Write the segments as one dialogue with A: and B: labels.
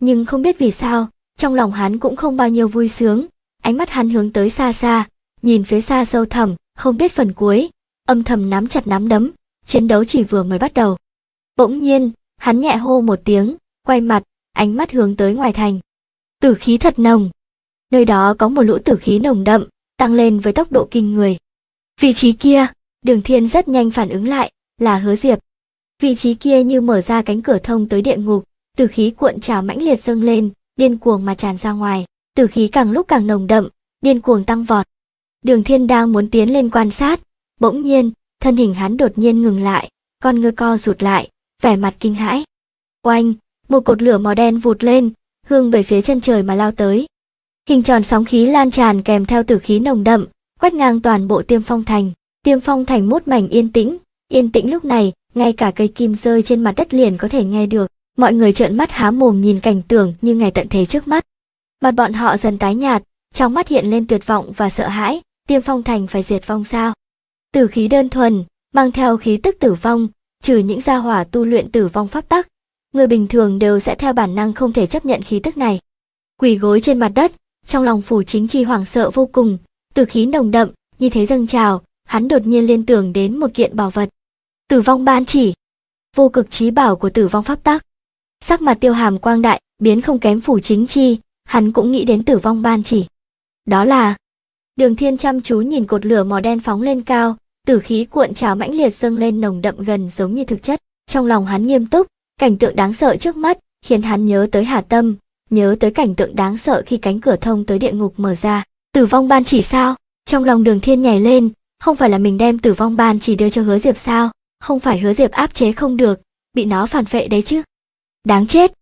A: nhưng không biết vì sao, trong lòng hắn cũng không bao nhiêu vui sướng, ánh mắt hắn hướng tới xa xa, nhìn phía xa sâu thẳm, không biết phần cuối, âm thầm nắm chặt nắm đấm, chiến đấu chỉ vừa mới bắt đầu. Bỗng nhiên, hắn nhẹ hô một tiếng, quay mặt, ánh mắt hướng tới ngoài thành. Tử khí thật nồng. Nơi đó có một lũ tử khí nồng đậm, tăng lên với tốc độ kinh người. Vị trí kia, Đường Thiên rất nhanh phản ứng lại, là Hứa Diệp. Vị trí kia như mở ra cánh cửa thông tới địa ngục, tử khí cuộn trào mãnh liệt dâng lên, điên cuồng mà tràn ra ngoài, tử khí càng lúc càng nồng đậm, điên cuồng tăng vọt. Đường Thiên đang muốn tiến lên quan sát, bỗng nhiên, thân hình hắn đột nhiên ngừng lại, con ngươi co rụt lại, vẻ mặt kinh hãi. Oanh, một cột lửa màu đen vụt lên, hướng về phía chân trời mà lao tới. Hình tròn sóng khí lan tràn kèm theo tử khí nồng đậm, quét ngang toàn bộ Tiêm Phong Thành. Tiêm Phong Thành mốt mảnh yên tĩnh, yên tĩnh lúc này, ngay cả cây kim rơi trên mặt đất liền có thể nghe được mọi người trợn mắt há mồm nhìn cảnh tượng như ngày tận thế trước mắt. Mặt bọn họ dần tái nhạt, trong mắt hiện lên tuyệt vọng và sợ hãi, tiêm phong thành phải diệt vong sao. Tử khí đơn thuần, mang theo khí tức tử vong, trừ những gia hỏa tu luyện tử vong pháp tắc, người bình thường đều sẽ theo bản năng không thể chấp nhận khí tức này. Quỳ gối trên mặt đất, trong lòng phủ chính chi hoảng sợ vô cùng, tử khí nồng đậm, như thế dâng trào, hắn đột nhiên liên tưởng đến một kiện bảo vật. Tử vong ban chỉ, vô cực trí bảo của tử vong pháp tắc sắc mặt tiêu hàm quang đại, biến không kém phủ chính chi, hắn cũng nghĩ đến tử vong ban chỉ. Đó là... Đường thiên chăm chú nhìn cột lửa màu đen phóng lên cao, tử khí cuộn trào mãnh liệt dâng lên nồng đậm gần giống như thực chất. Trong lòng hắn nghiêm túc, cảnh tượng đáng sợ trước mắt, khiến hắn nhớ tới Hà Tâm, nhớ tới cảnh tượng đáng sợ khi cánh cửa thông tới địa ngục mở ra. Tử vong ban chỉ sao? Trong lòng đường thiên nhảy lên, không phải là mình đem tử vong ban chỉ đưa cho hứa diệp sao? Không phải hứa diệp áp chế không được, bị nó phản vệ đấy chứ? Đáng chết!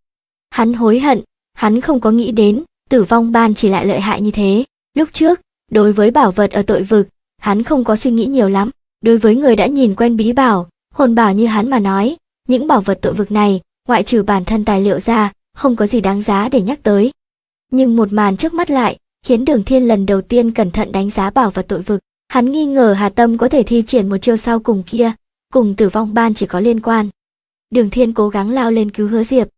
A: Hắn hối hận, hắn không có nghĩ đến, tử vong ban chỉ lại lợi hại như thế. Lúc trước, đối với bảo vật ở tội vực, hắn không có suy nghĩ nhiều lắm. Đối với người đã nhìn quen bí bảo, hồn bảo như hắn mà nói, những bảo vật tội vực này, ngoại trừ bản thân tài liệu ra, không có gì đáng giá để nhắc tới. Nhưng một màn trước mắt lại, khiến Đường Thiên lần đầu tiên cẩn thận đánh giá bảo vật tội vực. Hắn nghi ngờ Hà Tâm có thể thi triển một chiêu sau cùng kia, cùng tử vong ban chỉ có liên quan. Đường Thiên cố gắng lao lên cứu Hứa Diệp.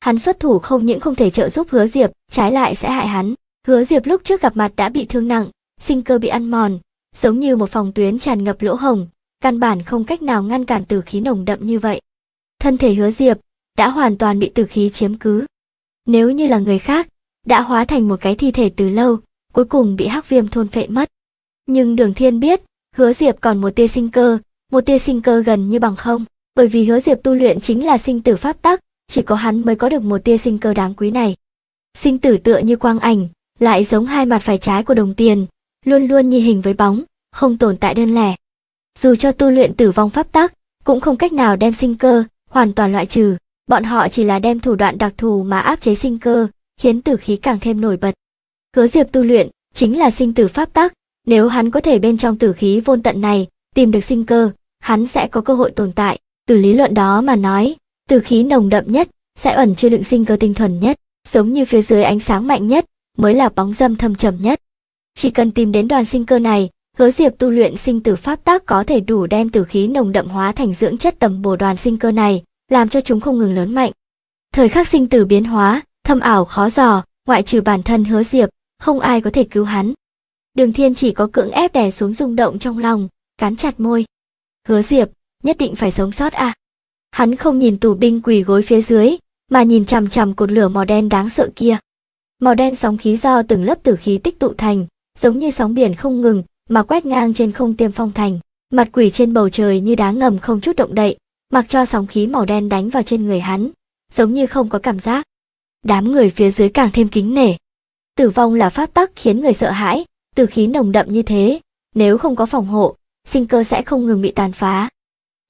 A: Hắn xuất thủ không những không thể trợ giúp Hứa Diệp, trái lại sẽ hại hắn. Hứa Diệp lúc trước gặp mặt đã bị thương nặng, sinh cơ bị ăn mòn, giống như một phòng tuyến tràn ngập lỗ hồng, căn bản không cách nào ngăn cản tử khí nồng đậm như vậy. Thân thể Hứa Diệp đã hoàn toàn bị tử khí chiếm cứ. Nếu như là người khác, đã hóa thành một cái thi thể từ lâu, cuối cùng bị hắc viêm thôn phệ mất. Nhưng Đường Thiên biết, Hứa Diệp còn một tia sinh cơ, một tia sinh cơ gần như bằng không bởi vì hứa diệp tu luyện chính là sinh tử pháp tắc chỉ có hắn mới có được một tia sinh cơ đáng quý này sinh tử tựa như quang ảnh lại giống hai mặt phải trái của đồng tiền luôn luôn như hình với bóng không tồn tại đơn lẻ dù cho tu luyện tử vong pháp tắc cũng không cách nào đem sinh cơ hoàn toàn loại trừ bọn họ chỉ là đem thủ đoạn đặc thù mà áp chế sinh cơ khiến tử khí càng thêm nổi bật hứa diệp tu luyện chính là sinh tử pháp tắc nếu hắn có thể bên trong tử khí vôn tận này tìm được sinh cơ hắn sẽ có cơ hội tồn tại từ lý luận đó mà nói, từ khí nồng đậm nhất sẽ ẩn chứa lượng sinh cơ tinh thuần nhất, giống như phía dưới ánh sáng mạnh nhất mới là bóng dâm thâm trầm nhất. Chỉ cần tìm đến đoàn sinh cơ này, Hứa Diệp tu luyện sinh tử pháp tác có thể đủ đem tử khí nồng đậm hóa thành dưỡng chất tầm bổ đoàn sinh cơ này, làm cho chúng không ngừng lớn mạnh. Thời khắc sinh tử biến hóa, thâm ảo khó dò, ngoại trừ bản thân Hứa Diệp, không ai có thể cứu hắn. Đường Thiên chỉ có cưỡng ép đè xuống rung động trong lòng, cắn chặt môi. Hứa Diệp, nhất định phải sống sót à? Hắn không nhìn tù binh quỳ gối phía dưới, mà nhìn chằm chằm cột lửa màu đen đáng sợ kia. Màu đen sóng khí do từng lớp tử khí tích tụ thành, giống như sóng biển không ngừng mà quét ngang trên không tiêm phong thành. Mặt quỷ trên bầu trời như đá ngầm không chút động đậy, mặc cho sóng khí màu đen đánh vào trên người hắn, giống như không có cảm giác. Đám người phía dưới càng thêm kính nể. Tử vong là pháp tắc khiến người sợ hãi, tử khí nồng đậm như thế, nếu không có phòng hộ, sinh cơ sẽ không ngừng bị tàn phá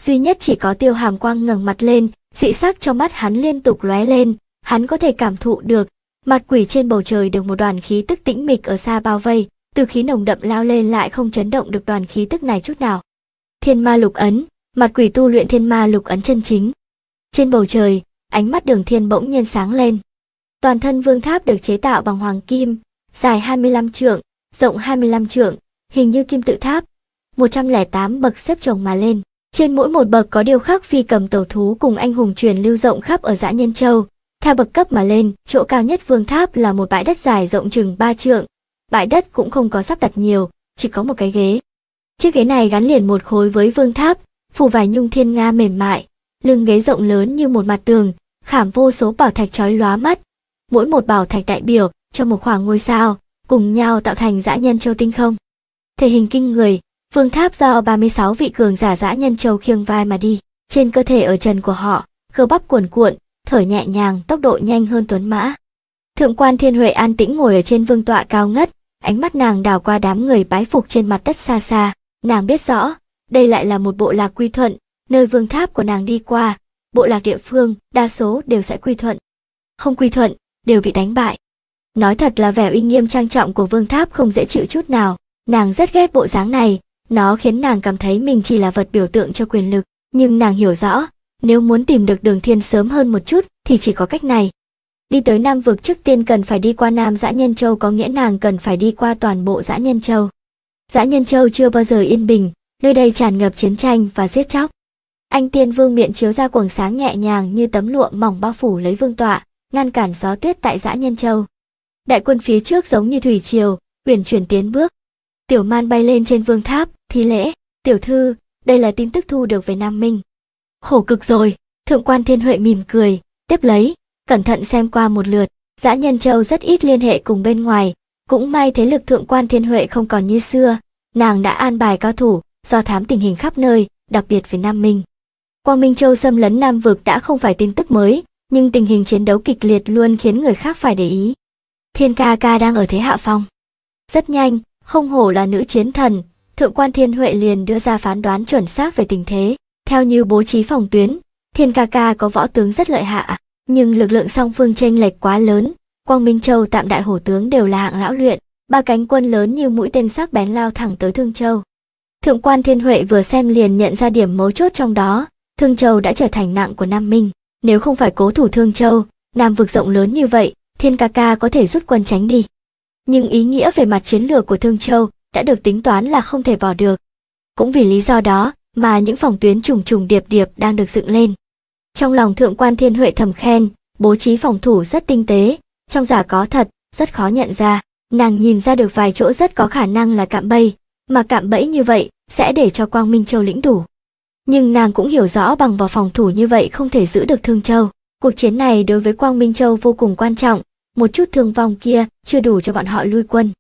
A: duy nhất chỉ có tiêu hàm quang ngẩng mặt lên, dị sắc trong mắt hắn liên tục lóe lên, hắn có thể cảm thụ được, mặt quỷ trên bầu trời được một đoàn khí tức tĩnh mịch ở xa bao vây, từ khí nồng đậm lao lên lại không chấn động được đoàn khí tức này chút nào. Thiên ma lục ấn, mặt quỷ tu luyện thiên ma lục ấn chân chính. Trên bầu trời, ánh mắt đường thiên bỗng nhiên sáng lên. Toàn thân vương tháp được chế tạo bằng hoàng kim, dài 25 trượng, rộng 25 trượng, hình như kim tự tháp, 108 bậc xếp chồng mà lên. Trên mỗi một bậc có điều khắc phi cầm tẩu thú cùng anh hùng truyền lưu rộng khắp ở dã Nhân Châu. Theo bậc cấp mà lên, chỗ cao nhất vương tháp là một bãi đất dài rộng chừng 3 trượng. Bãi đất cũng không có sắp đặt nhiều, chỉ có một cái ghế. Chiếc ghế này gắn liền một khối với vương tháp, phủ vài nhung thiên nga mềm mại, lưng ghế rộng lớn như một mặt tường, khảm vô số bảo thạch trói lóa mắt. Mỗi một bảo thạch đại biểu cho một khoảng ngôi sao, cùng nhau tạo thành dã nhân châu tinh không. Thể hình kinh người, Phương tháp do 36 vị cường giả dã nhân châu khiêng vai mà đi, trên cơ thể ở chân của họ, cơ bắp cuồn cuộn, thở nhẹ nhàng tốc độ nhanh hơn tuấn mã. Thượng quan Thiên Huệ an tĩnh ngồi ở trên vương tọa cao ngất, ánh mắt nàng đào qua đám người bái phục trên mặt đất xa xa, nàng biết rõ, đây lại là một bộ lạc quy thuận, nơi vương tháp của nàng đi qua, bộ lạc địa phương đa số đều sẽ quy thuận. Không quy thuận, đều bị đánh bại. Nói thật là vẻ uy nghiêm trang trọng của vương tháp không dễ chịu chút nào, nàng rất ghét bộ dáng này, nó khiến nàng cảm thấy mình chỉ là vật biểu tượng cho quyền lực, nhưng nàng hiểu rõ, nếu muốn tìm được đường thiên sớm hơn một chút thì chỉ có cách này. Đi tới Nam vực trước tiên cần phải đi qua Nam Dã Nhân Châu có nghĩa nàng cần phải đi qua toàn bộ Dã Nhân Châu. Dã Nhân Châu chưa bao giờ yên bình, nơi đây tràn ngập chiến tranh và giết chóc. Anh Tiên Vương miệng chiếu ra quầng sáng nhẹ nhàng như tấm lụa mỏng bao phủ lấy vương tọa, ngăn cản gió tuyết tại Dã Nhân Châu. Đại quân phía trước giống như thủy triều, uyển chuyển tiến bước, tiểu man bay lên trên vương tháp thi lễ tiểu thư đây là tin tức thu được về nam minh khổ cực rồi thượng quan thiên huệ mỉm cười tiếp lấy cẩn thận xem qua một lượt dã nhân châu rất ít liên hệ cùng bên ngoài cũng may thế lực thượng quan thiên huệ không còn như xưa nàng đã an bài cao thủ do thám tình hình khắp nơi đặc biệt về nam minh quang minh châu xâm lấn nam vực đã không phải tin tức mới nhưng tình hình chiến đấu kịch liệt luôn khiến người khác phải để ý thiên ca ca đang ở thế hạ phong rất nhanh không hổ là nữ chiến thần, Thượng quan Thiên Huệ liền đưa ra phán đoán chuẩn xác về tình thế. Theo như bố trí phòng tuyến, Thiên ca ca có võ tướng rất lợi hạ, nhưng lực lượng song phương chênh lệch quá lớn, Quang Minh Châu tạm đại hổ tướng đều là hạng lão luyện, ba cánh quân lớn như mũi tên sắc bén lao thẳng tới Thương Châu. Thượng quan Thiên Huệ vừa xem liền nhận ra điểm mấu chốt trong đó, Thương Châu đã trở thành nặng của Nam Minh, nếu không phải cố thủ Thương Châu, Nam vực rộng lớn như vậy, Thiên ca ca có thể rút quân tránh đi nhưng ý nghĩa về mặt chiến lược của Thương Châu đã được tính toán là không thể bỏ được. Cũng vì lý do đó mà những phòng tuyến trùng trùng điệp điệp đang được dựng lên. Trong lòng Thượng quan Thiên Huệ thầm khen, bố trí phòng thủ rất tinh tế, trong giả có thật, rất khó nhận ra. Nàng nhìn ra được vài chỗ rất có khả năng là cạm bẫy, mà cạm bẫy như vậy sẽ để cho Quang Minh Châu lĩnh đủ. Nhưng nàng cũng hiểu rõ bằng vào phòng thủ như vậy không thể giữ được Thương Châu. Cuộc chiến này đối với Quang Minh Châu vô cùng quan trọng, một chút thương vong kia chưa đủ cho bọn họ lui quân.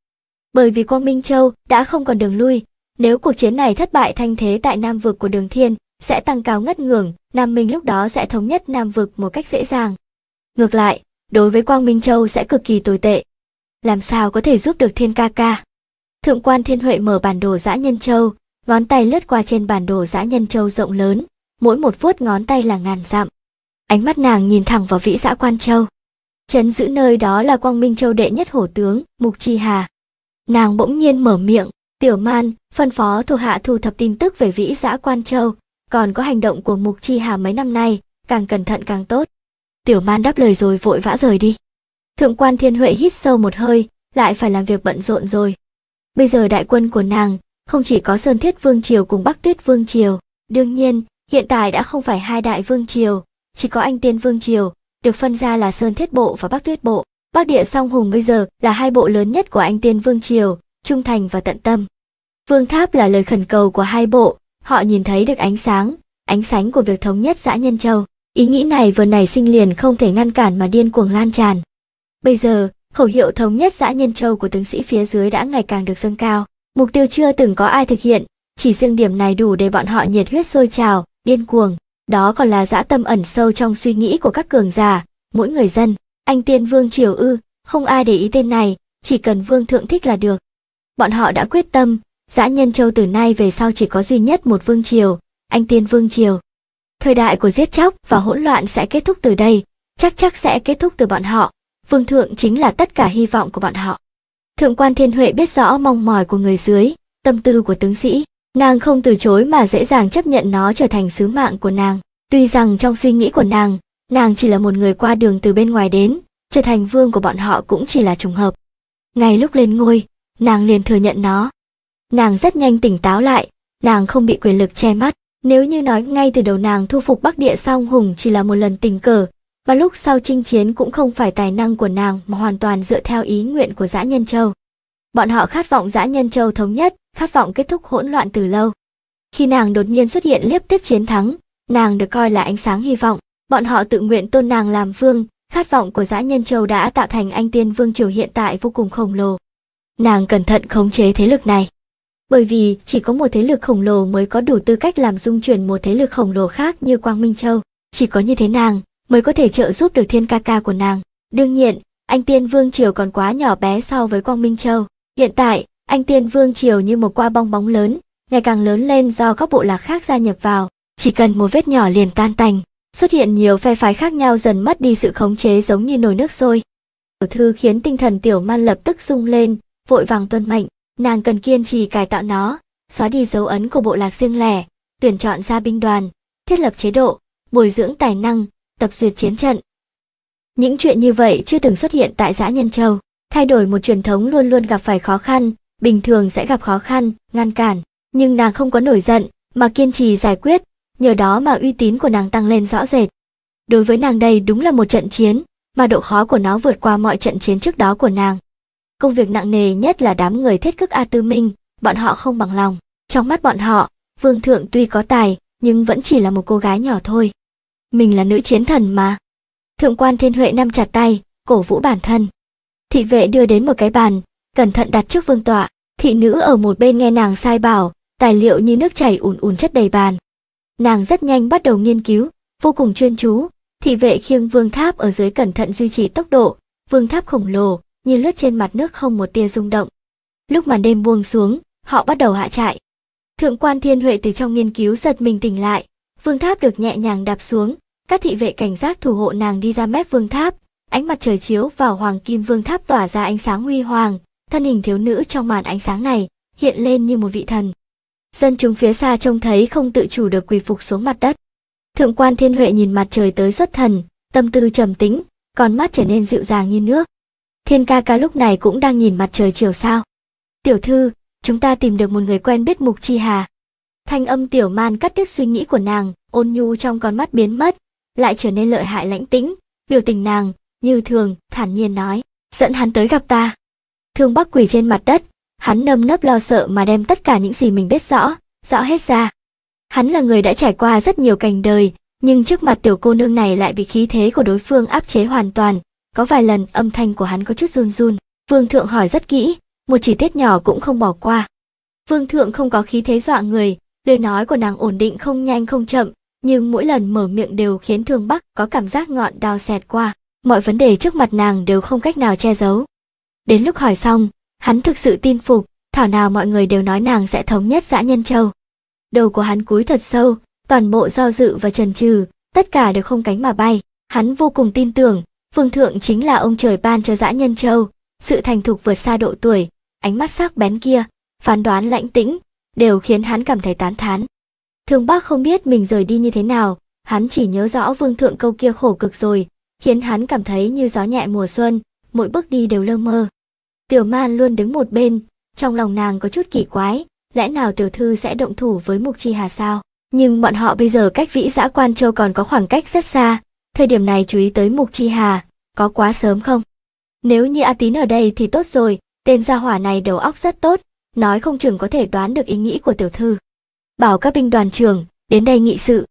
A: Bởi vì Quang Minh Châu đã không còn đường lui, nếu cuộc chiến này thất bại thanh thế tại Nam vực của Đường Thiên sẽ tăng cao ngất ngưỡng, Nam Minh lúc đó sẽ thống nhất Nam vực một cách dễ dàng. Ngược lại, đối với Quang Minh Châu sẽ cực kỳ tồi tệ. Làm sao có thể giúp được Thiên ca ca? Thượng quan Thiên Huệ mở bản đồ giã nhân châu, ngón tay lướt qua trên bản đồ giã nhân châu rộng lớn, mỗi một vuốt ngón tay là ngàn dặm. Ánh mắt nàng nhìn thẳng vào vĩ dã quan châu. Chấn giữ nơi đó là Quang Minh Châu đệ nhất hổ tướng, Mục Chi Hà. Nàng bỗng nhiên mở miệng, tiểu man, phân phó thuộc hạ thu thập tin tức về vĩ giã Quan Châu, còn có hành động của Mục Chi Hà mấy năm nay, càng cẩn thận càng tốt. Tiểu man đáp lời rồi vội vã rời đi. Thượng quan Thiên Huệ hít sâu một hơi, lại phải làm việc bận rộn rồi. Bây giờ đại quân của nàng không chỉ có Sơn Thiết Vương Triều cùng Bắc Tuyết Vương Triều, đương nhiên, hiện tại đã không phải hai đại vương triều, chỉ có Anh Tiên Vương Triều được phân ra là Sơn Thiết Bộ và Bắc Tuyết Bộ. Bắc Địa Song Hùng bây giờ là hai bộ lớn nhất của anh Tiên Vương Triều, trung thành và tận tâm. Vương Tháp là lời khẩn cầu của hai bộ, họ nhìn thấy được ánh sáng, ánh sánh của việc thống nhất dã Nhân Châu. Ý nghĩ này vừa nảy sinh liền không thể ngăn cản mà điên cuồng lan tràn. Bây giờ, khẩu hiệu thống nhất dã Nhân Châu của tướng sĩ phía dưới đã ngày càng được dâng cao. Mục tiêu chưa từng có ai thực hiện, chỉ riêng điểm này đủ để bọn họ nhiệt huyết sôi trào, điên cuồng. Đó còn là dã tâm ẩn sâu trong suy nghĩ của các cường giả, mỗi người dân, anh tiên vương triều ư, không ai để ý tên này, chỉ cần vương thượng thích là được. Bọn họ đã quyết tâm, dã nhân châu từ nay về sau chỉ có duy nhất một vương triều, anh tiên vương triều. Thời đại của giết chóc và hỗn loạn sẽ kết thúc từ đây, chắc chắc sẽ kết thúc từ bọn họ, vương thượng chính là tất cả hy vọng của bọn họ. Thượng quan thiên huệ biết rõ mong mỏi của người dưới, tâm tư của tướng sĩ. Nàng không từ chối mà dễ dàng chấp nhận nó trở thành sứ mạng của nàng. Tuy rằng trong suy nghĩ của nàng, nàng chỉ là một người qua đường từ bên ngoài đến, trở thành vương của bọn họ cũng chỉ là trùng hợp. Ngay lúc lên ngôi, nàng liền thừa nhận nó. Nàng rất nhanh tỉnh táo lại, nàng không bị quyền lực che mắt. Nếu như nói ngay từ đầu nàng thu phục Bắc Địa song hùng chỉ là một lần tình cờ, và lúc sau chinh chiến cũng không phải tài năng của nàng mà hoàn toàn dựa theo ý nguyện của dã nhân châu. Bọn họ khát vọng dã nhân châu thống nhất, khát vọng kết thúc hỗn loạn từ lâu. Khi nàng đột nhiên xuất hiện liếp tiếp chiến thắng, nàng được coi là ánh sáng hy vọng, bọn họ tự nguyện tôn nàng làm vương, khát vọng của dã nhân châu đã tạo thành anh tiên vương triều hiện tại vô cùng khổng lồ. Nàng cẩn thận khống chế thế lực này, bởi vì chỉ có một thế lực khổng lồ mới có đủ tư cách làm dung chuyển một thế lực khổng lồ khác như Quang Minh Châu, chỉ có như thế nàng mới có thể trợ giúp được thiên ca ca của nàng. Đương nhiên, anh tiên vương triều còn quá nhỏ bé so với Quang Minh Châu. Hiện tại, anh Tiên Vương Triều như một quả bong bóng lớn, ngày càng lớn lên do các bộ lạc khác gia nhập vào, chỉ cần một vết nhỏ liền tan tành, xuất hiện nhiều phe phái khác nhau dần mất đi sự khống chế giống như nồi nước sôi. Tiểu thư khiến tinh thần tiểu man lập tức rung lên, vội vàng tuân mệnh, nàng cần kiên trì cải tạo nó, xóa đi dấu ấn của bộ lạc riêng lẻ, tuyển chọn ra binh đoàn, thiết lập chế độ, bồi dưỡng tài năng, tập duyệt chiến trận. Những chuyện như vậy chưa từng xuất hiện tại giã Nhân Châu, thay đổi một truyền thống luôn luôn gặp phải khó khăn, bình thường sẽ gặp khó khăn, ngăn cản, nhưng nàng không có nổi giận, mà kiên trì giải quyết, nhờ đó mà uy tín của nàng tăng lên rõ rệt. Đối với nàng đây đúng là một trận chiến, mà độ khó của nó vượt qua mọi trận chiến trước đó của nàng. Công việc nặng nề nhất là đám người thiết cức A Tư Minh, bọn họ không bằng lòng. Trong mắt bọn họ, Vương Thượng tuy có tài, nhưng vẫn chỉ là một cô gái nhỏ thôi. Mình là nữ chiến thần mà. Thượng quan Thiên Huệ nắm chặt tay, cổ vũ bản thân. Thị vệ đưa đến một cái bàn, cẩn thận đặt trước vương tọa thị nữ ở một bên nghe nàng sai bảo tài liệu như nước chảy ùn ùn chất đầy bàn nàng rất nhanh bắt đầu nghiên cứu vô cùng chuyên chú thị vệ khiêng vương tháp ở dưới cẩn thận duy trì tốc độ vương tháp khổng lồ như lướt trên mặt nước không một tia rung động lúc màn đêm buông xuống họ bắt đầu hạ trại thượng quan thiên huệ từ trong nghiên cứu giật mình tỉnh lại vương tháp được nhẹ nhàng đạp xuống các thị vệ cảnh giác thủ hộ nàng đi ra mép vương tháp ánh mặt trời chiếu vào hoàng kim vương tháp tỏa ra ánh sáng huy hoàng thân hình thiếu nữ trong màn ánh sáng này hiện lên như một vị thần. Dân chúng phía xa trông thấy không tự chủ được quỳ phục xuống mặt đất. Thượng quan Thiên Huệ nhìn mặt trời tới xuất thần, tâm tư trầm tĩnh, con mắt trở nên dịu dàng như nước. Thiên ca ca lúc này cũng đang nhìn mặt trời chiều sao. Tiểu thư, chúng ta tìm được một người quen biết Mục Chi Hà. Thanh âm tiểu man cắt đứt suy nghĩ của nàng, ôn nhu trong con mắt biến mất, lại trở nên lợi hại lãnh tĩnh, biểu tình nàng, như thường, thản nhiên nói, dẫn hắn tới gặp ta. Thương Bắc quỳ trên mặt đất, hắn nâm nấp lo sợ mà đem tất cả những gì mình biết rõ, rõ hết ra. Hắn là người đã trải qua rất nhiều cành đời, nhưng trước mặt tiểu cô nương này lại bị khí thế của đối phương áp chế hoàn toàn, có vài lần âm thanh của hắn có chút run run. Vương thượng hỏi rất kỹ, một chi tiết nhỏ cũng không bỏ qua. Vương thượng không có khí thế dọa người, lời nói của nàng ổn định không nhanh không chậm, nhưng mỗi lần mở miệng đều khiến Thương Bắc có cảm giác ngọn đao xẹt qua. Mọi vấn đề trước mặt nàng đều không cách nào che giấu. Đến lúc hỏi xong, hắn thực sự tin phục, thảo nào mọi người đều nói nàng sẽ thống nhất dã nhân châu. Đầu của hắn cúi thật sâu, toàn bộ do dự và trần trừ, tất cả đều không cánh mà bay. Hắn vô cùng tin tưởng, Phương Thượng chính là ông trời ban cho dã nhân châu, sự thành thục vượt xa độ tuổi, ánh mắt sắc bén kia, phán đoán lãnh tĩnh, đều khiến hắn cảm thấy tán thán. Thường bác không biết mình rời đi như thế nào, hắn chỉ nhớ rõ Vương Thượng câu kia khổ cực rồi, khiến hắn cảm thấy như gió nhẹ mùa xuân, mỗi bước đi đều lơ mơ. Tiểu Man luôn đứng một bên, trong lòng nàng có chút kỳ quái, lẽ nào tiểu thư sẽ động thủ với Mục Chi Hà sao? Nhưng bọn họ bây giờ cách vĩ dã Quan Châu còn có khoảng cách rất xa, thời điểm này chú ý tới Mục Chi Hà, có quá sớm không? Nếu như A Tín ở đây thì tốt rồi, tên gia hỏa này đầu óc rất tốt, nói không chừng có thể đoán được ý nghĩ của tiểu thư. Bảo các binh đoàn trưởng, đến đây nghị sự.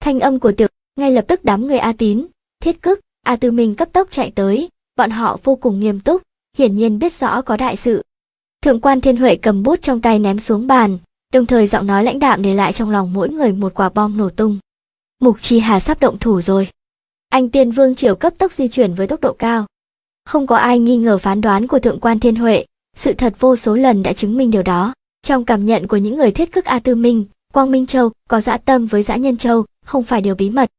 A: Thanh âm của tiểu, ngay lập tức đám người A Tín, Thiết Cức, A Tư Minh cấp tốc chạy tới, bọn họ vô cùng nghiêm túc, hiển nhiên biết rõ có đại sự. Thượng quan Thiên Huệ cầm bút trong tay ném xuống bàn, đồng thời giọng nói lãnh đạm để lại trong lòng mỗi người một quả bom nổ tung. Mục Chi Hà sắp động thủ rồi. Anh Tiên Vương Triều cấp tốc di chuyển với tốc độ cao. Không có ai nghi ngờ phán đoán của Thượng quan Thiên Huệ, sự thật vô số lần đã chứng minh điều đó. Trong cảm nhận của những người thiết cước A Tư Minh, Quang Minh Châu có dã tâm với dã nhân châu, không phải điều bí mật.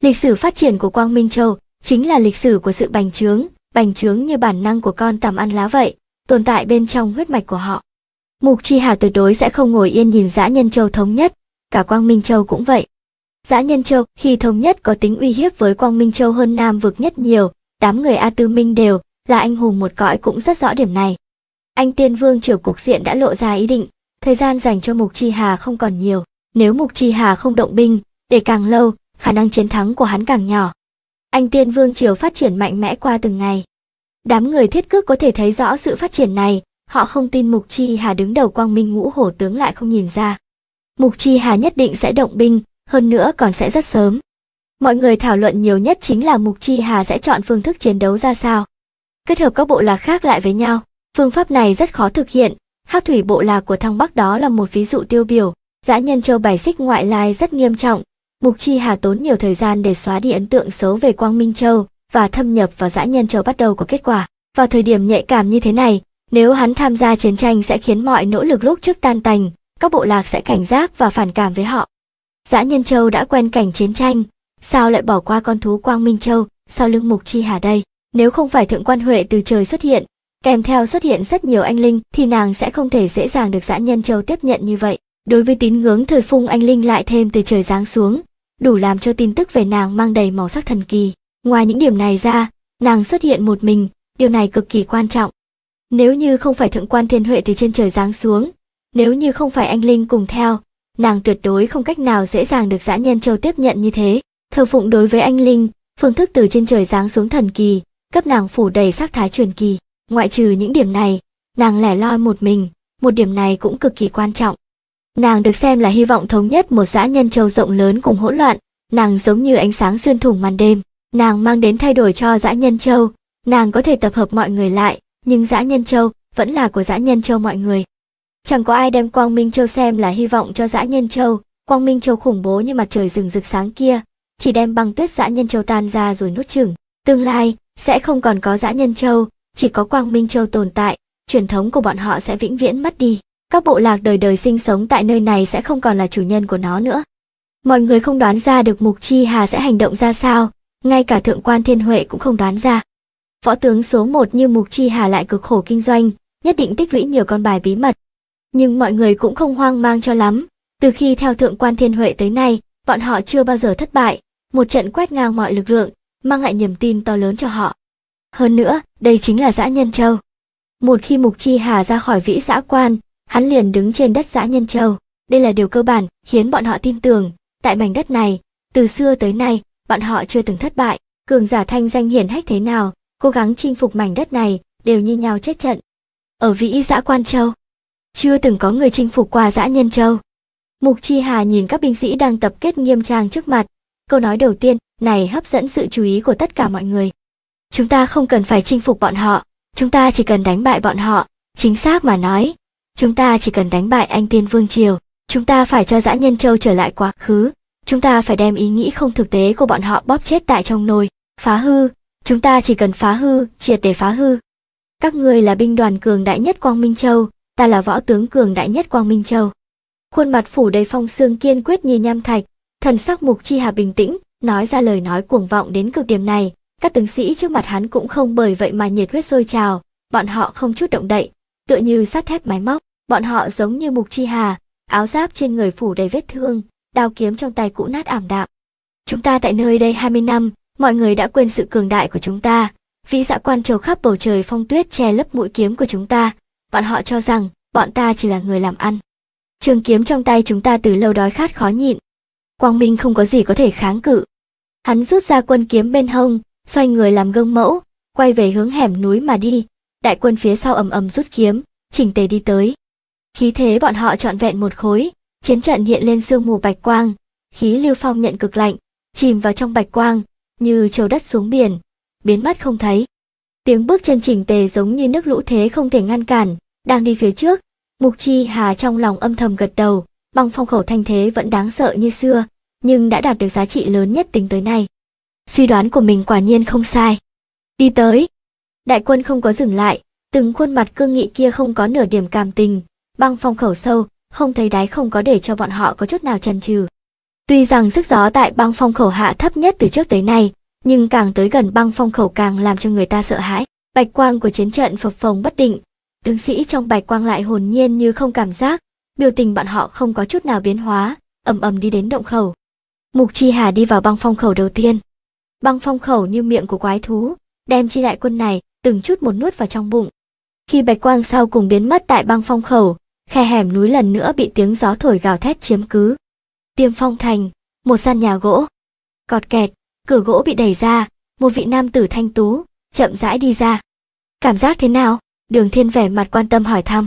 A: Lịch sử phát triển của Quang Minh Châu chính là lịch sử của sự bành trướng, bành trướng như bản năng của con tằm ăn lá vậy, tồn tại bên trong huyết mạch của họ. Mục Chi Hà tuyệt đối sẽ không ngồi yên nhìn dã nhân châu thống nhất, cả Quang Minh Châu cũng vậy. Dã nhân châu khi thống nhất có tính uy hiếp với Quang Minh Châu hơn Nam vực nhất nhiều, đám người A Tư Minh đều là anh hùng một cõi cũng rất rõ điểm này. Anh Tiên Vương trưởng cục diện đã lộ ra ý định, thời gian dành cho Mục Chi Hà không còn nhiều, nếu Mục Chi Hà không động binh, để càng lâu, khả năng chiến thắng của hắn càng nhỏ. Anh Tiên Vương Triều phát triển mạnh mẽ qua từng ngày. Đám người thiết cước có thể thấy rõ sự phát triển này, họ không tin Mục Chi Hà đứng đầu quang minh ngũ hổ tướng lại không nhìn ra. Mục Chi Hà nhất định sẽ động binh, hơn nữa còn sẽ rất sớm. Mọi người thảo luận nhiều nhất chính là Mục Chi Hà sẽ chọn phương thức chiến đấu ra sao. Kết hợp các bộ lạc khác lại với nhau, phương pháp này rất khó thực hiện, Hắc thủy bộ lạc của thăng Bắc đó là một ví dụ tiêu biểu. Dã nhân châu bài xích ngoại lai rất nghiêm trọng, Mục Chi Hà tốn nhiều thời gian để xóa đi ấn tượng xấu về Quang Minh Châu và thâm nhập vào dã nhân châu bắt đầu có kết quả. Vào thời điểm nhạy cảm như thế này, nếu hắn tham gia chiến tranh sẽ khiến mọi nỗ lực lúc trước tan tành, các bộ lạc sẽ cảnh giác và phản cảm với họ. Dã nhân châu đã quen cảnh chiến tranh, sao lại bỏ qua con thú Quang Minh Châu sau lưng Mục Chi Hà đây? Nếu không phải Thượng Quan Huệ từ trời xuất hiện, kèm theo xuất hiện rất nhiều anh linh thì nàng sẽ không thể dễ dàng được dã nhân châu tiếp nhận như vậy. Đối với tín ngưỡng thời phung anh linh lại thêm từ trời giáng xuống, đủ làm cho tin tức về nàng mang đầy màu sắc thần kỳ. Ngoài những điểm này ra, nàng xuất hiện một mình, điều này cực kỳ quan trọng. Nếu như không phải thượng quan thiên huệ từ trên trời giáng xuống, nếu như không phải anh linh cùng theo, nàng tuyệt đối không cách nào dễ dàng được dã nhân châu tiếp nhận như thế. Thờ phụng đối với anh linh, phương thức từ trên trời giáng xuống thần kỳ, cấp nàng phủ đầy sắc thái truyền kỳ. Ngoại trừ những điểm này, nàng lẻ loi một mình, một điểm này cũng cực kỳ quan trọng. Nàng được xem là hy vọng thống nhất một xã nhân châu rộng lớn cùng hỗn loạn, nàng giống như ánh sáng xuyên thủng màn đêm, nàng mang đến thay đổi cho dã nhân châu, nàng có thể tập hợp mọi người lại, nhưng dã nhân châu vẫn là của dã nhân châu mọi người. Chẳng có ai đem Quang Minh Châu xem là hy vọng cho dã nhân châu, Quang Minh Châu khủng bố như mặt trời rừng rực sáng kia, chỉ đem băng tuyết dã nhân châu tan ra rồi nuốt chửng. Tương lai sẽ không còn có dã nhân châu, chỉ có Quang Minh Châu tồn tại, truyền thống của bọn họ sẽ vĩnh viễn mất đi các bộ lạc đời đời sinh sống tại nơi này sẽ không còn là chủ nhân của nó nữa. Mọi người không đoán ra được Mục Chi Hà sẽ hành động ra sao, ngay cả thượng quan thiên huệ cũng không đoán ra. Võ tướng số 1 như Mục Chi Hà lại cực khổ kinh doanh, nhất định tích lũy nhiều con bài bí mật. Nhưng mọi người cũng không hoang mang cho lắm, từ khi theo thượng quan thiên huệ tới nay, bọn họ chưa bao giờ thất bại, một trận quét ngang mọi lực lượng, mang lại niềm tin to lớn cho họ. Hơn nữa, đây chính là dã nhân châu. Một khi Mục Chi Hà ra khỏi vĩ dã quan, hắn liền đứng trên đất dã nhân châu đây là điều cơ bản khiến bọn họ tin tưởng tại mảnh đất này từ xưa tới nay bọn họ chưa từng thất bại cường giả thanh danh hiển hách thế nào cố gắng chinh phục mảnh đất này đều như nhau chết trận ở vĩ dã quan châu chưa từng có người chinh phục qua dã nhân châu mục chi hà nhìn các binh sĩ đang tập kết nghiêm trang trước mặt câu nói đầu tiên này hấp dẫn sự chú ý của tất cả mọi người chúng ta không cần phải chinh phục bọn họ chúng ta chỉ cần đánh bại bọn họ chính xác mà nói chúng ta chỉ cần đánh bại anh tiên vương triều chúng ta phải cho dã nhân châu trở lại quá khứ chúng ta phải đem ý nghĩ không thực tế của bọn họ bóp chết tại trong nồi phá hư chúng ta chỉ cần phá hư triệt để phá hư các ngươi là binh đoàn cường đại nhất quang minh châu ta là võ tướng cường đại nhất quang minh châu khuôn mặt phủ đầy phong xương kiên quyết như nham thạch thần sắc mục chi hà bình tĩnh nói ra lời nói cuồng vọng đến cực điểm này các tướng sĩ trước mặt hắn cũng không bởi vậy mà nhiệt huyết sôi trào bọn họ không chút động đậy tựa như sắt thép máy móc bọn họ giống như mục chi hà áo giáp trên người phủ đầy vết thương đao kiếm trong tay cũ nát ảm đạm chúng ta tại nơi đây 20 năm mọi người đã quên sự cường đại của chúng ta vì dạ quan trầu khắp bầu trời phong tuyết che lấp mũi kiếm của chúng ta bọn họ cho rằng bọn ta chỉ là người làm ăn trường kiếm trong tay chúng ta từ lâu đói khát khó nhịn quang minh không có gì có thể kháng cự hắn rút ra quân kiếm bên hông xoay người làm gương mẫu quay về hướng hẻm núi mà đi đại quân phía sau ầm ầm rút kiếm chỉnh tề đi tới khí thế bọn họ trọn vẹn một khối, chiến trận hiện lên sương mù bạch quang, khí lưu phong nhận cực lạnh, chìm vào trong bạch quang, như trầu đất xuống biển, biến mất không thấy. Tiếng bước chân chỉnh tề giống như nước lũ thế không thể ngăn cản, đang đi phía trước, Mục Chi Hà trong lòng âm thầm gật đầu, băng phong khẩu thanh thế vẫn đáng sợ như xưa, nhưng đã đạt được giá trị lớn nhất tính tới nay. Suy đoán của mình quả nhiên không sai. Đi tới, đại quân không có dừng lại, từng khuôn mặt cương nghị kia không có nửa điểm cảm tình, băng phong khẩu sâu, không thấy đáy không có để cho bọn họ có chút nào chần chừ. Tuy rằng sức gió tại băng phong khẩu hạ thấp nhất từ trước tới nay, nhưng càng tới gần băng phong khẩu càng làm cho người ta sợ hãi. Bạch quang của chiến trận phập phồng bất định, tướng sĩ trong bạch quang lại hồn nhiên như không cảm giác, biểu tình bọn họ không có chút nào biến hóa, ầm ầm đi đến động khẩu. Mục Chi Hà đi vào băng phong khẩu đầu tiên. Băng phong khẩu như miệng của quái thú, đem chi lại quân này từng chút một nuốt vào trong bụng. Khi bạch quang sau cùng biến mất tại băng phong khẩu, khe hẻm núi lần nữa bị tiếng gió thổi gào thét chiếm cứ. Tiêm phong thành, một gian nhà gỗ. Cọt kẹt, cửa gỗ bị đẩy ra, một vị nam tử thanh tú, chậm rãi đi ra. Cảm giác thế nào? Đường thiên vẻ mặt quan tâm hỏi thăm.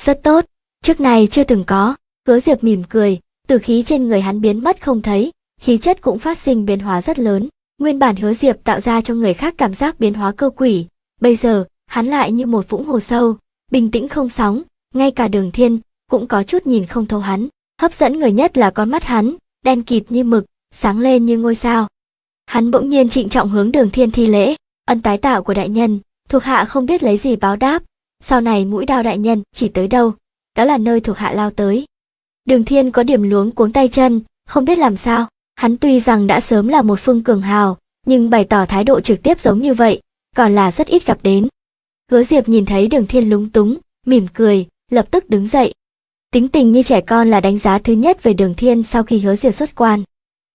A: Rất tốt, trước này chưa từng có, hứa diệp mỉm cười, tử khí trên người hắn biến mất không thấy, khí chất cũng phát sinh biến hóa rất lớn. Nguyên bản hứa diệp tạo ra cho người khác cảm giác biến hóa cơ quỷ, bây giờ hắn lại như một vũng hồ sâu, bình tĩnh không sóng, ngay cả đường thiên cũng có chút nhìn không thấu hắn hấp dẫn người nhất là con mắt hắn đen kịt như mực sáng lên như ngôi sao hắn bỗng nhiên trịnh trọng hướng đường thiên thi lễ ân tái tạo của đại nhân thuộc hạ không biết lấy gì báo đáp sau này mũi đao đại nhân chỉ tới đâu đó là nơi thuộc hạ lao tới đường thiên có điểm luống cuống tay chân không biết làm sao hắn tuy rằng đã sớm là một phương cường hào nhưng bày tỏ thái độ trực tiếp giống như vậy còn là rất ít gặp đến hứa diệp nhìn thấy đường thiên lúng túng mỉm cười lập tức đứng dậy. Tính tình như trẻ con là đánh giá thứ nhất về đường thiên sau khi hứa diệt xuất quan.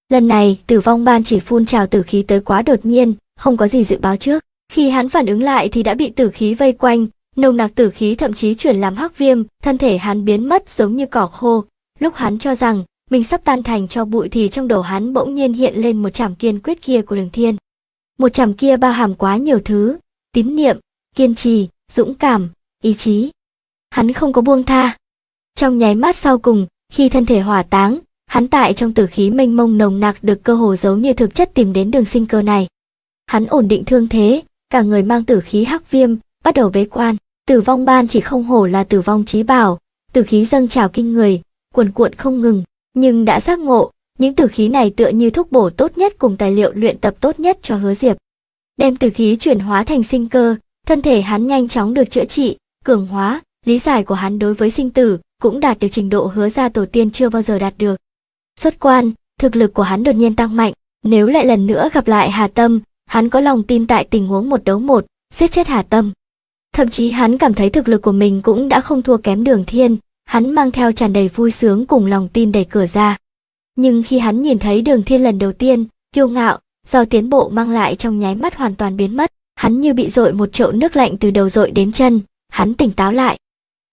A: Lần này, tử vong ban chỉ phun trào tử khí tới quá đột nhiên, không có gì dự báo trước. Khi hắn phản ứng lại thì đã bị tử khí vây quanh, nồng nặc tử khí thậm chí chuyển làm hắc viêm, thân thể hắn biến mất giống như cỏ khô. Lúc hắn cho rằng mình sắp tan thành cho bụi thì trong đầu hắn bỗng nhiên hiện lên một chảm kiên quyết kia của đường thiên. Một chảm kia bao hàm quá nhiều thứ, tín niệm, kiên trì, dũng cảm, ý chí, hắn không có buông tha. Trong nháy mắt sau cùng, khi thân thể hỏa táng, hắn tại trong tử khí mênh mông nồng nặc được cơ hồ giấu như thực chất tìm đến đường sinh cơ này. Hắn ổn định thương thế, cả người mang tử khí hắc viêm, bắt đầu bế quan, tử vong ban chỉ không hổ là tử vong trí bảo, tử khí dâng trào kinh người, cuồn cuộn không ngừng, nhưng đã giác ngộ, những tử khí này tựa như thuốc bổ tốt nhất cùng tài liệu luyện tập tốt nhất cho hứa diệp. Đem tử khí chuyển hóa thành sinh cơ, thân thể hắn nhanh chóng được chữa trị, cường hóa, lý giải của hắn đối với sinh tử cũng đạt được trình độ hứa ra tổ tiên chưa bao giờ đạt được. Xuất quan, thực lực của hắn đột nhiên tăng mạnh, nếu lại lần nữa gặp lại Hà Tâm, hắn có lòng tin tại tình huống một đấu một, giết chết Hà Tâm. Thậm chí hắn cảm thấy thực lực của mình cũng đã không thua kém đường thiên, hắn mang theo tràn đầy vui sướng cùng lòng tin đẩy cửa ra. Nhưng khi hắn nhìn thấy đường thiên lần đầu tiên, kiêu ngạo, do tiến bộ mang lại trong nháy mắt hoàn toàn biến mất, hắn như bị dội một chậu nước lạnh từ đầu dội đến chân, hắn tỉnh táo lại,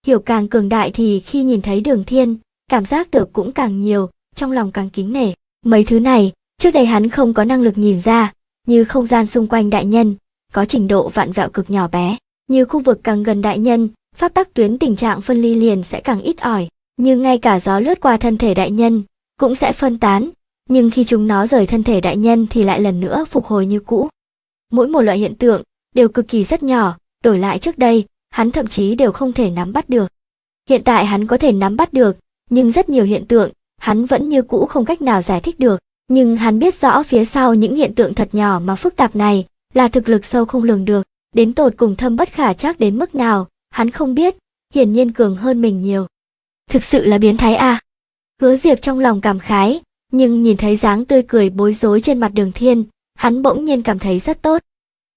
A: Hiểu càng cường đại thì khi nhìn thấy đường thiên, cảm giác được cũng càng nhiều, trong lòng càng kính nể. Mấy thứ này, trước đây hắn không có năng lực nhìn ra, như không gian xung quanh đại nhân, có trình độ vạn vẹo cực nhỏ bé. Như khu vực càng gần đại nhân, pháp tắc tuyến tình trạng phân ly liền sẽ càng ít ỏi, nhưng ngay cả gió lướt qua thân thể đại nhân cũng sẽ phân tán, nhưng khi chúng nó rời thân thể đại nhân thì lại lần nữa phục hồi như cũ. Mỗi một loại hiện tượng đều cực kỳ rất nhỏ, đổi lại trước đây, hắn thậm chí đều không thể nắm bắt được. Hiện tại hắn có thể nắm bắt được, nhưng rất nhiều hiện tượng, hắn vẫn như cũ không cách nào giải thích được. Nhưng hắn biết rõ phía sau những hiện tượng thật nhỏ mà phức tạp này là thực lực sâu không lường được, đến tột cùng thâm bất khả chắc đến mức nào, hắn không biết, hiển nhiên cường hơn mình nhiều. Thực sự là biến thái à? Hứa Diệp trong lòng cảm khái, nhưng nhìn thấy dáng tươi cười bối rối trên mặt đường thiên, hắn bỗng nhiên cảm thấy rất tốt.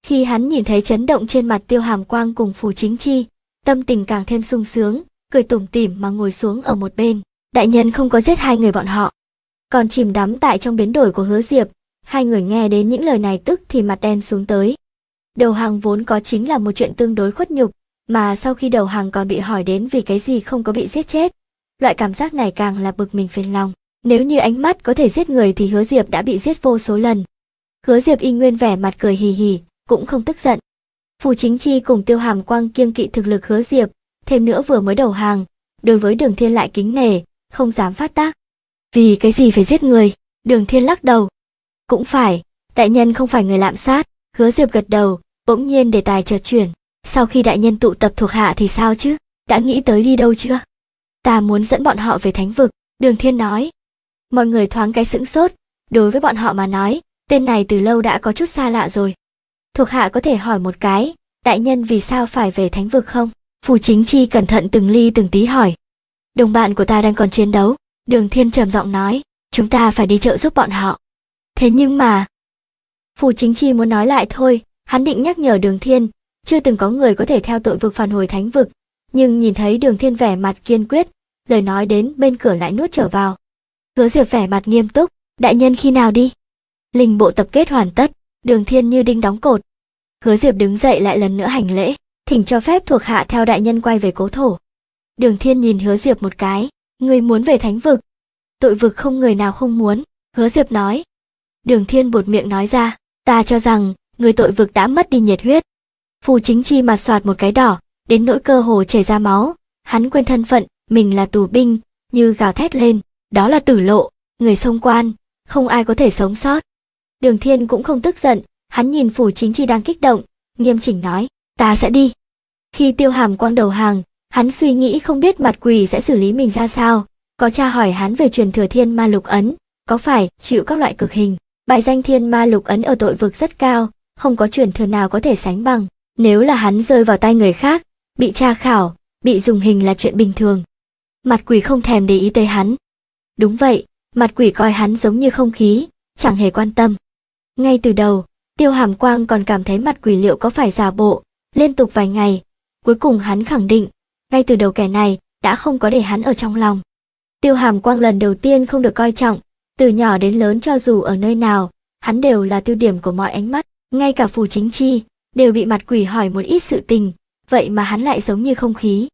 A: Khi hắn nhìn thấy chấn động trên mặt tiêu hàm quang cùng Phủ chính chi, tâm tình càng thêm sung sướng, cười tủm tỉm mà ngồi xuống ở một bên. Đại nhân không có giết hai người bọn họ. Còn chìm đắm tại trong biến đổi của hứa diệp, hai người nghe đến những lời này tức thì mặt đen xuống tới. Đầu hàng vốn có chính là một chuyện tương đối khuất nhục, mà sau khi đầu hàng còn bị hỏi đến vì cái gì không có bị giết chết. Loại cảm giác này càng là bực mình phiền lòng. Nếu như ánh mắt có thể giết người thì hứa diệp đã bị giết vô số lần. Hứa diệp y nguyên vẻ mặt cười hì hì, cũng không tức giận. Phù Chính Chi cùng Tiêu Hàm Quang kiêng kỵ thực lực Hứa Diệp, thêm nữa vừa mới đầu hàng, đối với Đường Thiên lại kính nể, không dám phát tác. Vì cái gì phải giết người? Đường Thiên lắc đầu. Cũng phải, đại nhân không phải người lạm sát, Hứa Diệp gật đầu, bỗng nhiên đề tài chợt chuyển, sau khi đại nhân tụ tập thuộc hạ thì sao chứ, đã nghĩ tới đi đâu chưa? Ta muốn dẫn bọn họ về thánh vực, Đường Thiên nói. Mọi người thoáng cái sững sốt, đối với bọn họ mà nói, tên này từ lâu đã có chút xa lạ rồi thuộc hạ có thể hỏi một cái, đại nhân vì sao phải về thánh vực không? Phù chính chi cẩn thận từng ly từng tí hỏi. Đồng bạn của ta đang còn chiến đấu, đường thiên trầm giọng nói, chúng ta phải đi trợ giúp bọn họ. Thế nhưng mà... Phù chính chi muốn nói lại thôi, hắn định nhắc nhở đường thiên, chưa từng có người có thể theo tội vực phản hồi thánh vực, nhưng nhìn thấy đường thiên vẻ mặt kiên quyết, lời nói đến bên cửa lại nuốt trở vào. Hứa diệp vẻ mặt nghiêm túc, đại nhân khi nào đi? Linh bộ tập kết hoàn tất, đường thiên như đinh đóng cột, hứa diệp đứng dậy lại lần nữa hành lễ thỉnh cho phép thuộc hạ theo đại nhân quay về cố thổ đường thiên nhìn hứa diệp một cái người muốn về thánh vực tội vực không người nào không muốn hứa diệp nói đường thiên bột miệng nói ra ta cho rằng người tội vực đã mất đi nhiệt huyết phù chính chi mà soạt một cái đỏ đến nỗi cơ hồ chảy ra máu hắn quên thân phận mình là tù binh như gào thét lên đó là tử lộ người sông quan không ai có thể sống sót đường thiên cũng không tức giận Hắn nhìn phủ chính chi đang kích động, nghiêm chỉnh nói, ta sẽ đi. Khi tiêu hàm quang đầu hàng, hắn suy nghĩ không biết mặt quỷ sẽ xử lý mình ra sao, có cha hỏi hắn về truyền thừa thiên ma lục ấn, có phải chịu các loại cực hình. Bài danh thiên ma lục ấn ở tội vực rất cao, không có truyền thừa nào có thể sánh bằng. Nếu là hắn rơi vào tay người khác, bị tra khảo, bị dùng hình là chuyện bình thường. Mặt quỷ không thèm để ý tới hắn. Đúng vậy, mặt quỷ coi hắn giống như không khí, chẳng hề quan tâm. Ngay từ đầu, Tiêu Hàm Quang còn cảm thấy mặt quỷ liệu có phải giả bộ, liên tục vài ngày, cuối cùng hắn khẳng định, ngay từ đầu kẻ này đã không có để hắn ở trong lòng. Tiêu Hàm Quang lần đầu tiên không được coi trọng, từ nhỏ đến lớn cho dù ở nơi nào, hắn đều là tiêu điểm của mọi ánh mắt, ngay cả phù chính chi đều bị mặt quỷ hỏi một ít sự tình, vậy mà hắn lại giống như không khí.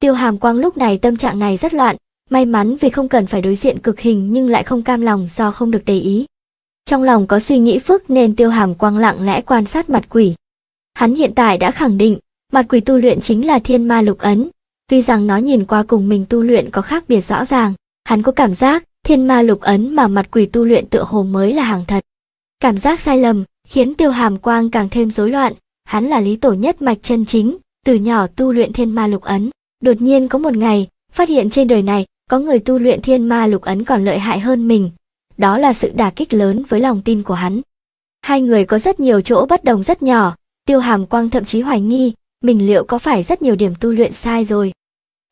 A: Tiêu Hàm Quang lúc này tâm trạng này rất loạn, may mắn vì không cần phải đối diện cực hình nhưng lại không cam lòng do không được để ý. Trong lòng có suy nghĩ phức nên tiêu hàm quang lặng lẽ quan sát mặt quỷ. Hắn hiện tại đã khẳng định, mặt quỷ tu luyện chính là thiên ma lục ấn. Tuy rằng nó nhìn qua cùng mình tu luyện có khác biệt rõ ràng, hắn có cảm giác thiên ma lục ấn mà mặt quỷ tu luyện tựa hồ mới là hàng thật. Cảm giác sai lầm khiến tiêu hàm quang càng thêm rối loạn, hắn là lý tổ nhất mạch chân chính, từ nhỏ tu luyện thiên ma lục ấn. Đột nhiên có một ngày, phát hiện trên đời này có người tu luyện thiên ma lục ấn còn lợi hại hơn mình, đó là sự đả kích lớn với lòng tin của hắn. Hai người có rất nhiều chỗ bất đồng rất nhỏ, tiêu hàm quang thậm chí hoài nghi, mình liệu có phải rất nhiều điểm tu luyện sai rồi.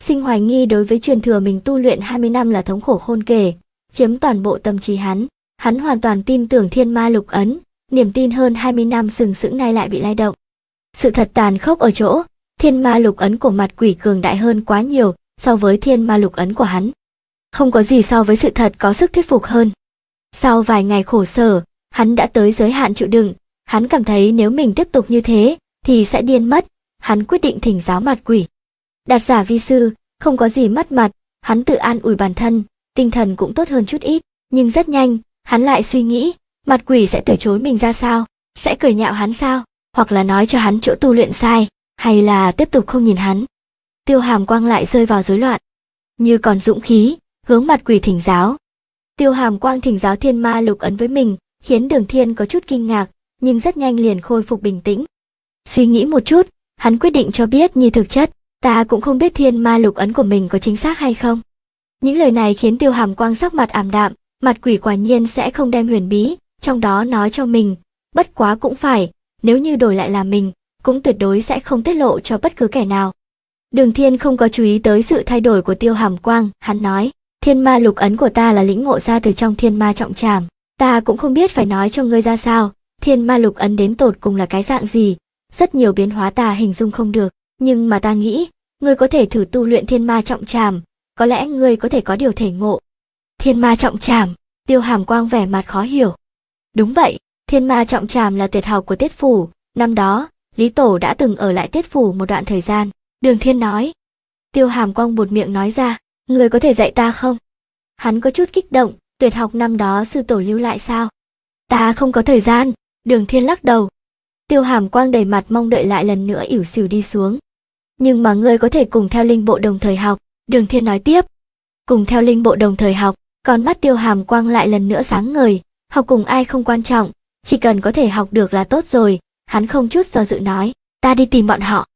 A: Sinh hoài nghi đối với truyền thừa mình tu luyện 20 năm là thống khổ khôn kể, chiếm toàn bộ tâm trí hắn, hắn hoàn toàn tin tưởng thiên ma lục ấn, niềm tin hơn 20 năm sừng sững nay lại bị lay động. Sự thật tàn khốc ở chỗ, thiên ma lục ấn của mặt quỷ cường đại hơn quá nhiều so với thiên ma lục ấn của hắn. Không có gì so với sự thật có sức thuyết phục hơn. Sau vài ngày khổ sở, hắn đã tới giới hạn chịu đựng, hắn cảm thấy nếu mình tiếp tục như thế thì sẽ điên mất, hắn quyết định thỉnh giáo mặt quỷ. Đạt giả vi sư, không có gì mất mặt, hắn tự an ủi bản thân, tinh thần cũng tốt hơn chút ít, nhưng rất nhanh, hắn lại suy nghĩ, mặt quỷ sẽ từ chối mình ra sao, sẽ cười nhạo hắn sao, hoặc là nói cho hắn chỗ tu luyện sai, hay là tiếp tục không nhìn hắn. Tiêu hàm quang lại rơi vào rối loạn, như còn dũng khí, hướng mặt quỷ thỉnh giáo, Tiêu Hàm Quang thỉnh giáo Thiên Ma Lục ấn với mình, khiến Đường Thiên có chút kinh ngạc, nhưng rất nhanh liền khôi phục bình tĩnh. Suy nghĩ một chút, hắn quyết định cho biết như thực chất, ta cũng không biết Thiên Ma Lục ấn của mình có chính xác hay không. Những lời này khiến Tiêu Hàm Quang sắc mặt ảm đạm, mặt quỷ quả nhiên sẽ không đem huyền bí, trong đó nói cho mình, bất quá cũng phải, nếu như đổi lại là mình, cũng tuyệt đối sẽ không tiết lộ cho bất cứ kẻ nào. Đường Thiên không có chú ý tới sự thay đổi của Tiêu Hàm Quang, hắn nói, Thiên ma lục ấn của ta là lĩnh ngộ ra từ trong thiên ma trọng trảm. Ta cũng không biết phải nói cho ngươi ra sao, thiên ma lục ấn đến tột cùng là cái dạng gì. Rất nhiều biến hóa ta hình dung không được, nhưng mà ta nghĩ, ngươi có thể thử tu luyện thiên ma trọng trảm, có lẽ ngươi có thể có điều thể ngộ. Thiên ma trọng trảm, tiêu hàm quang vẻ mặt khó hiểu. Đúng vậy, thiên ma trọng trảm là tuyệt học của tiết phủ, năm đó, Lý Tổ đã từng ở lại tiết phủ một đoạn thời gian, đường thiên nói. Tiêu hàm quang buột miệng nói ra, người có thể dạy ta không? Hắn có chút kích động, tuyệt học năm đó sư tổ lưu lại sao? Ta không có thời gian, đường thiên lắc đầu. Tiêu hàm quang đầy mặt mong đợi lại lần nữa ỉu xìu đi xuống. Nhưng mà ngươi có thể cùng theo linh bộ đồng thời học, đường thiên nói tiếp. Cùng theo linh bộ đồng thời học, còn mắt tiêu hàm quang lại lần nữa sáng ngời, học cùng ai không quan trọng, chỉ cần có thể học được là tốt rồi, hắn không chút do dự nói, ta đi tìm bọn họ.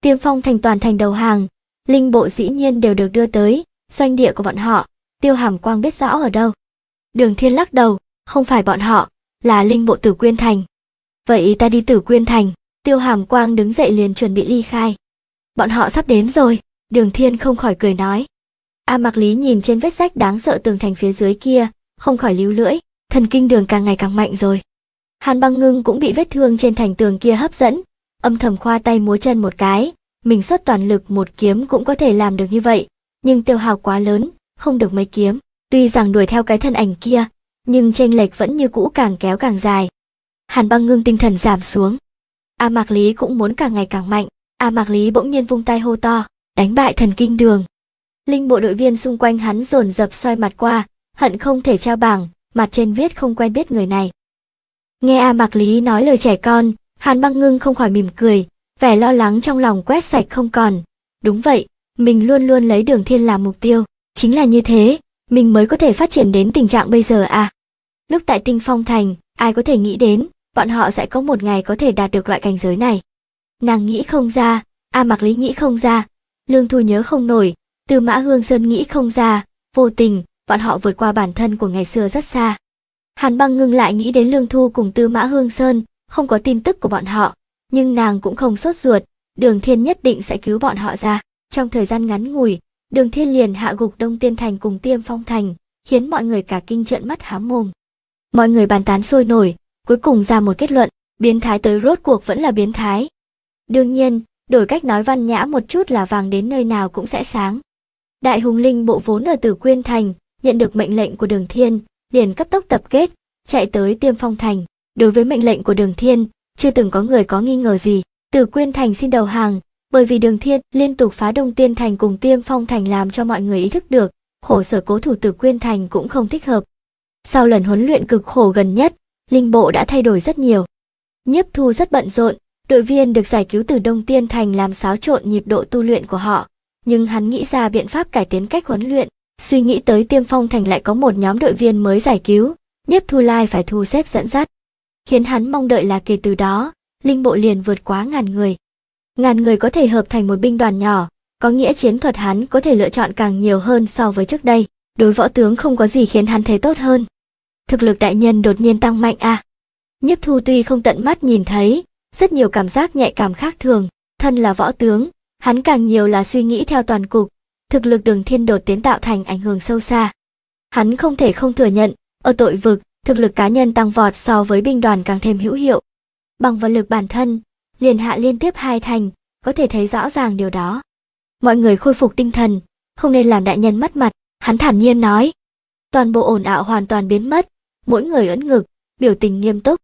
A: Tiêm phong thành toàn thành đầu hàng, linh bộ dĩ nhiên đều được đưa tới, doanh địa của bọn họ, tiêu hàm quang biết rõ ở đâu. Đường thiên lắc đầu, không phải bọn họ, là linh bộ tử quyên thành. Vậy ta đi tử quyên thành, tiêu hàm quang đứng dậy liền chuẩn bị ly khai. Bọn họ sắp đến rồi, đường thiên không khỏi cười nói. A mặc Lý nhìn trên vết rách đáng sợ tường thành phía dưới kia, không khỏi líu lưỡi, thần kinh đường càng ngày càng mạnh rồi. Hàn băng ngưng cũng bị vết thương trên thành tường kia hấp dẫn, âm thầm khoa tay múa chân một cái, mình xuất toàn lực một kiếm cũng có thể làm được như vậy, nhưng tiêu hào quá lớn, không được mấy kiếm. Tuy rằng đuổi theo cái thân ảnh kia, nhưng tranh lệch vẫn như cũ càng kéo càng dài. Hàn băng ngưng tinh thần giảm xuống. A Mạc Lý cũng muốn càng ngày càng mạnh. A Mạc Lý bỗng nhiên vung tay hô to, đánh bại thần kinh đường. Linh bộ đội viên xung quanh hắn dồn dập xoay mặt qua, hận không thể trao bảng, mặt trên viết không quen biết người này. Nghe A Mạc Lý nói lời trẻ con, Hàn băng ngưng không khỏi mỉm cười, vẻ lo lắng trong lòng quét sạch không còn. Đúng vậy, mình luôn luôn lấy đường thiên làm mục tiêu chính là như thế mình mới có thể phát triển đến tình trạng bây giờ à lúc tại tinh phong thành ai có thể nghĩ đến bọn họ sẽ có một ngày có thể đạt được loại cảnh giới này nàng nghĩ không ra a mặc lý nghĩ không ra lương thu nhớ không nổi từ mã hương sơn nghĩ không ra vô tình bọn họ vượt qua bản thân của ngày xưa rất xa hàn băng ngưng lại nghĩ đến lương thu cùng tư mã hương sơn không có tin tức của bọn họ nhưng nàng cũng không sốt ruột đường thiên nhất định sẽ cứu bọn họ ra trong thời gian ngắn ngủi, Đường Thiên liền hạ gục Đông Tiên Thành cùng Tiêm Phong Thành, khiến mọi người cả kinh trợn mắt há mồm. Mọi người bàn tán sôi nổi, cuối cùng ra một kết luận, biến thái tới rốt cuộc vẫn là biến thái. Đương nhiên, đổi cách nói văn nhã một chút là vàng đến nơi nào cũng sẽ sáng. Đại Hùng Linh bộ vốn ở Tử Quyên Thành, nhận được mệnh lệnh của Đường Thiên, liền cấp tốc tập kết, chạy tới Tiêm Phong Thành. Đối với mệnh lệnh của Đường Thiên, chưa từng có người có nghi ngờ gì. Tử Quyên Thành xin đầu hàng, bởi vì đường thiên liên tục phá đông tiên thành cùng tiêm phong thành làm cho mọi người ý thức được khổ sở cố thủ tử quyên thành cũng không thích hợp sau lần huấn luyện cực khổ gần nhất linh bộ đã thay đổi rất nhiều nhiếp thu rất bận rộn đội viên được giải cứu từ đông tiên thành làm xáo trộn nhịp độ tu luyện của họ nhưng hắn nghĩ ra biện pháp cải tiến cách huấn luyện suy nghĩ tới tiêm phong thành lại có một nhóm đội viên mới giải cứu nhiếp thu lai phải thu xếp dẫn dắt khiến hắn mong đợi là kể từ đó linh bộ liền vượt quá ngàn người ngàn người có thể hợp thành một binh đoàn nhỏ, có nghĩa chiến thuật hắn có thể lựa chọn càng nhiều hơn so với trước đây. Đối võ tướng không có gì khiến hắn thấy tốt hơn. Thực lực đại nhân đột nhiên tăng mạnh à? Nhấp thu tuy không tận mắt nhìn thấy, rất nhiều cảm giác nhạy cảm khác thường. Thân là võ tướng, hắn càng nhiều là suy nghĩ theo toàn cục, thực lực đường thiên đột tiến tạo thành ảnh hưởng sâu xa. Hắn không thể không thừa nhận, ở tội vực, thực lực cá nhân tăng vọt so với binh đoàn càng thêm hữu hiệu. Bằng vào lực bản thân, liền hạ liên tiếp hai thành, có thể thấy rõ ràng điều đó. Mọi người khôi phục tinh thần, không nên làm đại nhân mất mặt, hắn thản nhiên nói. Toàn bộ ồn ảo hoàn toàn biến mất, mỗi người ưỡn ngực, biểu tình nghiêm túc.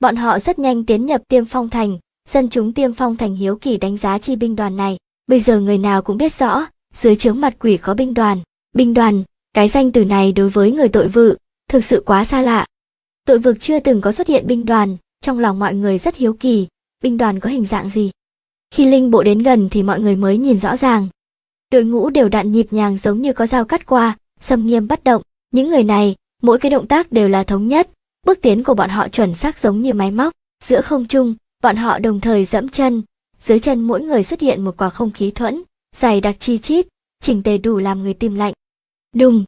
A: Bọn họ rất nhanh tiến nhập tiêm phong thành, dân chúng tiêm phong thành hiếu kỳ đánh giá chi binh đoàn này. Bây giờ người nào cũng biết rõ, dưới chướng mặt quỷ có binh đoàn. Binh đoàn, cái danh từ này đối với người tội vự, thực sự quá xa lạ. Tội vực chưa từng có xuất hiện binh đoàn, trong lòng mọi người rất hiếu kỳ, binh đoàn có hình dạng gì. Khi linh bộ đến gần thì mọi người mới nhìn rõ ràng. Đội ngũ đều đạn nhịp nhàng giống như có dao cắt qua, sâm nghiêm bất động. Những người này, mỗi cái động tác đều là thống nhất, bước tiến của bọn họ chuẩn xác giống như máy móc. Giữa không trung, bọn họ đồng thời dẫm chân, dưới chân mỗi người xuất hiện một quả không khí thuẫn, dày đặc chi chít, chỉnh tề đủ làm người tim lạnh. Đùng!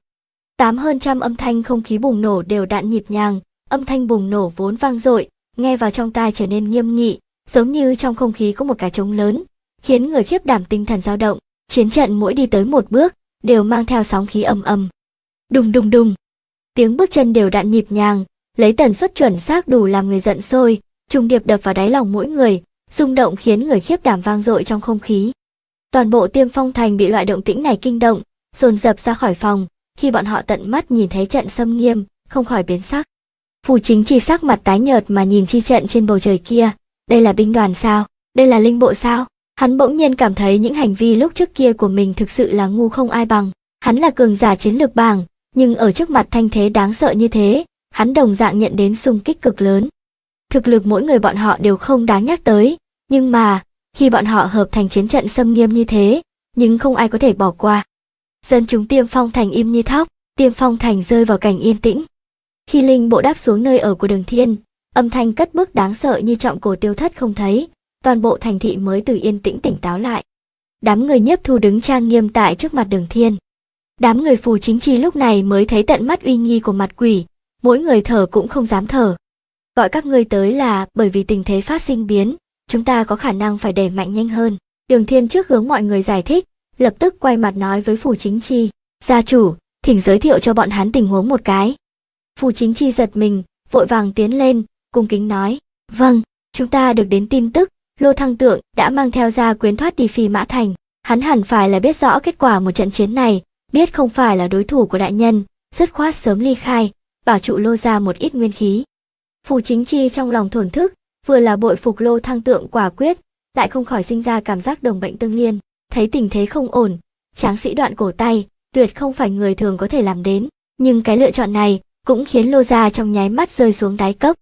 A: Tám hơn trăm âm thanh không khí bùng nổ đều đạn nhịp nhàng, âm thanh bùng nổ vốn vang dội, nghe vào trong tai trở nên nghiêm nghị, giống như trong không khí có một cái trống lớn, khiến người khiếp đảm tinh thần dao động, chiến trận mỗi đi tới một bước, đều mang theo sóng khí ầm ầm. Đùng đùng đùng. Tiếng bước chân đều đạn nhịp nhàng, lấy tần suất chuẩn xác đủ làm người giận sôi, trùng điệp đập vào đáy lòng mỗi người, rung động khiến người khiếp đảm vang dội trong không khí. Toàn bộ Tiêm Phong Thành bị loại động tĩnh này kinh động, dồn dập ra khỏi phòng, khi bọn họ tận mắt nhìn thấy trận xâm nghiêm, không khỏi biến sắc. Phù Chính Chi sắc mặt tái nhợt mà nhìn chi trận trên bầu trời kia, đây là binh đoàn sao đây là linh bộ sao hắn bỗng nhiên cảm thấy những hành vi lúc trước kia của mình thực sự là ngu không ai bằng hắn là cường giả chiến lược bảng nhưng ở trước mặt thanh thế đáng sợ như thế hắn đồng dạng nhận đến xung kích cực lớn thực lực mỗi người bọn họ đều không đáng nhắc tới nhưng mà khi bọn họ hợp thành chiến trận xâm nghiêm như thế nhưng không ai có thể bỏ qua dân chúng tiêm phong thành im như thóc tiêm phong thành rơi vào cảnh yên tĩnh khi linh bộ đáp xuống nơi ở của đường thiên âm thanh cất bước đáng sợ như trọng cổ tiêu thất không thấy toàn bộ thành thị mới từ yên tĩnh tỉnh táo lại đám người nhiếp thu đứng trang nghiêm tại trước mặt đường thiên đám người phù chính chi lúc này mới thấy tận mắt uy nghi của mặt quỷ mỗi người thở cũng không dám thở gọi các ngươi tới là bởi vì tình thế phát sinh biến chúng ta có khả năng phải đẩy mạnh nhanh hơn đường thiên trước hướng mọi người giải thích lập tức quay mặt nói với phù chính chi gia chủ thỉnh giới thiệu cho bọn hắn tình huống một cái phù chính chi giật mình vội vàng tiến lên cung kính nói vâng chúng ta được đến tin tức lô thăng tượng đã mang theo gia quyến thoát đi phi mã thành hắn hẳn phải là biết rõ kết quả một trận chiến này biết không phải là đối thủ của đại nhân dứt khoát sớm ly khai bảo trụ lô ra một ít nguyên khí phù chính chi trong lòng thổn thức vừa là bội phục lô thăng tượng quả quyết lại không khỏi sinh ra cảm giác đồng bệnh tương liên thấy tình thế không ổn tráng sĩ đoạn cổ tay tuyệt không phải người thường có thể làm đến nhưng cái lựa chọn này cũng khiến lô gia trong nháy mắt rơi xuống đáy cốc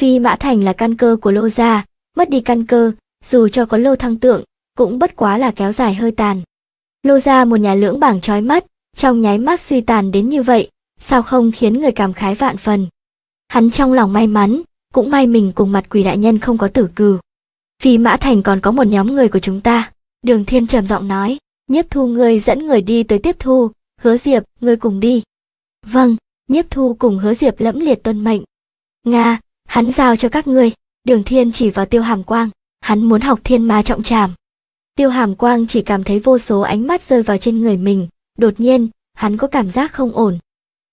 A: Phi Mã Thành là căn cơ của Lô gia, mất đi căn cơ, dù cho có Lô Thăng Tượng, cũng bất quá là kéo dài hơi tàn. Lô gia một nhà lưỡng bảng chói mắt, trong nháy mắt suy tàn đến như vậy, sao không khiến người cảm khái vạn phần. Hắn trong lòng may mắn, cũng may mình cùng mặt quỷ đại nhân không có tử cừ. Phi Mã Thành còn có một nhóm người của chúng ta, Đường Thiên trầm giọng nói, nhiếp thu ngươi dẫn người đi tới tiếp thu, hứa diệp, ngươi cùng đi. Vâng, nhiếp thu cùng hứa diệp lẫm liệt tuân mệnh. Nga, hắn giao cho các ngươi đường thiên chỉ vào tiêu hàm quang hắn muốn học thiên ma trọng trảm tiêu hàm quang chỉ cảm thấy vô số ánh mắt rơi vào trên người mình đột nhiên hắn có cảm giác không ổn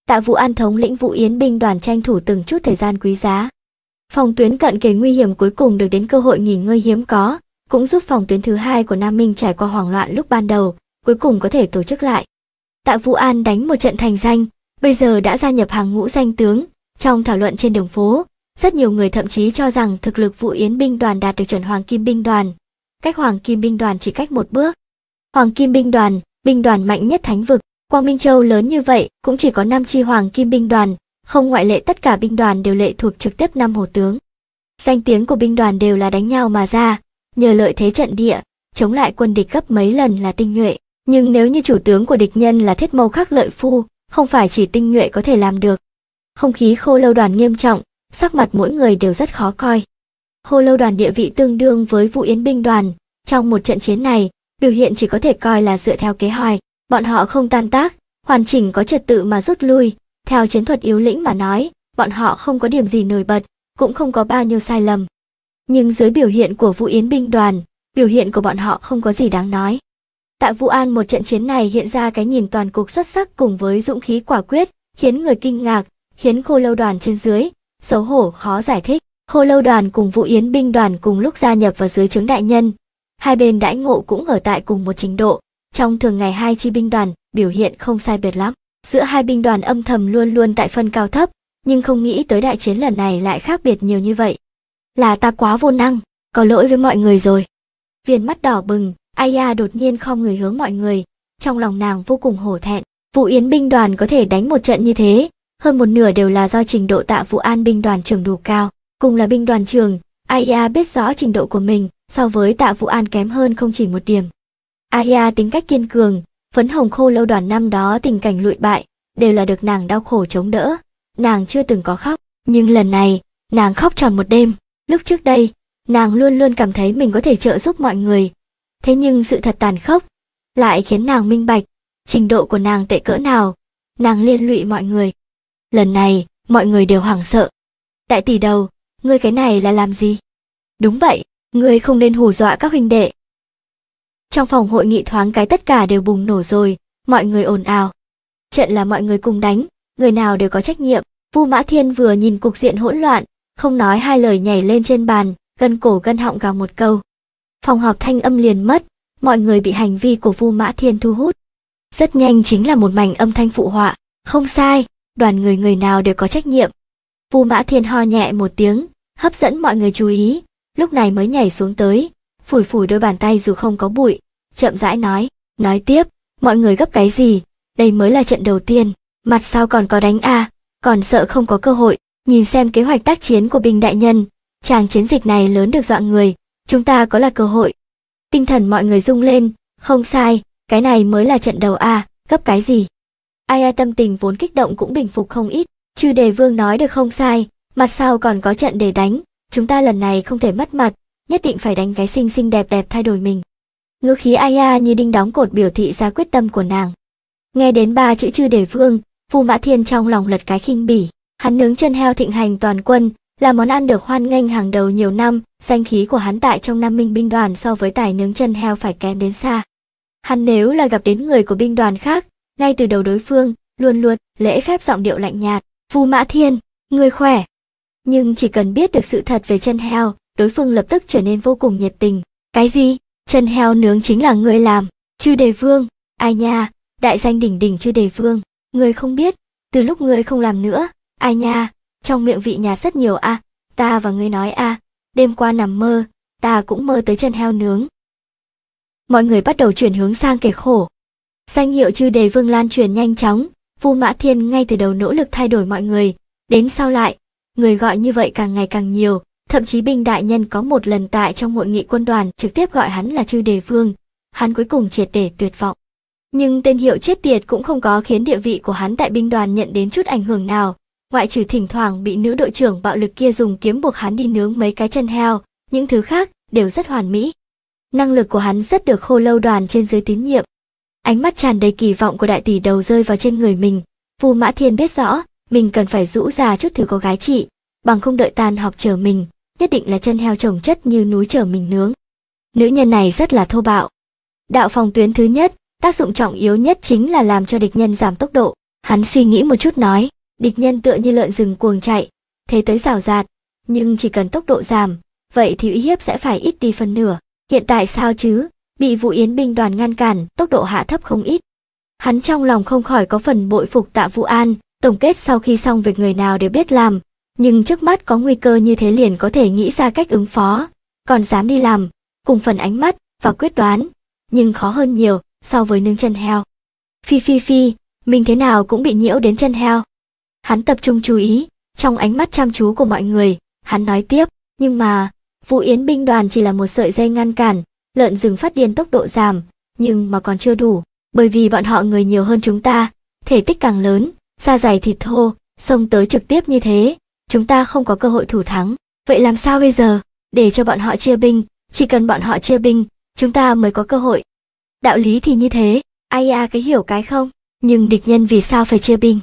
A: tạ vũ an thống lĩnh vũ yến binh đoàn tranh thủ từng chút thời gian quý giá phòng tuyến cận kề nguy hiểm cuối cùng được đến cơ hội nghỉ ngơi hiếm có cũng giúp phòng tuyến thứ hai của nam minh trải qua hoảng loạn lúc ban đầu cuối cùng có thể tổ chức lại tạ vũ an đánh một trận thành danh bây giờ đã gia nhập hàng ngũ danh tướng trong thảo luận trên đường phố rất nhiều người thậm chí cho rằng thực lực Vũ Yến binh đoàn đạt được chuẩn Hoàng Kim binh đoàn. Cách Hoàng Kim binh đoàn chỉ cách một bước. Hoàng Kim binh đoàn, binh đoàn mạnh nhất thánh vực, Quang Minh Châu lớn như vậy cũng chỉ có 5 chi Hoàng Kim binh đoàn, không ngoại lệ tất cả binh đoàn đều lệ thuộc trực tiếp năm hồ tướng. Danh tiếng của binh đoàn đều là đánh nhau mà ra, nhờ lợi thế trận địa, chống lại quân địch gấp mấy lần là tinh nhuệ. Nhưng nếu như chủ tướng của địch nhân là thiết mâu khắc lợi phu, không phải chỉ tinh nhuệ có thể làm được. Không khí khô lâu đoàn nghiêm trọng, sắc mặt mỗi người đều rất khó coi. Hồ Lâu đoàn địa vị tương đương với Vũ Yến binh đoàn, trong một trận chiến này, biểu hiện chỉ có thể coi là dựa theo kế hoạch, bọn họ không tan tác, hoàn chỉnh có trật tự mà rút lui, theo chiến thuật yếu lĩnh mà nói, bọn họ không có điểm gì nổi bật, cũng không có bao nhiêu sai lầm. Nhưng dưới biểu hiện của Vũ Yến binh đoàn, biểu hiện của bọn họ không có gì đáng nói. Tại Vũ An một trận chiến này hiện ra cái nhìn toàn cục xuất sắc cùng với dũng khí quả quyết, khiến người kinh ngạc, khiến khô lâu đoàn trên dưới, xấu hổ khó giải thích. Khô lâu đoàn cùng Vũ Yến binh đoàn cùng lúc gia nhập vào dưới trướng đại nhân. Hai bên đãi ngộ cũng ở tại cùng một trình độ. Trong thường ngày hai chi binh đoàn, biểu hiện không sai biệt lắm. Giữa hai binh đoàn âm thầm luôn luôn tại phân cao thấp, nhưng không nghĩ tới đại chiến lần này lại khác biệt nhiều như vậy. Là ta quá vô năng, có lỗi với mọi người rồi. Viên mắt đỏ bừng, Aya đột nhiên không người hướng mọi người, trong lòng nàng vô cùng hổ thẹn. Vũ Yến binh đoàn có thể đánh một trận như thế, hơn một nửa đều là do trình độ tạ vũ an binh đoàn trưởng đủ cao cùng là binh đoàn trưởng aia biết rõ trình độ của mình so với tạ vũ an kém hơn không chỉ một điểm aia tính cách kiên cường phấn hồng khô lâu đoàn năm đó tình cảnh lụi bại đều là được nàng đau khổ chống đỡ nàng chưa từng có khóc nhưng lần này nàng khóc tròn một đêm lúc trước đây nàng luôn luôn cảm thấy mình có thể trợ giúp mọi người thế nhưng sự thật tàn khốc lại khiến nàng minh bạch trình độ của nàng tệ cỡ nào nàng liên lụy mọi người Lần này, mọi người đều hoảng sợ. Đại tỷ đầu, ngươi cái này là làm gì? Đúng vậy, ngươi không nên hù dọa các huynh đệ. Trong phòng hội nghị thoáng cái tất cả đều bùng nổ rồi, mọi người ồn ào. Trận là mọi người cùng đánh, người nào đều có trách nhiệm. Vu Mã Thiên vừa nhìn cục diện hỗn loạn, không nói hai lời nhảy lên trên bàn, gân cổ gân họng gào một câu. Phòng họp thanh âm liền mất, mọi người bị hành vi của Vu Mã Thiên thu hút. Rất nhanh chính là một mảnh âm thanh phụ họa, không sai, đoàn người người nào đều có trách nhiệm. Vu Mã Thiên ho nhẹ một tiếng, hấp dẫn mọi người chú ý, lúc này mới nhảy xuống tới, phủi phủi đôi bàn tay dù không có bụi, chậm rãi nói, nói tiếp, mọi người gấp cái gì, đây mới là trận đầu tiên, mặt sau còn có đánh a, à, còn sợ không có cơ hội, nhìn xem kế hoạch tác chiến của Bình đại nhân, chàng chiến dịch này lớn được dọa người, chúng ta có là cơ hội. Tinh thần mọi người rung lên, không sai, cái này mới là trận đầu a, à, gấp cái gì ai tâm tình vốn kích động cũng bình phục không ít. Chư đề vương nói được không sai, mặt sau còn có trận để đánh, chúng ta lần này không thể mất mặt, nhất định phải đánh cái xinh xinh đẹp đẹp thay đổi mình. Ngữ khí Aya như đinh đóng cột biểu thị ra quyết tâm của nàng. Nghe đến ba chữ chư đề vương, Phù Mã Thiên trong lòng lật cái khinh bỉ, hắn nướng chân heo thịnh hành toàn quân, là món ăn được hoan nghênh hàng đầu nhiều năm, danh khí của hắn tại trong Nam Minh binh đoàn so với tài nướng chân heo phải kém đến xa. Hắn nếu là gặp đến người của binh đoàn khác, ngay từ đầu đối phương, luôn luôn lễ phép giọng điệu lạnh nhạt, "Vu Mã Thiên, người khỏe?" Nhưng chỉ cần biết được sự thật về chân heo, đối phương lập tức trở nên vô cùng nhiệt tình. "Cái gì? Chân heo nướng chính là người làm?" Chư Đề Vương, ai nha, đại danh đỉnh đỉnh Chư Đề Vương, người không biết, từ lúc người không làm nữa, ai nha, trong miệng vị nhà rất nhiều a, à, ta và ngươi nói a, à, đêm qua nằm mơ, ta cũng mơ tới chân heo nướng. Mọi người bắt đầu chuyển hướng sang kể khổ, Danh hiệu chư đề vương lan truyền nhanh chóng, Vu Mã Thiên ngay từ đầu nỗ lực thay đổi mọi người, đến sau lại, người gọi như vậy càng ngày càng nhiều, thậm chí Bình đại nhân có một lần tại trong hội nghị quân đoàn trực tiếp gọi hắn là chư đề vương, hắn cuối cùng triệt để tuyệt vọng. Nhưng tên hiệu chết tiệt cũng không có khiến địa vị của hắn tại binh đoàn nhận đến chút ảnh hưởng nào, ngoại trừ thỉnh thoảng bị nữ đội trưởng bạo lực kia dùng kiếm buộc hắn đi nướng mấy cái chân heo, những thứ khác đều rất hoàn mỹ. Năng lực của hắn rất được khô lâu đoàn trên dưới tín nhiệm, Ánh mắt tràn đầy kỳ vọng của đại tỷ đầu rơi vào trên người mình. Phù Mã Thiên biết rõ, mình cần phải rũ ra chút thứ có gái trị. bằng không đợi tàn học chờ mình, nhất định là chân heo trồng chất như núi chờ mình nướng. Nữ nhân này rất là thô bạo. Đạo phòng tuyến thứ nhất, tác dụng trọng yếu nhất chính là làm cho địch nhân giảm tốc độ. Hắn suy nghĩ một chút nói, địch nhân tựa như lợn rừng cuồng chạy, thế tới rào rạt, nhưng chỉ cần tốc độ giảm, vậy thì uy hiếp sẽ phải ít đi phân nửa. Hiện tại sao chứ, bị Vũ Yến binh đoàn ngăn cản, tốc độ hạ thấp không ít. Hắn trong lòng không khỏi có phần bội phục Tạ Vũ An, tổng kết sau khi xong việc người nào đều biết làm, nhưng trước mắt có nguy cơ như thế liền có thể nghĩ ra cách ứng phó, còn dám đi làm, cùng phần ánh mắt và quyết đoán, nhưng khó hơn nhiều so với nướng chân heo. Phi phi phi, mình thế nào cũng bị nhiễu đến chân heo. Hắn tập trung chú ý, trong ánh mắt chăm chú của mọi người, hắn nói tiếp, nhưng mà, Vũ Yến binh đoàn chỉ là một sợi dây ngăn cản, lợn rừng phát điên tốc độ giảm, nhưng mà còn chưa đủ, bởi vì bọn họ người nhiều hơn chúng ta, thể tích càng lớn, da dày thịt thô, xông tới trực tiếp như thế, chúng ta không có cơ hội thủ thắng. Vậy làm sao bây giờ? Để cho bọn họ chia binh, chỉ cần bọn họ chia binh, chúng ta mới có cơ hội. Đạo lý thì như thế, ai à cái hiểu cái không? Nhưng địch nhân vì sao phải chia binh?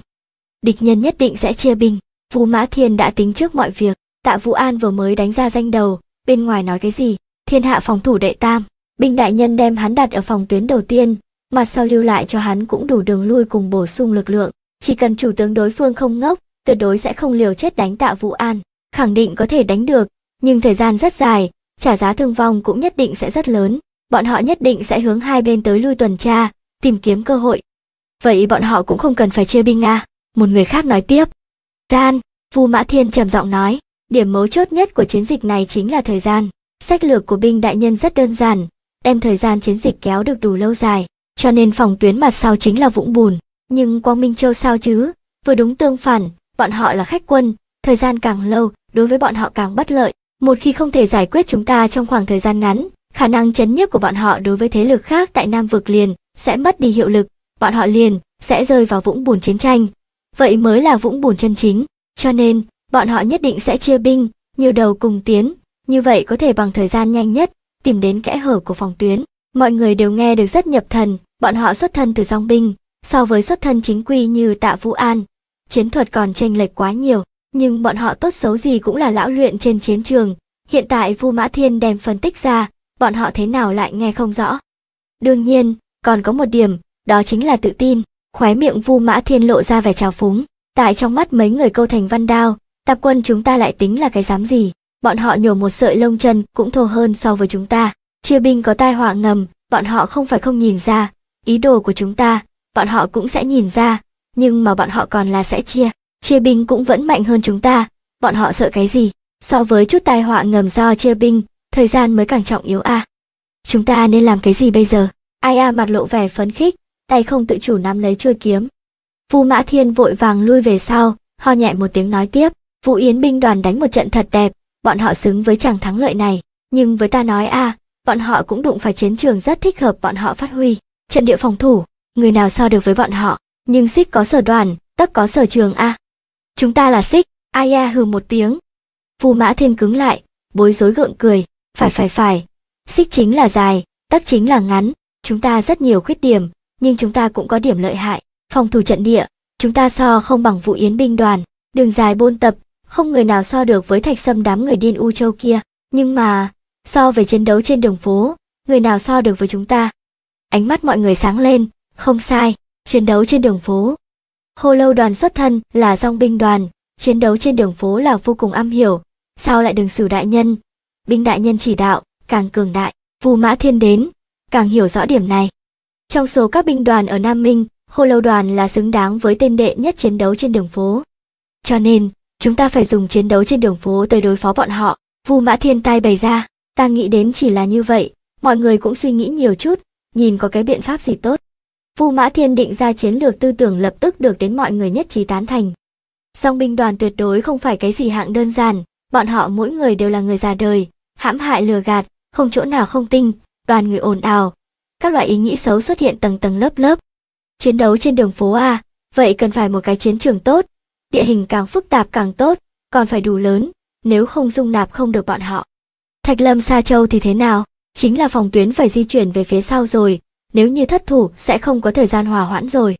A: Địch nhân nhất định sẽ chia binh. Vũ Mã Thiên đã tính trước mọi việc, Tạ Vũ An vừa mới đánh ra danh đầu, bên ngoài nói cái gì, thiên hạ phòng thủ đệ tam binh đại nhân đem hắn đặt ở phòng tuyến đầu tiên mà sau lưu lại cho hắn cũng đủ đường lui cùng bổ sung lực lượng chỉ cần chủ tướng đối phương không ngốc tuyệt đối sẽ không liều chết đánh tạ vũ an khẳng định có thể đánh được nhưng thời gian rất dài trả giá thương vong cũng nhất định sẽ rất lớn bọn họ nhất định sẽ hướng hai bên tới lui tuần tra tìm kiếm cơ hội vậy bọn họ cũng không cần phải chia binh nga à? một người khác nói tiếp gian vu mã thiên trầm giọng nói điểm mấu chốt nhất của chiến dịch này chính là thời gian Sách lược của binh đại nhân rất đơn giản, đem thời gian chiến dịch kéo được đủ lâu dài, cho nên phòng tuyến mặt sau chính là vũng bùn. Nhưng Quang Minh Châu sao chứ, vừa đúng tương phản, bọn họ là khách quân, thời gian càng lâu, đối với bọn họ càng bất lợi. Một khi không thể giải quyết chúng ta trong khoảng thời gian ngắn, khả năng chấn nhiếp của bọn họ đối với thế lực khác tại Nam vực liền sẽ mất đi hiệu lực, bọn họ liền sẽ rơi vào vũng bùn chiến tranh. Vậy mới là vũng bùn chân chính, cho nên bọn họ nhất định sẽ chia binh, nhiều đầu cùng tiến, như vậy có thể bằng thời gian nhanh nhất tìm đến kẽ hở của phòng tuyến. Mọi người đều nghe được rất nhập thần, bọn họ xuất thân từ dòng binh, so với xuất thân chính quy như Tạ Vũ An, chiến thuật còn chênh lệch quá nhiều, nhưng bọn họ tốt xấu gì cũng là lão luyện trên chiến trường. Hiện tại Vu Mã Thiên đem phân tích ra, bọn họ thế nào lại nghe không rõ. Đương nhiên, còn có một điểm, đó chính là tự tin. Khóe miệng Vu Mã Thiên lộ ra vẻ trào phúng, tại trong mắt mấy người câu thành văn đao, tạp quân chúng ta lại tính là cái dám gì bọn họ nhổ một sợi lông chân cũng thô hơn so với chúng ta. Chia binh có tai họa ngầm, bọn họ không phải không nhìn ra, ý đồ của chúng ta, bọn họ cũng sẽ nhìn ra, nhưng mà bọn họ còn là sẽ chia. Chia binh cũng vẫn mạnh hơn chúng ta, bọn họ sợ cái gì? So với chút tai họa ngầm do chia binh, thời gian mới càng trọng yếu a. À. Chúng ta nên làm cái gì bây giờ? Ai a à mặt lộ vẻ phấn khích, tay không tự chủ nắm lấy chuôi kiếm. Vu Mã Thiên vội vàng lui về sau, ho nhẹ một tiếng nói tiếp, Vũ Yến binh đoàn đánh một trận thật đẹp, bọn họ xứng với chàng thắng lợi này. Nhưng với ta nói a, à, bọn họ cũng đụng phải chiến trường rất thích hợp bọn họ phát huy. Trận địa phòng thủ, người nào so được với bọn họ, nhưng xích có sở đoàn, tất có sở trường a. À. Chúng ta là xích, Aya hừ một tiếng. Phù mã thiên cứng lại, bối rối gượng cười, phải phải phải. Xích chính là dài, tất chính là ngắn, chúng ta rất nhiều khuyết điểm, nhưng chúng ta cũng có điểm lợi hại. Phòng thủ trận địa, chúng ta so không bằng vụ yến binh đoàn, đường dài bôn tập, không người nào so được với thạch sâm đám người điên u châu kia nhưng mà so về chiến đấu trên đường phố người nào so được với chúng ta ánh mắt mọi người sáng lên không sai chiến đấu trên đường phố khô lâu đoàn xuất thân là song binh đoàn chiến đấu trên đường phố là vô cùng am hiểu sao lại đừng xử đại nhân binh đại nhân chỉ đạo càng cường đại phù mã thiên đến càng hiểu rõ điểm này trong số các binh đoàn ở nam minh khô lâu đoàn là xứng đáng với tên đệ nhất chiến đấu trên đường phố cho nên chúng ta phải dùng chiến đấu trên đường phố tới đối phó bọn họ vu mã thiên tai bày ra ta nghĩ đến chỉ là như vậy mọi người cũng suy nghĩ nhiều chút nhìn có cái biện pháp gì tốt vu mã thiên định ra chiến lược tư tưởng lập tức được đến mọi người nhất trí tán thành song binh đoàn tuyệt đối không phải cái gì hạng đơn giản bọn họ mỗi người đều là người già đời hãm hại lừa gạt không chỗ nào không tinh đoàn người ồn ào các loại ý nghĩ xấu xuất hiện tầng tầng lớp lớp chiến đấu trên đường phố à vậy cần phải một cái chiến trường tốt địa hình càng phức tạp càng tốt, còn phải đủ lớn, nếu không dung nạp không được bọn họ. Thạch Lâm Sa Châu thì thế nào? Chính là phòng tuyến phải di chuyển về phía sau rồi, nếu như thất thủ sẽ không có thời gian hòa hoãn rồi.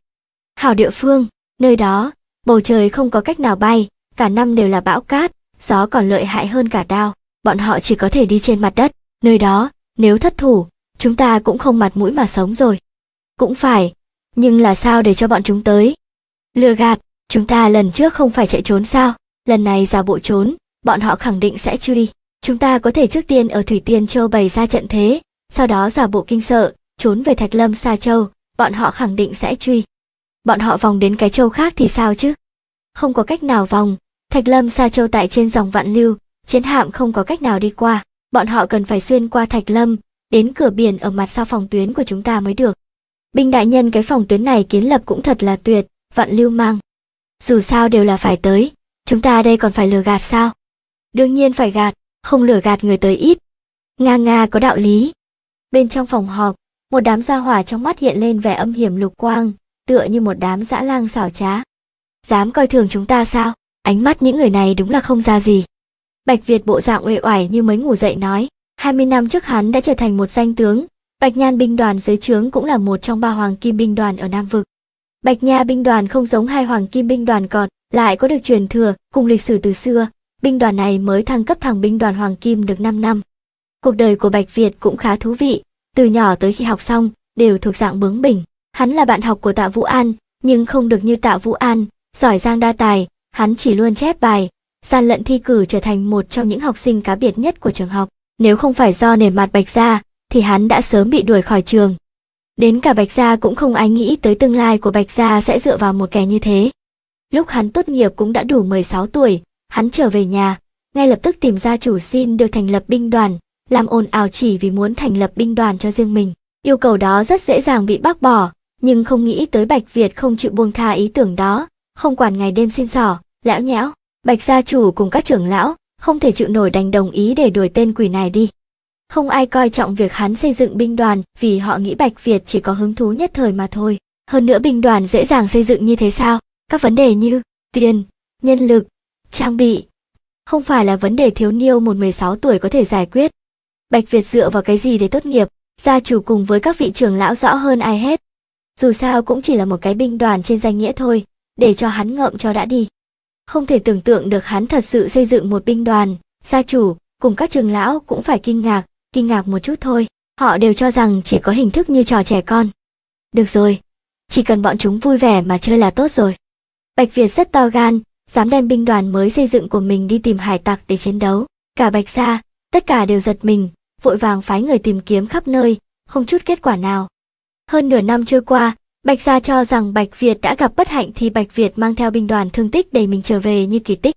A: Hảo địa phương, nơi đó, bầu trời không có cách nào bay, cả năm đều là bão cát, gió còn lợi hại hơn cả đao, bọn họ chỉ có thể đi trên mặt đất, nơi đó, nếu thất thủ, chúng ta cũng không mặt mũi mà sống rồi. Cũng phải, nhưng là sao để cho bọn chúng tới? Lừa gạt, Chúng ta lần trước không phải chạy trốn sao? Lần này giả bộ trốn, bọn họ khẳng định sẽ truy. Chúng ta có thể trước tiên ở Thủy Tiên Châu bày ra trận thế, sau đó giả bộ kinh sợ, trốn về Thạch Lâm xa Châu, bọn họ khẳng định sẽ truy. Bọn họ vòng đến cái châu khác thì sao chứ? Không có cách nào vòng, Thạch Lâm xa Châu tại trên dòng vạn lưu, chiến hạm không có cách nào đi qua, bọn họ cần phải xuyên qua Thạch Lâm, đến cửa biển ở mặt sau phòng tuyến của chúng ta mới được. Binh đại nhân cái phòng tuyến này kiến lập cũng thật là tuyệt, vạn lưu mang dù sao đều là phải tới chúng ta đây còn phải lừa gạt sao đương nhiên phải gạt không lừa gạt người tới ít nga nga có đạo lý bên trong phòng họp một đám gia hỏa trong mắt hiện lên vẻ âm hiểm lục quang tựa như một đám dã lang xảo trá dám coi thường chúng ta sao ánh mắt những người này đúng là không ra gì bạch việt bộ dạng uể oải như mới ngủ dậy nói 20 năm trước hắn đã trở thành một danh tướng bạch nhan binh đoàn dưới trướng cũng là một trong ba hoàng kim binh đoàn ở nam vực Bạch Nha binh đoàn không giống hai hoàng kim binh đoàn còn, lại có được truyền thừa, cùng lịch sử từ xưa, binh đoàn này mới thăng cấp thẳng binh đoàn hoàng kim được 5 năm. Cuộc đời của Bạch Việt cũng khá thú vị, từ nhỏ tới khi học xong, đều thuộc dạng bướng bỉnh. Hắn là bạn học của Tạ Vũ An, nhưng không được như Tạ Vũ An, giỏi giang đa tài, hắn chỉ luôn chép bài, gian lận thi cử trở thành một trong những học sinh cá biệt nhất của trường học. Nếu không phải do nề mặt Bạch ra, thì hắn đã sớm bị đuổi khỏi trường. Đến cả Bạch Gia cũng không ai nghĩ tới tương lai của Bạch Gia sẽ dựa vào một kẻ như thế. Lúc hắn tốt nghiệp cũng đã đủ 16 tuổi, hắn trở về nhà, ngay lập tức tìm ra chủ xin được thành lập binh đoàn, làm ồn ào chỉ vì muốn thành lập binh đoàn cho riêng mình. Yêu cầu đó rất dễ dàng bị bác bỏ, nhưng không nghĩ tới Bạch Việt không chịu buông tha ý tưởng đó, không quản ngày đêm xin xỏ, lão nhão. Bạch gia chủ cùng các trưởng lão không thể chịu nổi đành đồng ý để đuổi tên quỷ này đi. Không ai coi trọng việc hắn xây dựng binh đoàn vì họ nghĩ Bạch Việt chỉ có hứng thú nhất thời mà thôi. Hơn nữa binh đoàn dễ dàng xây dựng như thế sao? Các vấn đề như tiền, nhân lực, trang bị không phải là vấn đề thiếu niêu một 16 tuổi có thể giải quyết. Bạch Việt dựa vào cái gì để tốt nghiệp, gia chủ cùng với các vị trưởng lão rõ hơn ai hết. Dù sao cũng chỉ là một cái binh đoàn trên danh nghĩa thôi, để cho hắn ngậm cho đã đi. Không thể tưởng tượng được hắn thật sự xây dựng một binh đoàn, gia chủ cùng các trưởng lão cũng phải kinh ngạc, kinh ngạc một chút thôi, họ đều cho rằng chỉ có hình thức như trò trẻ con. Được rồi, chỉ cần bọn chúng vui vẻ mà chơi là tốt rồi. Bạch Việt rất to gan, dám đem binh đoàn mới xây dựng của mình đi tìm hải tặc để chiến đấu. Cả Bạch Gia, tất cả đều giật mình, vội vàng phái người tìm kiếm khắp nơi, không chút kết quả nào. Hơn nửa năm trôi qua, Bạch Gia cho rằng Bạch Việt đã gặp bất hạnh thì Bạch Việt mang theo binh đoàn thương tích đầy mình trở về như kỳ tích.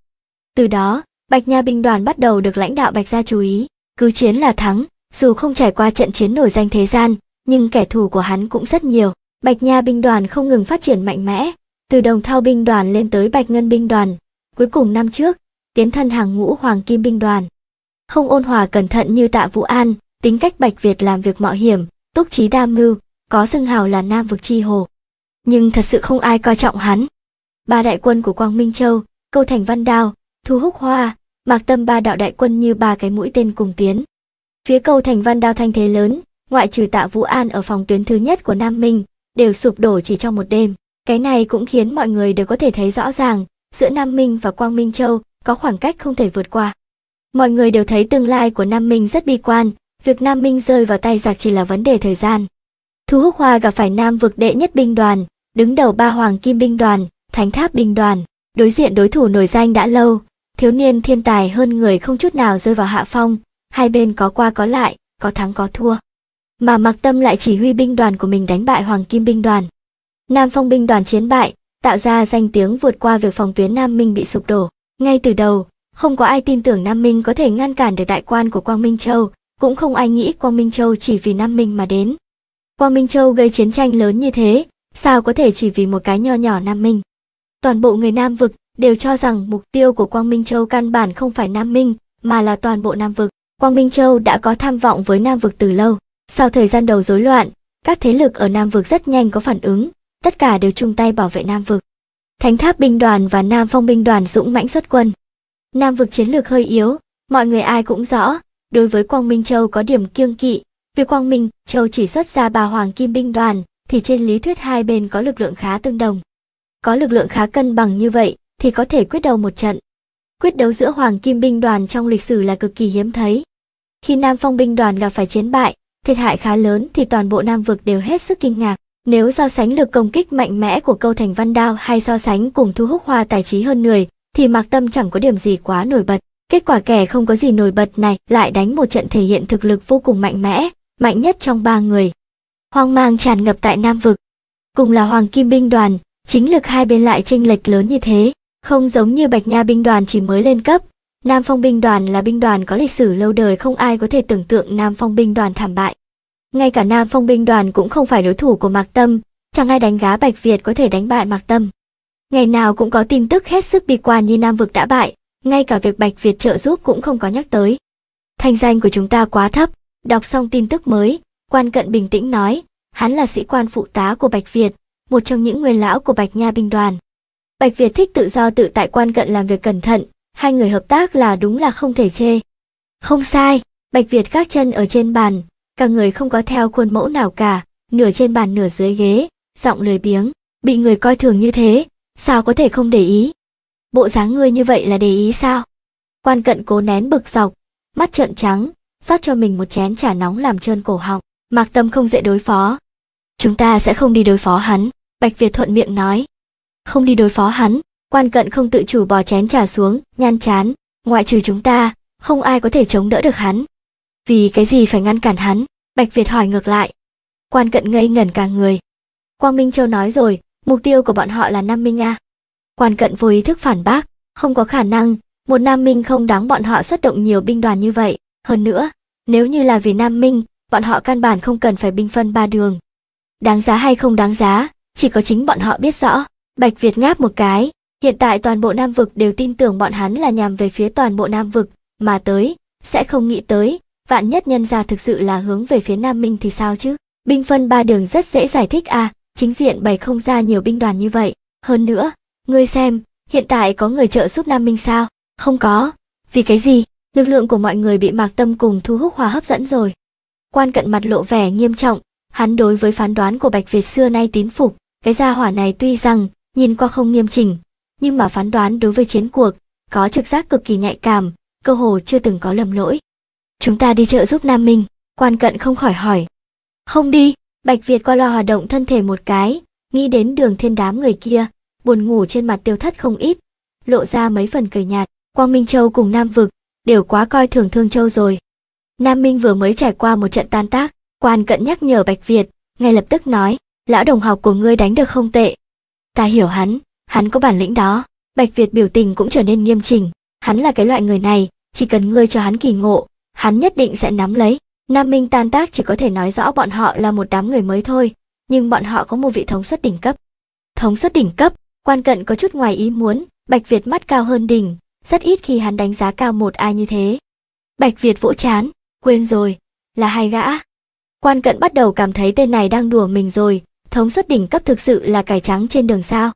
A: Từ đó, Bạch Nha binh đoàn bắt đầu được lãnh đạo Bạch Gia chú ý cứ chiến là thắng, dù không trải qua trận chiến nổi danh thế gian, nhưng kẻ thù của hắn cũng rất nhiều. Bạch Nha binh đoàn không ngừng phát triển mạnh mẽ, từ Đồng Thao binh đoàn lên tới Bạch Ngân binh đoàn, cuối cùng năm trước, tiến thân hàng ngũ Hoàng Kim binh đoàn. Không ôn hòa cẩn thận như Tạ Vũ An, tính cách Bạch Việt làm việc mạo hiểm, túc trí đa mưu, có xưng hào là Nam vực chi hồ. Nhưng thật sự không ai coi trọng hắn. Ba đại quân của Quang Minh Châu, Câu Thành Văn Đao, Thu Húc Hoa, mạc tâm ba đạo đại quân như ba cái mũi tên cùng tiến phía cầu thành văn đao thanh thế lớn ngoại trừ tạ vũ an ở phòng tuyến thứ nhất của nam minh đều sụp đổ chỉ trong một đêm cái này cũng khiến mọi người đều có thể thấy rõ ràng giữa nam minh và quang minh châu có khoảng cách không thể vượt qua mọi người đều thấy tương lai của nam minh rất bi quan việc nam minh rơi vào tay giặc chỉ là vấn đề thời gian thu húc hoa gặp phải nam vực đệ nhất binh đoàn đứng đầu ba hoàng kim binh đoàn thánh tháp binh đoàn đối diện đối thủ nổi danh đã lâu Thiếu niên thiên tài hơn người không chút nào rơi vào hạ phong, hai bên có qua có lại, có thắng có thua. Mà Mạc Tâm lại chỉ huy binh đoàn của mình đánh bại Hoàng Kim binh đoàn. Nam Phong binh đoàn chiến bại, tạo ra danh tiếng vượt qua việc phòng tuyến Nam Minh bị sụp đổ. Ngay từ đầu, không có ai tin tưởng Nam Minh có thể ngăn cản được đại quan của Quang Minh Châu, cũng không ai nghĩ Quang Minh Châu chỉ vì Nam Minh mà đến. Quang Minh Châu gây chiến tranh lớn như thế, sao có thể chỉ vì một cái nho nhỏ Nam Minh. Toàn bộ người Nam vực, đều cho rằng mục tiêu của Quang Minh Châu căn bản không phải Nam Minh, mà là toàn bộ Nam Vực. Quang Minh Châu đã có tham vọng với Nam Vực từ lâu. Sau thời gian đầu rối loạn, các thế lực ở Nam Vực rất nhanh có phản ứng, tất cả đều chung tay bảo vệ Nam Vực. Thánh Tháp binh đoàn và Nam Phong binh đoàn dũng mãnh xuất quân. Nam Vực chiến lược hơi yếu, mọi người ai cũng rõ, đối với Quang Minh Châu có điểm kiêng kỵ, vì Quang Minh Châu chỉ xuất ra bà Hoàng Kim binh đoàn, thì trên lý thuyết hai bên có lực lượng khá tương đồng. Có lực lượng khá cân bằng như vậy, thì có thể quyết đầu một trận. Quyết đấu giữa Hoàng Kim binh đoàn trong lịch sử là cực kỳ hiếm thấy. Khi Nam Phong binh đoàn gặp phải chiến bại, thiệt hại khá lớn thì toàn bộ Nam vực đều hết sức kinh ngạc. Nếu so sánh lực công kích mạnh mẽ của câu thành văn đao hay so sánh cùng thu hút hoa tài trí hơn người, thì Mạc Tâm chẳng có điểm gì quá nổi bật. Kết quả kẻ không có gì nổi bật này lại đánh một trận thể hiện thực lực vô cùng mạnh mẽ, mạnh nhất trong ba người. Hoang mang tràn ngập tại Nam vực. Cùng là Hoàng Kim binh đoàn, chính lực hai bên lại chênh lệch lớn như thế, không giống như Bạch Nha binh đoàn chỉ mới lên cấp, Nam Phong binh đoàn là binh đoàn có lịch sử lâu đời không ai có thể tưởng tượng Nam Phong binh đoàn thảm bại. Ngay cả Nam Phong binh đoàn cũng không phải đối thủ của Mạc Tâm, chẳng ai đánh gá Bạch Việt có thể đánh bại Mạc Tâm. Ngày nào cũng có tin tức hết sức bi quan như Nam vực đã bại, ngay cả việc Bạch Việt trợ giúp cũng không có nhắc tới. Thanh danh của chúng ta quá thấp, đọc xong tin tức mới, quan cận bình tĩnh nói, hắn là sĩ quan phụ tá của Bạch Việt, một trong những nguyên lão của Bạch Nha binh đoàn. Bạch Việt thích tự do tự tại quan cận làm việc cẩn thận, hai người hợp tác là đúng là không thể chê. Không sai, Bạch Việt gác chân ở trên bàn, cả người không có theo khuôn mẫu nào cả, nửa trên bàn nửa dưới ghế, giọng lười biếng, bị người coi thường như thế, sao có thể không để ý. Bộ dáng ngươi như vậy là để ý sao? Quan cận cố nén bực dọc, mắt trợn trắng, rót cho mình một chén trà nóng làm trơn cổ họng, mạc tâm không dễ đối phó. Chúng ta sẽ không đi đối phó hắn, Bạch Việt thuận miệng nói không đi đối phó hắn quan cận không tự chủ bò chén trà xuống nhan chán ngoại trừ chúng ta không ai có thể chống đỡ được hắn vì cái gì phải ngăn cản hắn bạch việt hỏi ngược lại quan cận ngây ngẩn cả người quang minh châu nói rồi mục tiêu của bọn họ là nam minh a quan cận vô ý thức phản bác không có khả năng một nam minh không đáng bọn họ xuất động nhiều binh đoàn như vậy hơn nữa nếu như là vì nam minh bọn họ căn bản không cần phải binh phân ba đường đáng giá hay không đáng giá chỉ có chính bọn họ biết rõ Bạch Việt ngáp một cái, hiện tại toàn bộ Nam vực đều tin tưởng bọn hắn là nhằm về phía toàn bộ Nam vực, mà tới, sẽ không nghĩ tới, vạn nhất nhân ra thực sự là hướng về phía Nam Minh thì sao chứ? Binh phân ba đường rất dễ giải thích à, chính diện bày không ra nhiều binh đoàn như vậy. Hơn nữa, ngươi xem, hiện tại có người trợ giúp Nam Minh sao? Không có. Vì cái gì? Lực lượng của mọi người bị mạc tâm cùng thu hút hòa hấp dẫn rồi. Quan cận mặt lộ vẻ nghiêm trọng, hắn đối với phán đoán của Bạch Việt xưa nay tín phục, cái gia hỏa này tuy rằng nhìn qua không nghiêm chỉnh, nhưng mà phán đoán đối với chiến cuộc, có trực giác cực kỳ nhạy cảm, cơ hồ chưa từng có lầm lỗi. Chúng ta đi chợ giúp Nam Minh, quan cận không khỏi hỏi. Không đi, Bạch Việt qua loa hoạt động thân thể một cái, nghĩ đến đường thiên đám người kia, buồn ngủ trên mặt tiêu thất không ít, lộ ra mấy phần cười nhạt, Quang Minh Châu cùng Nam Vực, đều quá coi thường Thương Châu rồi. Nam Minh vừa mới trải qua một trận tan tác, quan cận nhắc nhở Bạch Việt, ngay lập tức nói, lão đồng học của ngươi đánh được không tệ, Ta hiểu hắn, hắn có bản lĩnh đó. Bạch Việt biểu tình cũng trở nên nghiêm chỉnh, hắn là cái loại người này, chỉ cần ngươi cho hắn kỳ ngộ, hắn nhất định sẽ nắm lấy. Nam Minh tan tác chỉ có thể nói rõ bọn họ là một đám người mới thôi, nhưng bọn họ có một vị thống suất đỉnh cấp. Thống suất đỉnh cấp, quan cận có chút ngoài ý muốn, Bạch Việt mắt cao hơn đỉnh, rất ít khi hắn đánh giá cao một ai như thế. Bạch Việt vỗ chán, quên rồi, là hai gã. Quan cận bắt đầu cảm thấy tên này đang đùa mình rồi, thống suất đỉnh cấp thực sự là cải trắng trên đường sao.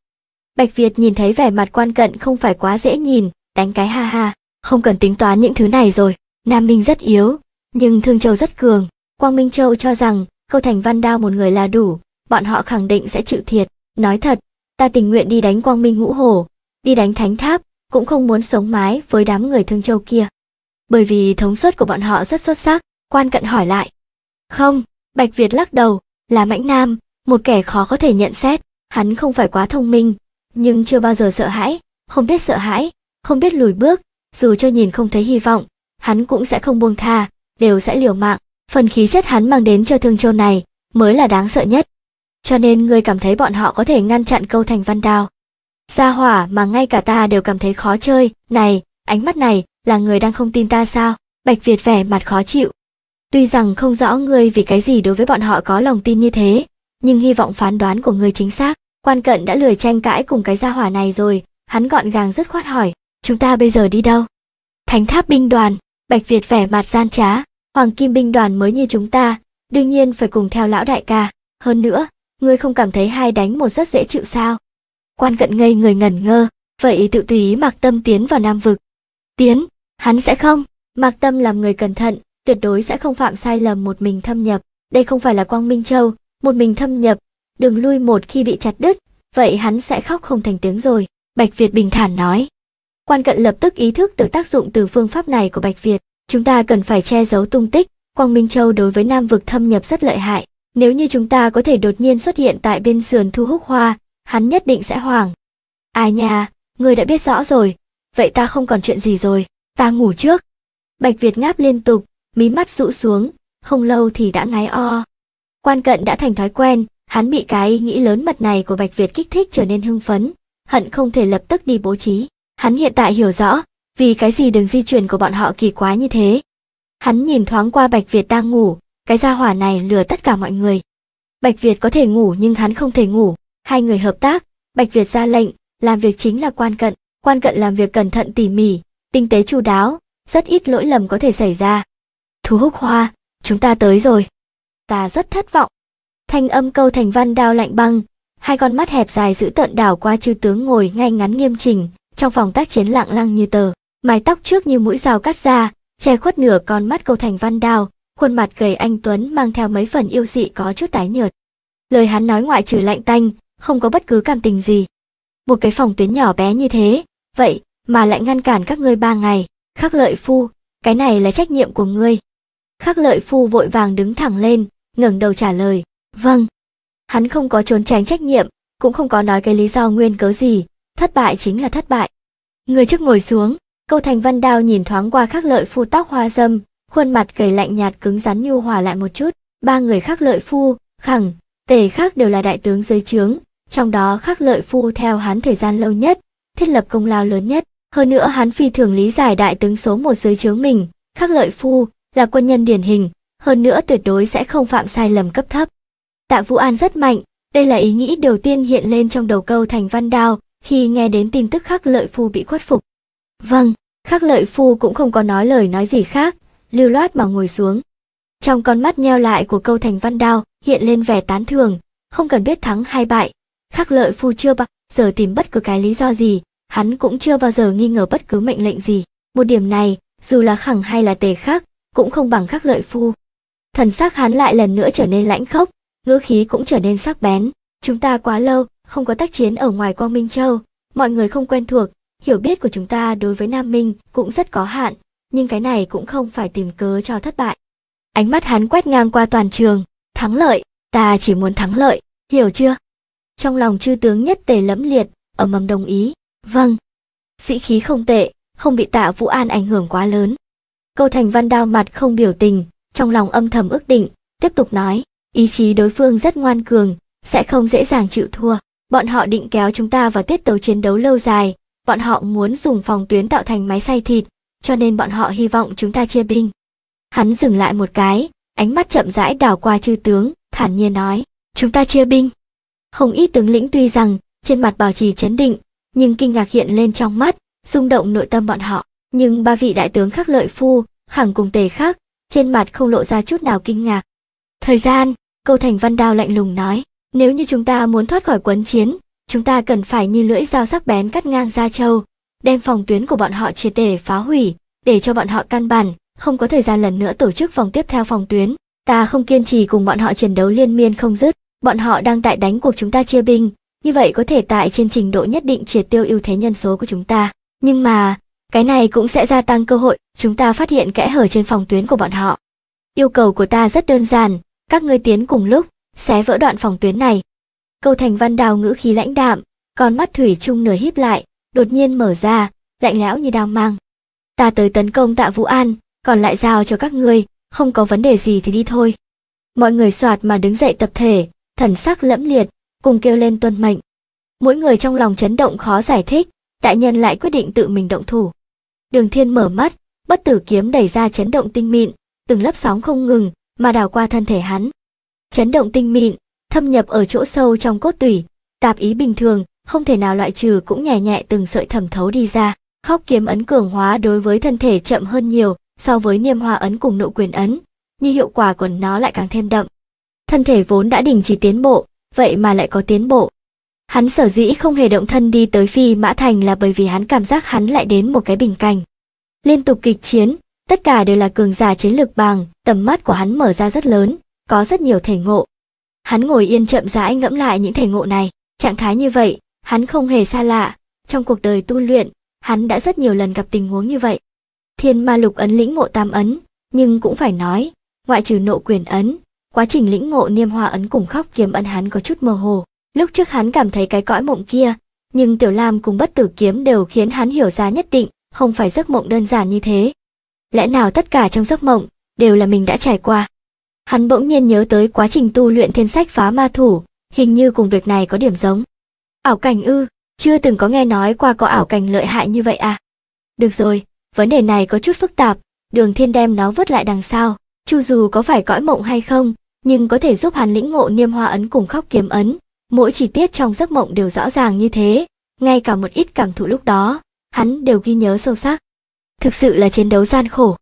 A: Bạch Việt nhìn thấy vẻ mặt quan cận không phải quá dễ nhìn, đánh cái ha ha, không cần tính toán những thứ này rồi. Nam Minh rất yếu, nhưng Thương Châu rất cường. Quang Minh Châu cho rằng, câu thành văn đao một người là đủ, bọn họ khẳng định sẽ chịu thiệt. Nói thật, ta tình nguyện đi đánh Quang Minh Ngũ Hổ, đi đánh Thánh Tháp, cũng không muốn sống mái với đám người Thương Châu kia. Bởi vì thống suất của bọn họ rất xuất sắc, quan cận hỏi lại. Không, Bạch Việt lắc đầu, là Mãnh Nam, một kẻ khó có thể nhận xét, hắn không phải quá thông minh, nhưng chưa bao giờ sợ hãi, không biết sợ hãi, không biết lùi bước, dù cho nhìn không thấy hy vọng, hắn cũng sẽ không buông tha, đều sẽ liều mạng, phần khí chất hắn mang đến cho Thương Châu này mới là đáng sợ nhất. Cho nên ngươi cảm thấy bọn họ có thể ngăn chặn câu thành văn đao. Gia hỏa mà ngay cả ta đều cảm thấy khó chơi, này, ánh mắt này, là người đang không tin ta sao? Bạch Việt vẻ mặt khó chịu. Tuy rằng không rõ ngươi vì cái gì đối với bọn họ có lòng tin như thế, nhưng hy vọng phán đoán của người chính xác. Quan cận đã lười tranh cãi cùng cái gia hỏa này rồi, hắn gọn gàng dứt khoát hỏi, chúng ta bây giờ đi đâu? Thánh tháp binh đoàn, Bạch Việt vẻ mặt gian trá, Hoàng Kim binh đoàn mới như chúng ta, đương nhiên phải cùng theo lão đại ca. Hơn nữa, ngươi không cảm thấy hai đánh một rất dễ chịu sao? Quan cận ngây người ngẩn ngơ, vậy tự tùy ý Mạc Tâm tiến vào Nam Vực. Tiến, hắn sẽ không, mặc Tâm làm người cẩn thận, tuyệt đối sẽ không phạm sai lầm một mình thâm nhập. Đây không phải là Quang Minh Châu, một mình thâm nhập, đường lui một khi bị chặt đứt, vậy hắn sẽ khóc không thành tiếng rồi, Bạch Việt bình thản nói. Quan cận lập tức ý thức được tác dụng từ phương pháp này của Bạch Việt, chúng ta cần phải che giấu tung tích, Quang Minh Châu đối với Nam vực thâm nhập rất lợi hại, nếu như chúng ta có thể đột nhiên xuất hiện tại bên sườn thu hút hoa, hắn nhất định sẽ hoảng. Ai à nhà, người đã biết rõ rồi, vậy ta không còn chuyện gì rồi, ta ngủ trước. Bạch Việt ngáp liên tục, mí mắt rũ xuống, không lâu thì đã ngáy o. Quan cận đã thành thói quen, hắn bị cái ý nghĩ lớn mật này của Bạch Việt kích thích trở nên hưng phấn, hận không thể lập tức đi bố trí. Hắn hiện tại hiểu rõ, vì cái gì đường di chuyển của bọn họ kỳ quái như thế. Hắn nhìn thoáng qua Bạch Việt đang ngủ, cái gia hỏa này lừa tất cả mọi người. Bạch Việt có thể ngủ nhưng hắn không thể ngủ, hai người hợp tác, Bạch Việt ra lệnh, làm việc chính là quan cận, quan cận làm việc cẩn thận tỉ mỉ, tinh tế chu đáo, rất ít lỗi lầm có thể xảy ra. Thú húc hoa, chúng ta tới rồi ta rất thất vọng. Thanh âm câu thành văn đao lạnh băng, hai con mắt hẹp dài giữ tợn đảo qua chư tướng ngồi ngay ngắn nghiêm chỉnh, trong phòng tác chiến lặng lăng như tờ, mái tóc trước như mũi dao cắt ra, che khuất nửa con mắt câu thành văn đao, khuôn mặt gầy anh Tuấn mang theo mấy phần yêu dị có chút tái nhợt. Lời hắn nói ngoại trừ lạnh tanh, không có bất cứ cảm tình gì. Một cái phòng tuyến nhỏ bé như thế, vậy mà lại ngăn cản các ngươi ba ngày, khắc lợi phu, cái này là trách nhiệm của ngươi. Khắc lợi phu vội vàng đứng thẳng lên, ngẩng đầu trả lời, "Vâng." Hắn không có trốn tránh trách nhiệm, cũng không có nói cái lý do nguyên cớ gì, thất bại chính là thất bại. Người trước ngồi xuống, Câu Thành Văn Đao nhìn thoáng qua khắc lợi phu tóc hoa dâm, khuôn mặt gầy lạnh nhạt cứng rắn nhu hòa lại một chút, ba người khắc lợi phu, khẳng, tề khác đều là đại tướng dưới trướng, trong đó khắc lợi phu theo hắn thời gian lâu nhất, thiết lập công lao lớn nhất. Hơn nữa hắn phi thường lý giải đại tướng số một dưới trướng mình, khắc lợi phu là quân nhân điển hình, hơn nữa tuyệt đối sẽ không phạm sai lầm cấp thấp. Tạ Vũ An rất mạnh, đây là ý nghĩ đầu tiên hiện lên trong đầu câu Thành Văn Đao khi nghe đến tin tức Khắc Lợi Phu bị khuất phục. Vâng, Khắc Lợi Phu cũng không có nói lời nói gì khác, lưu loát mà ngồi xuống. Trong con mắt nheo lại của câu Thành Văn Đao hiện lên vẻ tán thường, không cần biết thắng hay bại. Khắc Lợi Phu chưa bao giờ tìm bất cứ cái lý do gì, hắn cũng chưa bao giờ nghi ngờ bất cứ mệnh lệnh gì. Một điểm này, dù là khẳng hay là tề khắc, cũng không bằng khắc lợi phu thần sắc hắn lại lần nữa trở nên lãnh khốc ngữ khí cũng trở nên sắc bén chúng ta quá lâu không có tác chiến ở ngoài quang minh châu mọi người không quen thuộc hiểu biết của chúng ta đối với nam minh cũng rất có hạn nhưng cái này cũng không phải tìm cớ cho thất bại ánh mắt hắn quét ngang qua toàn trường thắng lợi ta chỉ muốn thắng lợi hiểu chưa trong lòng chư tướng nhất tề lẫm liệt ở mầm đồng ý vâng sĩ khí không tệ không bị tạ vũ an ảnh hưởng quá lớn câu thành văn đao mặt không biểu tình trong lòng âm thầm ước định, tiếp tục nói, ý chí đối phương rất ngoan cường, sẽ không dễ dàng chịu thua. Bọn họ định kéo chúng ta vào tiết tấu chiến đấu lâu dài, bọn họ muốn dùng phòng tuyến tạo thành máy xay thịt, cho nên bọn họ hy vọng chúng ta chia binh. Hắn dừng lại một cái, ánh mắt chậm rãi đảo qua chư tướng, thản nhiên nói, chúng ta chia binh. Không ít tướng lĩnh tuy rằng, trên mặt bảo trì chấn định, nhưng kinh ngạc hiện lên trong mắt, rung động nội tâm bọn họ. Nhưng ba vị đại tướng khắc lợi phu, khẳng cùng tề khắc, trên mặt không lộ ra chút nào kinh ngạc. Thời gian, câu thành văn đao lạnh lùng nói, nếu như chúng ta muốn thoát khỏi quấn chiến, chúng ta cần phải như lưỡi dao sắc bén cắt ngang ra châu, đem phòng tuyến của bọn họ triệt để phá hủy, để cho bọn họ căn bản, không có thời gian lần nữa tổ chức vòng tiếp theo phòng tuyến. Ta không kiên trì cùng bọn họ chiến đấu liên miên không dứt, bọn họ đang tại đánh cuộc chúng ta chia binh, như vậy có thể tại trên trình độ nhất định triệt tiêu ưu thế nhân số của chúng ta. Nhưng mà, cái này cũng sẽ gia tăng cơ hội chúng ta phát hiện kẽ hở trên phòng tuyến của bọn họ. Yêu cầu của ta rất đơn giản, các ngươi tiến cùng lúc, xé vỡ đoạn phòng tuyến này. Câu Thành Văn Đào ngữ khí lãnh đạm, con mắt thủy chung nửa híp lại, đột nhiên mở ra, lạnh lẽo như đao mang. Ta tới tấn công Tạ Vũ An, còn lại giao cho các ngươi, không có vấn đề gì thì đi thôi. Mọi người soạt mà đứng dậy tập thể, thần sắc lẫm liệt, cùng kêu lên tuân mệnh. Mỗi người trong lòng chấn động khó giải thích, đại nhân lại quyết định tự mình động thủ. Đường Thiên mở mắt, bất tử kiếm đẩy ra chấn động tinh mịn, từng lớp sóng không ngừng mà đào qua thân thể hắn. Chấn động tinh mịn, thâm nhập ở chỗ sâu trong cốt tủy, tạp ý bình thường không thể nào loại trừ cũng nhẹ nhẹ từng sợi thẩm thấu đi ra. Khóc kiếm ấn cường hóa đối với thân thể chậm hơn nhiều so với niêm hoa ấn cùng nộ quyền ấn, nhưng hiệu quả của nó lại càng thêm đậm. Thân thể vốn đã đình chỉ tiến bộ, vậy mà lại có tiến bộ. Hắn sở dĩ không hề động thân đi tới phi mã thành là bởi vì hắn cảm giác hắn lại đến một cái bình cảnh. Liên tục kịch chiến, tất cả đều là cường giả chiến lược bằng, tầm mắt của hắn mở ra rất lớn, có rất nhiều thể ngộ. Hắn ngồi yên chậm rãi ngẫm lại những thể ngộ này, trạng thái như vậy, hắn không hề xa lạ, trong cuộc đời tu luyện, hắn đã rất nhiều lần gặp tình huống như vậy. Thiên ma lục ấn lĩnh ngộ tam ấn, nhưng cũng phải nói, ngoại trừ nộ quyền ấn, quá trình lĩnh ngộ niêm hoa ấn cùng khóc kiếm ấn hắn có chút mơ hồ. Lúc trước hắn cảm thấy cái cõi mộng kia, nhưng Tiểu Lam cùng bất tử kiếm đều khiến hắn hiểu ra nhất định, không phải giấc mộng đơn giản như thế. Lẽ nào tất cả trong giấc mộng đều là mình đã trải qua? Hắn bỗng nhiên nhớ tới quá trình tu luyện thiên sách phá ma thủ, hình như cùng việc này có điểm giống. Ảo cảnh ư, chưa từng có nghe nói qua có ảo cảnh lợi hại như vậy à? Được rồi, vấn đề này có chút phức tạp, đường thiên đem nó vứt lại đằng sau, chu dù có phải cõi mộng hay không, nhưng có thể giúp hắn lĩnh ngộ niêm hoa ấn cùng khóc kiếm ấn, mỗi chi tiết trong giấc mộng đều rõ ràng như thế, ngay cả một ít cảm thụ lúc đó, hắn đều ghi nhớ sâu sắc. Thực sự là chiến đấu gian khổ.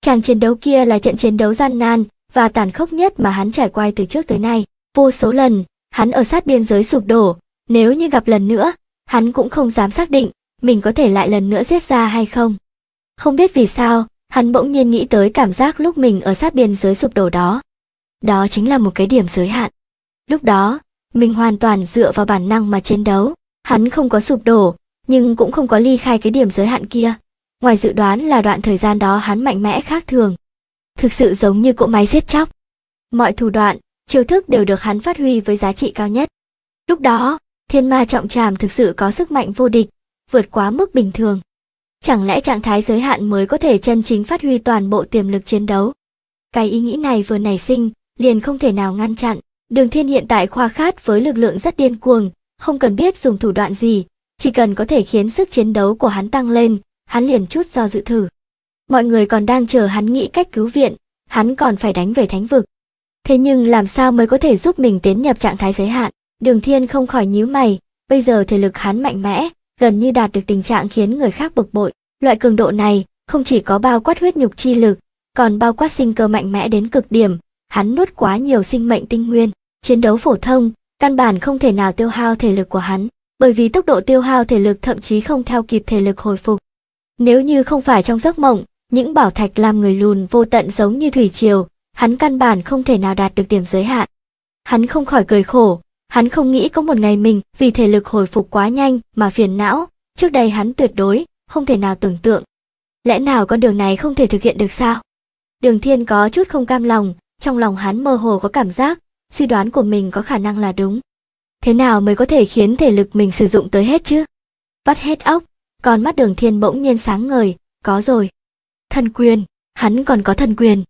A: Chàng chiến đấu kia là trận chiến đấu gian nan và tàn khốc nhất mà hắn trải qua từ trước tới nay. Vô số lần, hắn ở sát biên giới sụp đổ, nếu như gặp lần nữa, hắn cũng không dám xác định mình có thể lại lần nữa giết ra hay không. Không biết vì sao, hắn bỗng nhiên nghĩ tới cảm giác lúc mình ở sát biên giới sụp đổ đó. Đó chính là một cái điểm giới hạn. Lúc đó, mình hoàn toàn dựa vào bản năng mà chiến đấu. Hắn không có sụp đổ, nhưng cũng không có ly khai cái điểm giới hạn kia. Ngoài dự đoán là đoạn thời gian đó hắn mạnh mẽ khác thường. Thực sự giống như cỗ máy giết chóc. Mọi thủ đoạn, chiêu thức đều được hắn phát huy với giá trị cao nhất. Lúc đó, thiên ma trọng tràm thực sự có sức mạnh vô địch, vượt quá mức bình thường. Chẳng lẽ trạng thái giới hạn mới có thể chân chính phát huy toàn bộ tiềm lực chiến đấu? Cái ý nghĩ này vừa nảy sinh, liền không thể nào ngăn chặn. Đường Thiên hiện tại khoa khát với lực lượng rất điên cuồng, không cần biết dùng thủ đoạn gì, chỉ cần có thể khiến sức chiến đấu của hắn tăng lên, hắn liền chút do dự thử. Mọi người còn đang chờ hắn nghĩ cách cứu viện, hắn còn phải đánh về thánh vực. Thế nhưng làm sao mới có thể giúp mình tiến nhập trạng thái giới hạn? Đường Thiên không khỏi nhíu mày, bây giờ thể lực hắn mạnh mẽ, gần như đạt được tình trạng khiến người khác bực bội. Loại cường độ này không chỉ có bao quát huyết nhục chi lực, còn bao quát sinh cơ mạnh mẽ đến cực điểm, hắn nuốt quá nhiều sinh mệnh tinh nguyên. Chiến đấu phổ thông, căn bản không thể nào tiêu hao thể lực của hắn, bởi vì tốc độ tiêu hao thể lực thậm chí không theo kịp thể lực hồi phục. Nếu như không phải trong giấc mộng, những bảo thạch làm người lùn vô tận giống như thủy triều, hắn căn bản không thể nào đạt được điểm giới hạn. Hắn không khỏi cười khổ, hắn không nghĩ có một ngày mình vì thể lực hồi phục quá nhanh mà phiền não, trước đây hắn tuyệt đối không thể nào tưởng tượng. Lẽ nào con đường này không thể thực hiện được sao? Đường Thiên có chút không cam lòng, trong lòng hắn mơ hồ có cảm giác suy đoán của mình có khả năng là đúng. Thế nào mới có thể khiến thể lực mình sử dụng tới hết chứ? Vắt hết óc, con mắt đường thiên bỗng nhiên sáng ngời, có rồi. Thần quyền, hắn còn có thần quyền.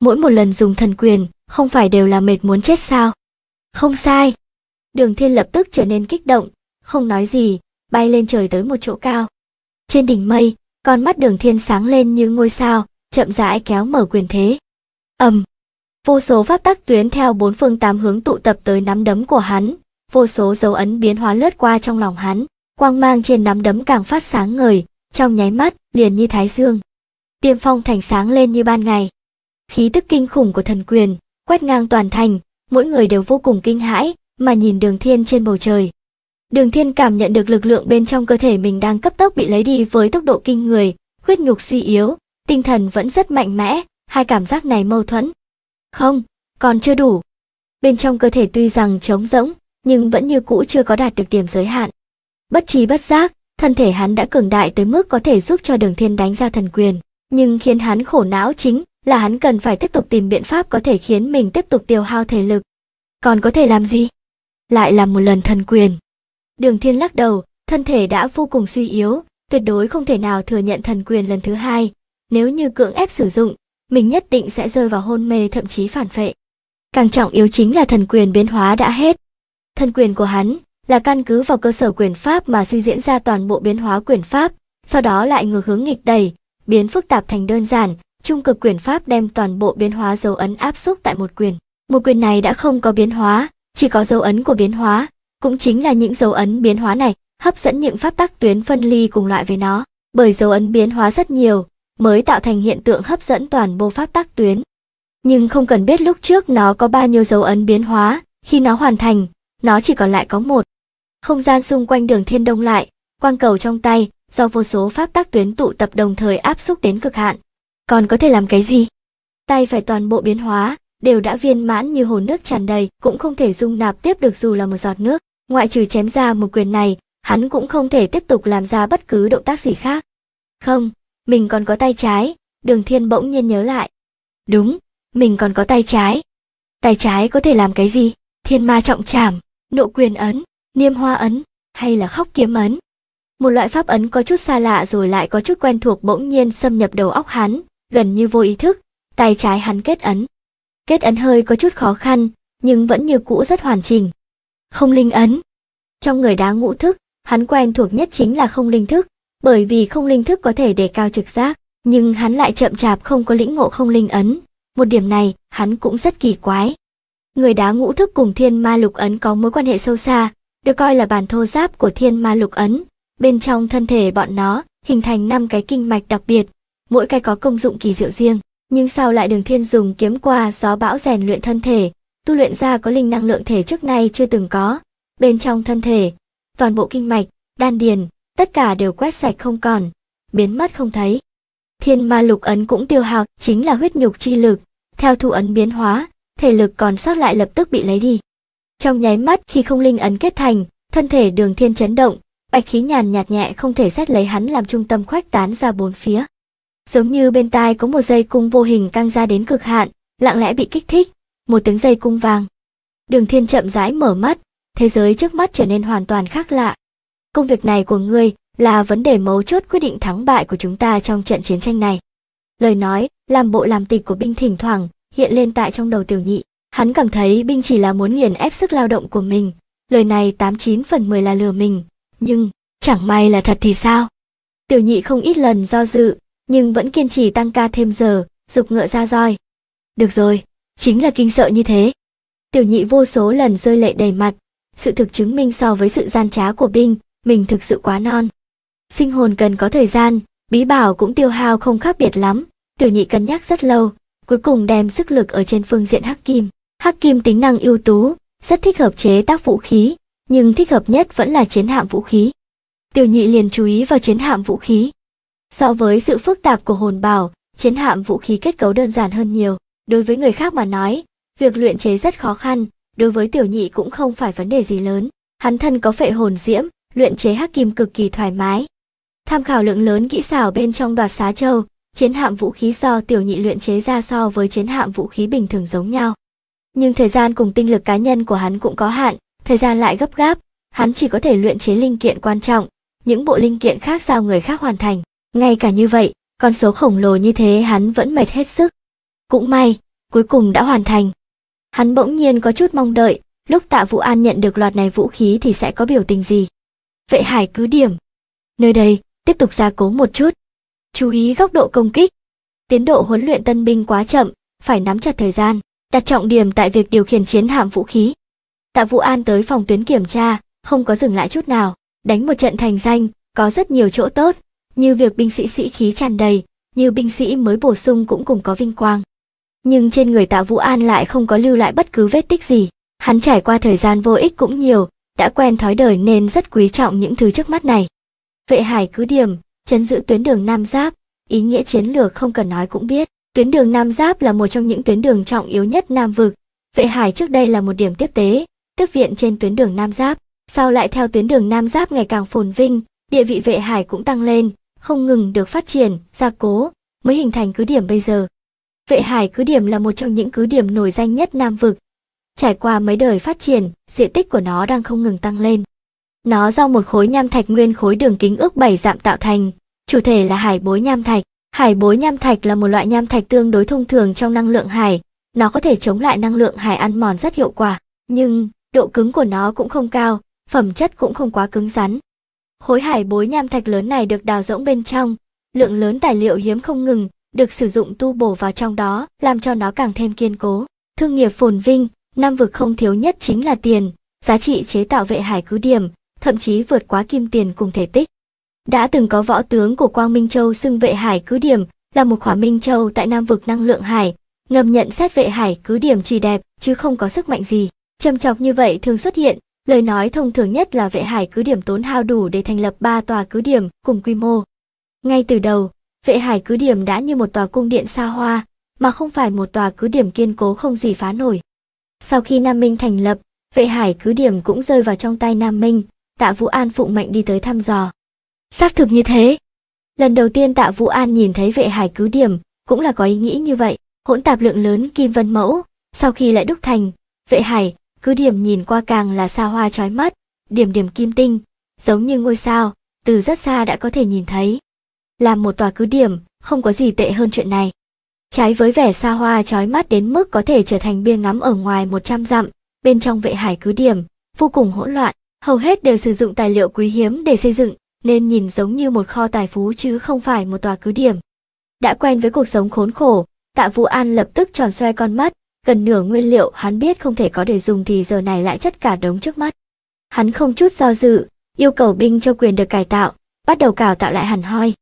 A: Mỗi một lần dùng thần quyền, không phải đều là mệt muốn chết sao? Không sai. Đường thiên lập tức trở nên kích động, không nói gì, bay lên trời tới một chỗ cao. Trên đỉnh mây, con mắt đường thiên sáng lên như ngôi sao, chậm rãi kéo mở quyền thế. ầm, um, vô số pháp tắc tuyến theo bốn phương tám hướng tụ tập tới nắm đấm của hắn, vô số dấu ấn biến hóa lướt qua trong lòng hắn, quang mang trên nắm đấm càng phát sáng ngời, trong nháy mắt, liền như thái dương. Tiêm phong thành sáng lên như ban ngày. Khí tức kinh khủng của thần quyền, quét ngang toàn thành, mỗi người đều vô cùng kinh hãi, mà nhìn đường thiên trên bầu trời. Đường thiên cảm nhận được lực lượng bên trong cơ thể mình đang cấp tốc bị lấy đi với tốc độ kinh người, huyết nhục suy yếu, tinh thần vẫn rất mạnh mẽ, hai cảm giác này mâu thuẫn, không, còn chưa đủ. Bên trong cơ thể tuy rằng trống rỗng, nhưng vẫn như cũ chưa có đạt được điểm giới hạn. Bất trí bất giác, thân thể hắn đã cường đại tới mức có thể giúp cho Đường Thiên đánh ra thần quyền, nhưng khiến hắn khổ não chính là hắn cần phải tiếp tục tìm biện pháp có thể khiến mình tiếp tục tiêu hao thể lực. Còn có thể làm gì? Lại là một lần thần quyền. Đường Thiên lắc đầu, thân thể đã vô cùng suy yếu, tuyệt đối không thể nào thừa nhận thần quyền lần thứ hai. Nếu như cưỡng ép sử dụng, mình nhất định sẽ rơi vào hôn mê thậm chí phản vệ. Càng trọng yếu chính là thần quyền biến hóa đã hết. Thần quyền của hắn là căn cứ vào cơ sở quyền pháp mà suy diễn ra toàn bộ biến hóa quyền pháp, sau đó lại ngược hướng nghịch đẩy, biến phức tạp thành đơn giản, trung cực quyền pháp đem toàn bộ biến hóa dấu ấn áp xúc tại một quyền. Một quyền này đã không có biến hóa, chỉ có dấu ấn của biến hóa, cũng chính là những dấu ấn biến hóa này hấp dẫn những pháp tắc tuyến phân ly cùng loại với nó, bởi dấu ấn biến hóa rất nhiều, mới tạo thành hiện tượng hấp dẫn toàn bộ pháp tác tuyến. Nhưng không cần biết lúc trước nó có bao nhiêu dấu ấn biến hóa, khi nó hoàn thành, nó chỉ còn lại có một. Không gian xung quanh đường thiên đông lại, quang cầu trong tay, do vô số pháp tác tuyến tụ tập đồng thời áp xúc đến cực hạn. Còn có thể làm cái gì? Tay phải toàn bộ biến hóa, đều đã viên mãn như hồ nước tràn đầy, cũng không thể dung nạp tiếp được dù là một giọt nước. Ngoại trừ chém ra một quyền này, hắn cũng không thể tiếp tục làm ra bất cứ động tác gì khác. Không, mình còn có tay trái, đường thiên bỗng nhiên nhớ lại. Đúng, mình còn có tay trái. Tay trái có thể làm cái gì? Thiên ma trọng trảm, nộ quyền ấn, niêm hoa ấn, hay là khóc kiếm ấn. Một loại pháp ấn có chút xa lạ rồi lại có chút quen thuộc bỗng nhiên xâm nhập đầu óc hắn, gần như vô ý thức, tay trái hắn kết ấn. Kết ấn hơi có chút khó khăn, nhưng vẫn như cũ rất hoàn chỉnh. Không linh ấn. Trong người đá ngũ thức, hắn quen thuộc nhất chính là không linh thức, bởi vì không linh thức có thể đề cao trực giác, nhưng hắn lại chậm chạp không có lĩnh ngộ không linh ấn. Một điểm này, hắn cũng rất kỳ quái. Người đá ngũ thức cùng thiên ma lục ấn có mối quan hệ sâu xa, được coi là bản thô giáp của thiên ma lục ấn. Bên trong thân thể bọn nó hình thành năm cái kinh mạch đặc biệt, mỗi cái có công dụng kỳ diệu riêng. Nhưng sau lại đường thiên dùng kiếm qua gió bão rèn luyện thân thể, tu luyện ra có linh năng lượng thể trước nay chưa từng có. Bên trong thân thể, toàn bộ kinh mạch, đan điền, tất cả đều quét sạch không còn, biến mất không thấy. Thiên ma lục ấn cũng tiêu hao, chính là huyết nhục chi lực, theo thu ấn biến hóa, thể lực còn sót lại lập tức bị lấy đi. Trong nháy mắt khi không linh ấn kết thành, thân thể đường thiên chấn động, bạch khí nhàn nhạt nhẹ không thể xét lấy hắn làm trung tâm khoách tán ra bốn phía. Giống như bên tai có một dây cung vô hình căng ra đến cực hạn, lặng lẽ bị kích thích, một tiếng dây cung vàng. Đường thiên chậm rãi mở mắt, thế giới trước mắt trở nên hoàn toàn khác lạ công việc này của ngươi là vấn đề mấu chốt quyết định thắng bại của chúng ta trong trận chiến tranh này. Lời nói, làm bộ làm tịch của binh thỉnh thoảng, hiện lên tại trong đầu tiểu nhị. Hắn cảm thấy binh chỉ là muốn nghiền ép sức lao động của mình. Lời này 89 phần 10 là lừa mình. Nhưng, chẳng may là thật thì sao? Tiểu nhị không ít lần do dự, nhưng vẫn kiên trì tăng ca thêm giờ, dục ngựa ra roi. Được rồi, chính là kinh sợ như thế. Tiểu nhị vô số lần rơi lệ đầy mặt. Sự thực chứng minh so với sự gian trá của binh, mình thực sự quá non. Sinh hồn cần có thời gian, bí bảo cũng tiêu hao không khác biệt lắm, tiểu nhị cân nhắc rất lâu, cuối cùng đem sức lực ở trên phương diện hắc kim. Hắc kim tính năng ưu tú, rất thích hợp chế tác vũ khí, nhưng thích hợp nhất vẫn là chiến hạm vũ khí. Tiểu nhị liền chú ý vào chiến hạm vũ khí. So với sự phức tạp của hồn bảo, chiến hạm vũ khí kết cấu đơn giản hơn nhiều. Đối với người khác mà nói, việc luyện chế rất khó khăn, đối với tiểu nhị cũng không phải vấn đề gì lớn. Hắn thân có phệ hồn diễm, luyện chế hắc kim cực kỳ thoải mái. Tham khảo lượng lớn kỹ xảo bên trong đoạt xá châu, chiến hạm vũ khí do tiểu nhị luyện chế ra so với chiến hạm vũ khí bình thường giống nhau. Nhưng thời gian cùng tinh lực cá nhân của hắn cũng có hạn, thời gian lại gấp gáp, hắn chỉ có thể luyện chế linh kiện quan trọng, những bộ linh kiện khác giao người khác hoàn thành. Ngay cả như vậy, con số khổng lồ như thế hắn vẫn mệt hết sức. Cũng may, cuối cùng đã hoàn thành. Hắn bỗng nhiên có chút mong đợi, lúc Tạ Vũ An nhận được loạt này vũ khí thì sẽ có biểu tình gì vệ hải cứ điểm. Nơi đây, tiếp tục gia cố một chút. Chú ý góc độ công kích. Tiến độ huấn luyện tân binh quá chậm, phải nắm chặt thời gian, đặt trọng điểm tại việc điều khiển chiến hạm vũ khí. Tạ Vũ An tới phòng tuyến kiểm tra, không có dừng lại chút nào, đánh một trận thành danh, có rất nhiều chỗ tốt, như việc binh sĩ sĩ khí tràn đầy, như binh sĩ mới bổ sung cũng cùng có vinh quang. Nhưng trên người Tạ Vũ An lại không có lưu lại bất cứ vết tích gì, hắn trải qua thời gian vô ích cũng nhiều, đã quen thói đời nên rất quý trọng những thứ trước mắt này. Vệ hải cứ điểm, chấn giữ tuyến đường Nam Giáp, ý nghĩa chiến lược không cần nói cũng biết. Tuyến đường Nam Giáp là một trong những tuyến đường trọng yếu nhất Nam vực. Vệ hải trước đây là một điểm tiếp tế, tiếp viện trên tuyến đường Nam Giáp, sau lại theo tuyến đường Nam Giáp ngày càng phồn vinh, địa vị vệ hải cũng tăng lên, không ngừng được phát triển, gia cố, mới hình thành cứ điểm bây giờ. Vệ hải cứ điểm là một trong những cứ điểm nổi danh nhất Nam vực, Trải qua mấy đời phát triển, diện tích của nó đang không ngừng tăng lên. Nó do một khối nham thạch nguyên khối đường kính ước 7 dặm tạo thành, chủ thể là hải bối nham thạch. Hải bối nham thạch là một loại nham thạch tương đối thông thường trong năng lượng hải, nó có thể chống lại năng lượng hải ăn mòn rất hiệu quả, nhưng độ cứng của nó cũng không cao, phẩm chất cũng không quá cứng rắn. Khối hải bối nham thạch lớn này được đào rỗng bên trong, lượng lớn tài liệu hiếm không ngừng được sử dụng tu bổ vào trong đó, làm cho nó càng thêm kiên cố. Thương nghiệp phồn vinh, Nam vực không thiếu nhất chính là tiền, giá trị chế tạo vệ hải cứ điểm, thậm chí vượt quá kim tiền cùng thể tích. Đã từng có võ tướng của Quang Minh Châu xưng vệ hải cứ điểm là một khỏa Minh Châu tại Nam vực năng lượng hải, ngầm nhận xét vệ hải cứ điểm chỉ đẹp chứ không có sức mạnh gì. Trầm chọc như vậy thường xuất hiện, lời nói thông thường nhất là vệ hải cứ điểm tốn hao đủ để thành lập ba tòa cứ điểm cùng quy mô. Ngay từ đầu, vệ hải cứ điểm đã như một tòa cung điện xa hoa, mà không phải một tòa cứ điểm kiên cố không gì phá nổi. Sau khi Nam Minh thành lập, vệ hải cứ điểm cũng rơi vào trong tay Nam Minh, Tạ Vũ An phụ mệnh đi tới thăm dò. Xác thực như thế. Lần đầu tiên Tạ Vũ An nhìn thấy vệ hải cứ điểm, cũng là có ý nghĩ như vậy, hỗn tạp lượng lớn kim vân mẫu, sau khi lại đúc thành, vệ hải, cứ điểm nhìn qua càng là xa hoa trói mắt, điểm điểm kim tinh, giống như ngôi sao, từ rất xa đã có thể nhìn thấy. Làm một tòa cứ điểm, không có gì tệ hơn chuyện này. Trái với vẻ xa hoa trói mắt đến mức có thể trở thành bia ngắm ở ngoài 100 dặm, bên trong vệ hải cứ điểm, vô cùng hỗn loạn, hầu hết đều sử dụng tài liệu quý hiếm để xây dựng, nên nhìn giống như một kho tài phú chứ không phải một tòa cứ điểm. Đã quen với cuộc sống khốn khổ, Tạ Vũ An lập tức tròn xoe con mắt, gần nửa nguyên liệu hắn biết không thể có để dùng thì giờ này lại chất cả đống trước mắt. Hắn không chút do dự, yêu cầu binh cho quyền được cải tạo, bắt đầu cào tạo lại hẳn hoi.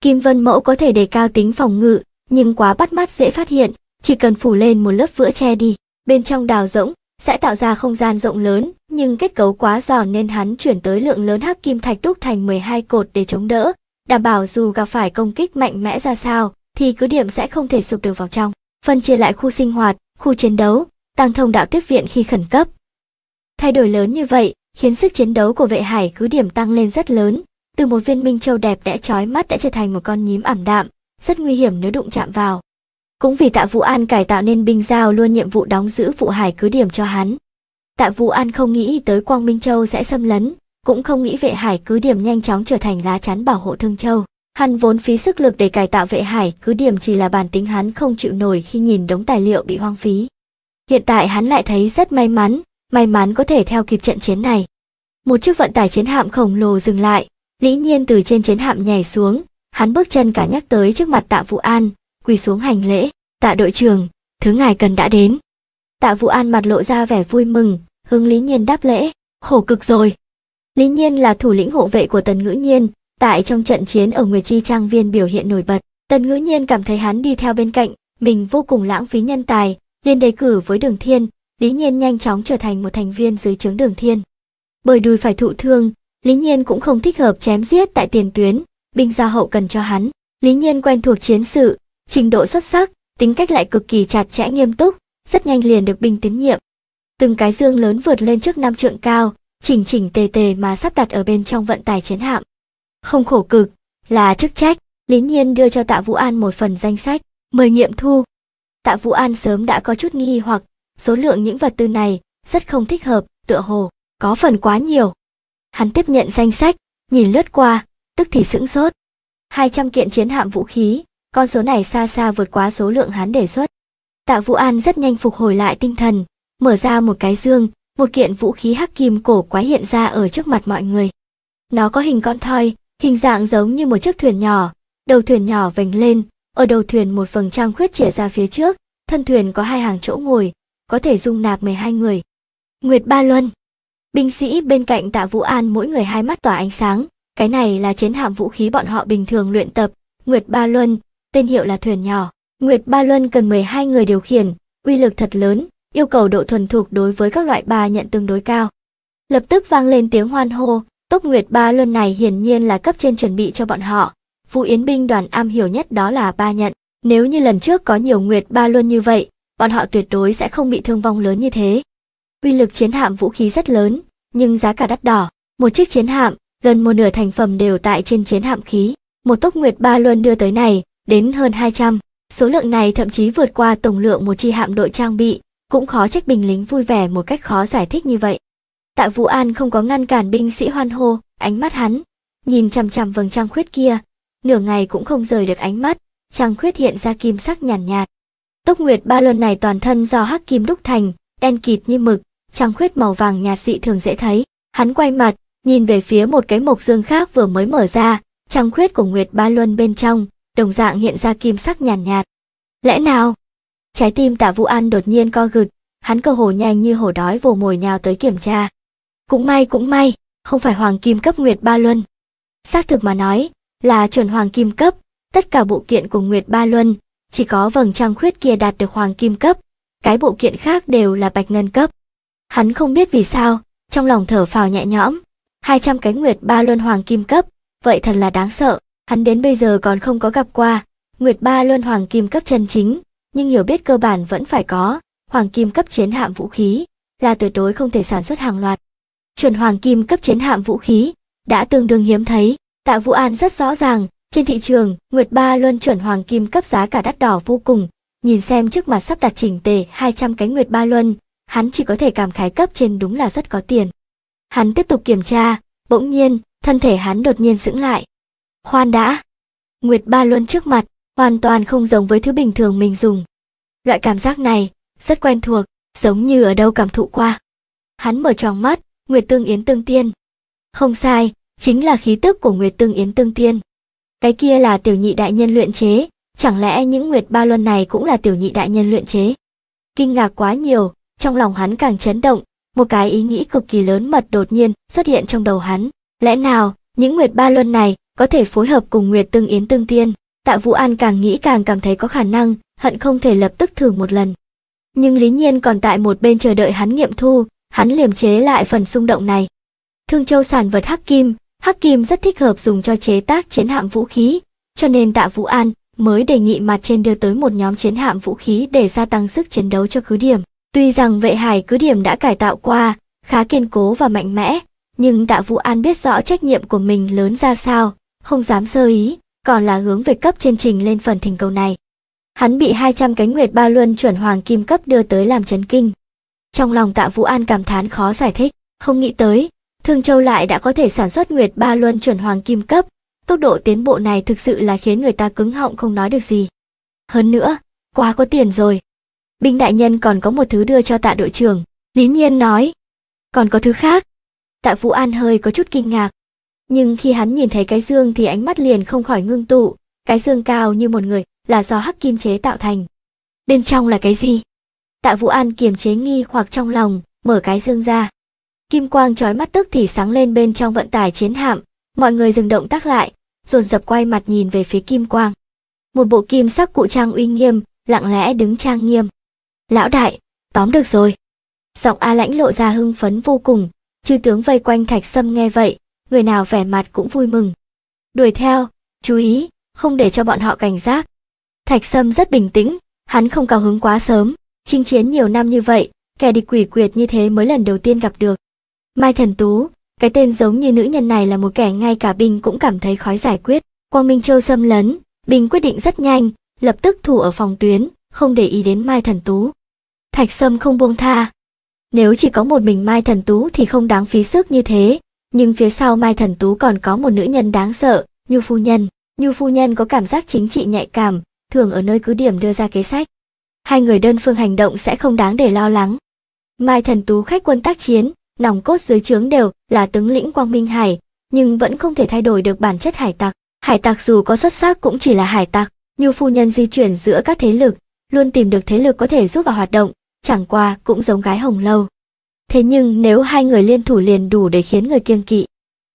A: Kim Vân Mẫu có thể đề cao tính phòng ngự, nhưng quá bắt mắt dễ phát hiện, chỉ cần phủ lên một lớp vữa che đi, bên trong đào rỗng sẽ tạo ra không gian rộng lớn, nhưng kết cấu quá giòn nên hắn chuyển tới lượng lớn hắc kim thạch đúc thành 12 cột để chống đỡ, đảm bảo dù gặp phải công kích mạnh mẽ ra sao thì cứ điểm sẽ không thể sụp được vào trong. Phân chia lại khu sinh hoạt, khu chiến đấu, tăng thông đạo tiếp viện khi khẩn cấp. Thay đổi lớn như vậy khiến sức chiến đấu của vệ hải cứ điểm tăng lên rất lớn, từ một viên minh châu đẹp đẽ chói mắt đã trở thành một con nhím ảm đạm, rất nguy hiểm nếu đụng chạm vào. Cũng vì Tạ Vũ An cải tạo nên binh giao luôn nhiệm vụ đóng giữ vụ hải cứ điểm cho hắn. Tạ Vũ An không nghĩ tới Quang Minh Châu sẽ xâm lấn, cũng không nghĩ vệ hải cứ điểm nhanh chóng trở thành lá chắn bảo hộ Thương Châu. Hắn vốn phí sức lực để cải tạo vệ hải cứ điểm chỉ là bản tính hắn không chịu nổi khi nhìn đống tài liệu bị hoang phí. Hiện tại hắn lại thấy rất may mắn, may mắn có thể theo kịp trận chiến này. Một chiếc vận tải chiến hạm khổng lồ dừng lại, Lý Nhiên từ trên chiến hạm nhảy xuống, hắn bước chân cả nhắc tới trước mặt tạ vũ an quỳ xuống hành lễ tạ đội trưởng thứ ngài cần đã đến tạ vũ an mặt lộ ra vẻ vui mừng hướng lý nhiên đáp lễ khổ cực rồi lý nhiên là thủ lĩnh hộ vệ của tần ngữ nhiên tại trong trận chiến ở nguyệt chi trang viên biểu hiện nổi bật tần ngữ nhiên cảm thấy hắn đi theo bên cạnh mình vô cùng lãng phí nhân tài liền đề cử với đường thiên lý nhiên nhanh chóng trở thành một thành viên dưới trướng đường thiên bởi đùi phải thụ thương lý nhiên cũng không thích hợp chém giết tại tiền tuyến binh gia hậu cần cho hắn. Lý Nhiên quen thuộc chiến sự, trình độ xuất sắc, tính cách lại cực kỳ chặt chẽ nghiêm túc, rất nhanh liền được binh tín nhiệm. Từng cái dương lớn vượt lên trước năm trượng cao, chỉnh chỉnh tề tề mà sắp đặt ở bên trong vận tải chiến hạm. Không khổ cực, là chức trách, Lý Nhiên đưa cho Tạ Vũ An một phần danh sách, mời nghiệm thu. Tạ Vũ An sớm đã có chút nghi hoặc, số lượng những vật tư này rất không thích hợp, tựa hồ, có phần quá nhiều. Hắn tiếp nhận danh sách, nhìn lướt qua, tức thì sững sốt. 200 kiện chiến hạm vũ khí, con số này xa xa vượt quá số lượng hắn đề xuất. Tạ Vũ An rất nhanh phục hồi lại tinh thần, mở ra một cái dương, một kiện vũ khí hắc kim cổ quái hiện ra ở trước mặt mọi người. Nó có hình con thoi, hình dạng giống như một chiếc thuyền nhỏ, đầu thuyền nhỏ vành lên, ở đầu thuyền một phần trang khuyết chĩa ra phía trước, thân thuyền có hai hàng chỗ ngồi, có thể dung nạp 12 người. Nguyệt Ba Luân Binh sĩ bên cạnh tạ Vũ An mỗi người hai mắt tỏa ánh sáng, cái này là chiến hạm vũ khí bọn họ bình thường luyện tập, Nguyệt Ba Luân, tên hiệu là thuyền nhỏ. Nguyệt Ba Luân cần 12 người điều khiển, uy lực thật lớn, yêu cầu độ thuần thục đối với các loại ba nhận tương đối cao. Lập tức vang lên tiếng hoan hô, Tốc Nguyệt Ba Luân này hiển nhiên là cấp trên chuẩn bị cho bọn họ. Vũ Yến binh đoàn am hiểu nhất đó là ba nhận. Nếu như lần trước có nhiều Nguyệt Ba Luân như vậy, bọn họ tuyệt đối sẽ không bị thương vong lớn như thế. Uy lực chiến hạm vũ khí rất lớn, nhưng giá cả đắt đỏ. Một chiếc chiến hạm, gần một nửa thành phẩm đều tại trên chiến hạm khí. Một tốc nguyệt ba luân đưa tới này, đến hơn 200. Số lượng này thậm chí vượt qua tổng lượng một chi hạm đội trang bị, cũng khó trách bình lính vui vẻ một cách khó giải thích như vậy. Tạ Vũ An không có ngăn cản binh sĩ hoan hô, ánh mắt hắn, nhìn chằm chằm vầng trăng khuyết kia, nửa ngày cũng không rời được ánh mắt, trăng khuyết hiện ra kim sắc nhàn nhạt, nhạt. Tốc Nguyệt ba lần này toàn thân do hắc kim đúc thành, đen kịt như mực, trăng khuyết màu vàng nhạt dị thường dễ thấy. Hắn quay mặt, nhìn về phía một cái mộc dương khác vừa mới mở ra, trăng khuyết của Nguyệt Ba Luân bên trong, đồng dạng hiện ra kim sắc nhàn nhạt, nhạt. Lẽ nào? Trái tim Tạ Vũ An đột nhiên co gực, hắn cơ hồ nhanh như hổ đói vồ mồi nhào tới kiểm tra. Cũng may cũng may, không phải hoàng kim cấp Nguyệt Ba Luân. Xác thực mà nói, là chuẩn hoàng kim cấp, tất cả bộ kiện của Nguyệt Ba Luân, chỉ có vầng trăng khuyết kia đạt được hoàng kim cấp, cái bộ kiện khác đều là bạch ngân cấp. Hắn không biết vì sao, trong lòng thở phào nhẹ nhõm, 200 cái nguyệt ba luân hoàng kim cấp, vậy thật là đáng sợ, hắn đến bây giờ còn không có gặp qua, nguyệt ba luân hoàng kim cấp chân chính, nhưng hiểu biết cơ bản vẫn phải có, hoàng kim cấp chiến hạm vũ khí, là tuyệt đối không thể sản xuất hàng loạt. Chuẩn hoàng kim cấp chiến hạm vũ khí, đã tương đương hiếm thấy, tạ vũ an rất rõ ràng, trên thị trường, nguyệt ba luân chuẩn hoàng kim cấp giá cả đắt đỏ vô cùng, nhìn xem trước mặt sắp đặt chỉnh tề 200 cái nguyệt ba luân, hắn chỉ có thể cảm khái cấp trên đúng là rất có tiền. Hắn tiếp tục kiểm tra, bỗng nhiên, thân thể hắn đột nhiên sững lại. Khoan đã. Nguyệt Ba Luân trước mặt, hoàn toàn không giống với thứ bình thường mình dùng. Loại cảm giác này, rất quen thuộc, giống như ở đâu cảm thụ qua. Hắn mở tròn mắt, Nguyệt Tương Yến Tương Tiên. Không sai, chính là khí tức của Nguyệt Tương Yến Tương Tiên. Cái kia là tiểu nhị đại nhân luyện chế, chẳng lẽ những Nguyệt Ba Luân này cũng là tiểu nhị đại nhân luyện chế? Kinh ngạc quá nhiều, trong lòng hắn càng chấn động, một cái ý nghĩ cực kỳ lớn mật đột nhiên xuất hiện trong đầu hắn. Lẽ nào, những nguyệt ba luân này có thể phối hợp cùng nguyệt tương yến tương tiên? Tạ Vũ An càng nghĩ càng cảm thấy có khả năng, hận không thể lập tức thử một lần. Nhưng Lý Nhiên còn tại một bên chờ đợi hắn nghiệm thu, hắn liềm chế lại phần xung động này. Thương Châu sản vật hắc kim, hắc kim rất thích hợp dùng cho chế tác chiến hạm vũ khí, cho nên Tạ Vũ An mới đề nghị mặt trên đưa tới một nhóm chiến hạm vũ khí để gia tăng sức chiến đấu cho cứ điểm. Tuy rằng vệ hải cứ điểm đã cải tạo qua, khá kiên cố và mạnh mẽ, nhưng Tạ Vũ An biết rõ trách nhiệm của mình lớn ra sao, không dám sơ ý, còn là hướng về cấp trên trình lên phần thành cầu này. Hắn bị 200 cánh nguyệt ba luân chuẩn hoàng kim cấp đưa tới làm chấn kinh. Trong lòng Tạ Vũ An cảm thán khó giải thích, không nghĩ tới, Thương Châu lại đã có thể sản xuất nguyệt ba luân chuẩn hoàng kim cấp, tốc độ tiến bộ này thực sự là khiến người ta cứng họng không nói được gì. Hơn nữa, quá có tiền rồi, binh đại nhân còn có một thứ đưa cho tạ đội trưởng lý nhiên nói còn có thứ khác tạ vũ an hơi có chút kinh ngạc nhưng khi hắn nhìn thấy cái dương thì ánh mắt liền không khỏi ngưng tụ cái dương cao như một người là do hắc kim chế tạo thành bên trong là cái gì tạ vũ an kiềm chế nghi hoặc trong lòng mở cái dương ra kim quang trói mắt tức thì sáng lên bên trong vận tải chiến hạm mọi người dừng động tác lại dồn dập quay mặt nhìn về phía kim quang một bộ kim sắc cụ trang uy nghiêm lặng lẽ đứng trang nghiêm Lão đại, tóm được rồi. Giọng A lãnh lộ ra hưng phấn vô cùng, chư tướng vây quanh thạch sâm nghe vậy, người nào vẻ mặt cũng vui mừng. Đuổi theo, chú ý, không để cho bọn họ cảnh giác. Thạch sâm rất bình tĩnh, hắn không cao hứng quá sớm, chinh chiến nhiều năm như vậy, kẻ địch quỷ quyệt như thế mới lần đầu tiên gặp được. Mai Thần Tú, cái tên giống như nữ nhân này là một kẻ ngay cả binh cũng cảm thấy khói giải quyết. Quang Minh Châu xâm lấn, binh quyết định rất nhanh, lập tức thủ ở phòng tuyến, không để ý đến Mai Thần Tú. Thạch Sâm không buông tha. Nếu chỉ có một mình Mai Thần Tú thì không đáng phí sức như thế, nhưng phía sau Mai Thần Tú còn có một nữ nhân đáng sợ, Nhu Phu Nhân. Nhu Phu Nhân có cảm giác chính trị nhạy cảm, thường ở nơi cứ điểm đưa ra kế sách. Hai người đơn phương hành động sẽ không đáng để lo lắng. Mai Thần Tú khách quân tác chiến, nòng cốt dưới trướng đều là tướng lĩnh Quang Minh Hải, nhưng vẫn không thể thay đổi được bản chất hải tặc. Hải tặc dù có xuất sắc cũng chỉ là hải tặc, Nhu Phu Nhân di chuyển giữa các thế lực, luôn tìm được thế lực có thể giúp vào hoạt động, chẳng qua cũng giống gái hồng lâu. Thế nhưng nếu hai người liên thủ liền đủ để khiến người kiêng kỵ.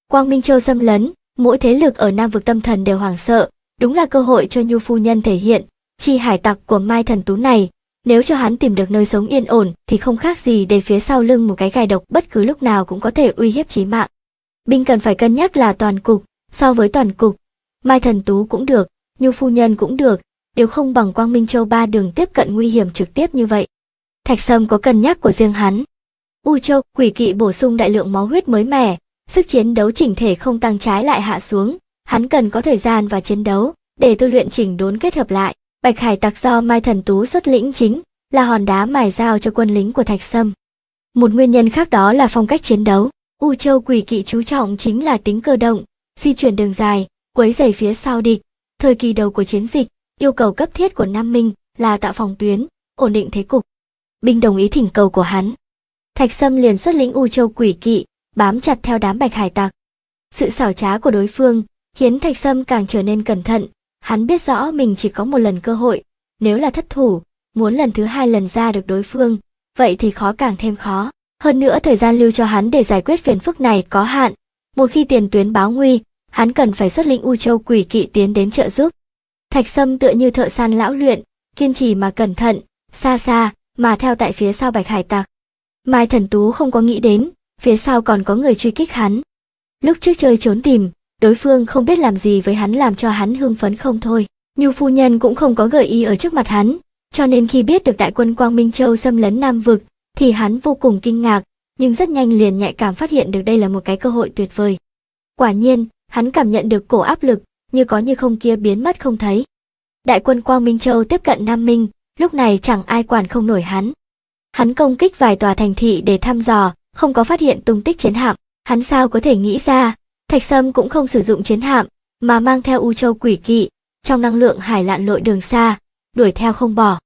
A: Quang Minh Châu xâm lấn, mỗi thế lực ở Nam vực tâm thần đều hoảng sợ, đúng là cơ hội cho Nhu phu nhân thể hiện, chi hải tặc của Mai thần tú này, nếu cho hắn tìm được nơi sống yên ổn thì không khác gì để phía sau lưng một cái gai độc bất cứ lúc nào cũng có thể uy hiếp chí mạng. Binh cần phải cân nhắc là toàn cục, so với toàn cục, Mai thần tú cũng được, Nhu phu nhân cũng được, đều không bằng Quang Minh Châu ba đường tiếp cận nguy hiểm trực tiếp như vậy. Thạch Sâm có cân nhắc của riêng hắn. U Châu, quỷ kỵ bổ sung đại lượng máu huyết mới mẻ, sức chiến đấu chỉnh thể không tăng trái lại hạ xuống, hắn cần có thời gian và chiến đấu để tôi luyện chỉnh đốn kết hợp lại. Bạch Hải Tặc do Mai Thần Tú xuất lĩnh chính là hòn đá mài dao cho quân lính của Thạch Sâm. Một nguyên nhân khác đó là phong cách chiến đấu. U Châu quỷ kỵ chú trọng chính là tính cơ động, di chuyển đường dài, quấy giày phía sau địch. Thời kỳ đầu của chiến dịch, Yêu cầu cấp thiết của Nam Minh là tạo phòng tuyến, ổn định thế cục. Binh đồng ý thỉnh cầu của hắn. Thạch Sâm liền xuất lĩnh U Châu quỷ kỵ, bám chặt theo đám bạch hải tặc. Sự xảo trá của đối phương khiến Thạch Sâm càng trở nên cẩn thận. Hắn biết rõ mình chỉ có một lần cơ hội, nếu là thất thủ, muốn lần thứ hai lần ra được đối phương, vậy thì khó càng thêm khó. Hơn nữa thời gian lưu cho hắn để giải quyết phiền phức này có hạn. Một khi tiền tuyến báo nguy, hắn cần phải xuất lĩnh U Châu quỷ kỵ tiến đến trợ giúp. Thạch Sâm tựa như thợ săn lão luyện, kiên trì mà cẩn thận, xa xa mà theo tại phía sau Bạch Hải Tặc. Mai Thần Tú không có nghĩ đến, phía sau còn có người truy kích hắn. Lúc trước chơi trốn tìm, đối phương không biết làm gì với hắn làm cho hắn hưng phấn không thôi. Nhu phu nhân cũng không có gợi ý ở trước mặt hắn, cho nên khi biết được đại quân Quang Minh Châu xâm lấn Nam vực, thì hắn vô cùng kinh ngạc, nhưng rất nhanh liền nhạy cảm phát hiện được đây là một cái cơ hội tuyệt vời. Quả nhiên, hắn cảm nhận được cổ áp lực như có như không kia biến mất không thấy. Đại quân Quang Minh Châu tiếp cận Nam Minh, lúc này chẳng ai quản không nổi hắn. Hắn công kích vài tòa thành thị để thăm dò, không có phát hiện tung tích chiến hạm, hắn sao có thể nghĩ ra, Thạch Sâm cũng không sử dụng chiến hạm, mà mang theo U Châu quỷ kỵ, trong năng lượng hải lạn lội đường xa, đuổi theo không bỏ.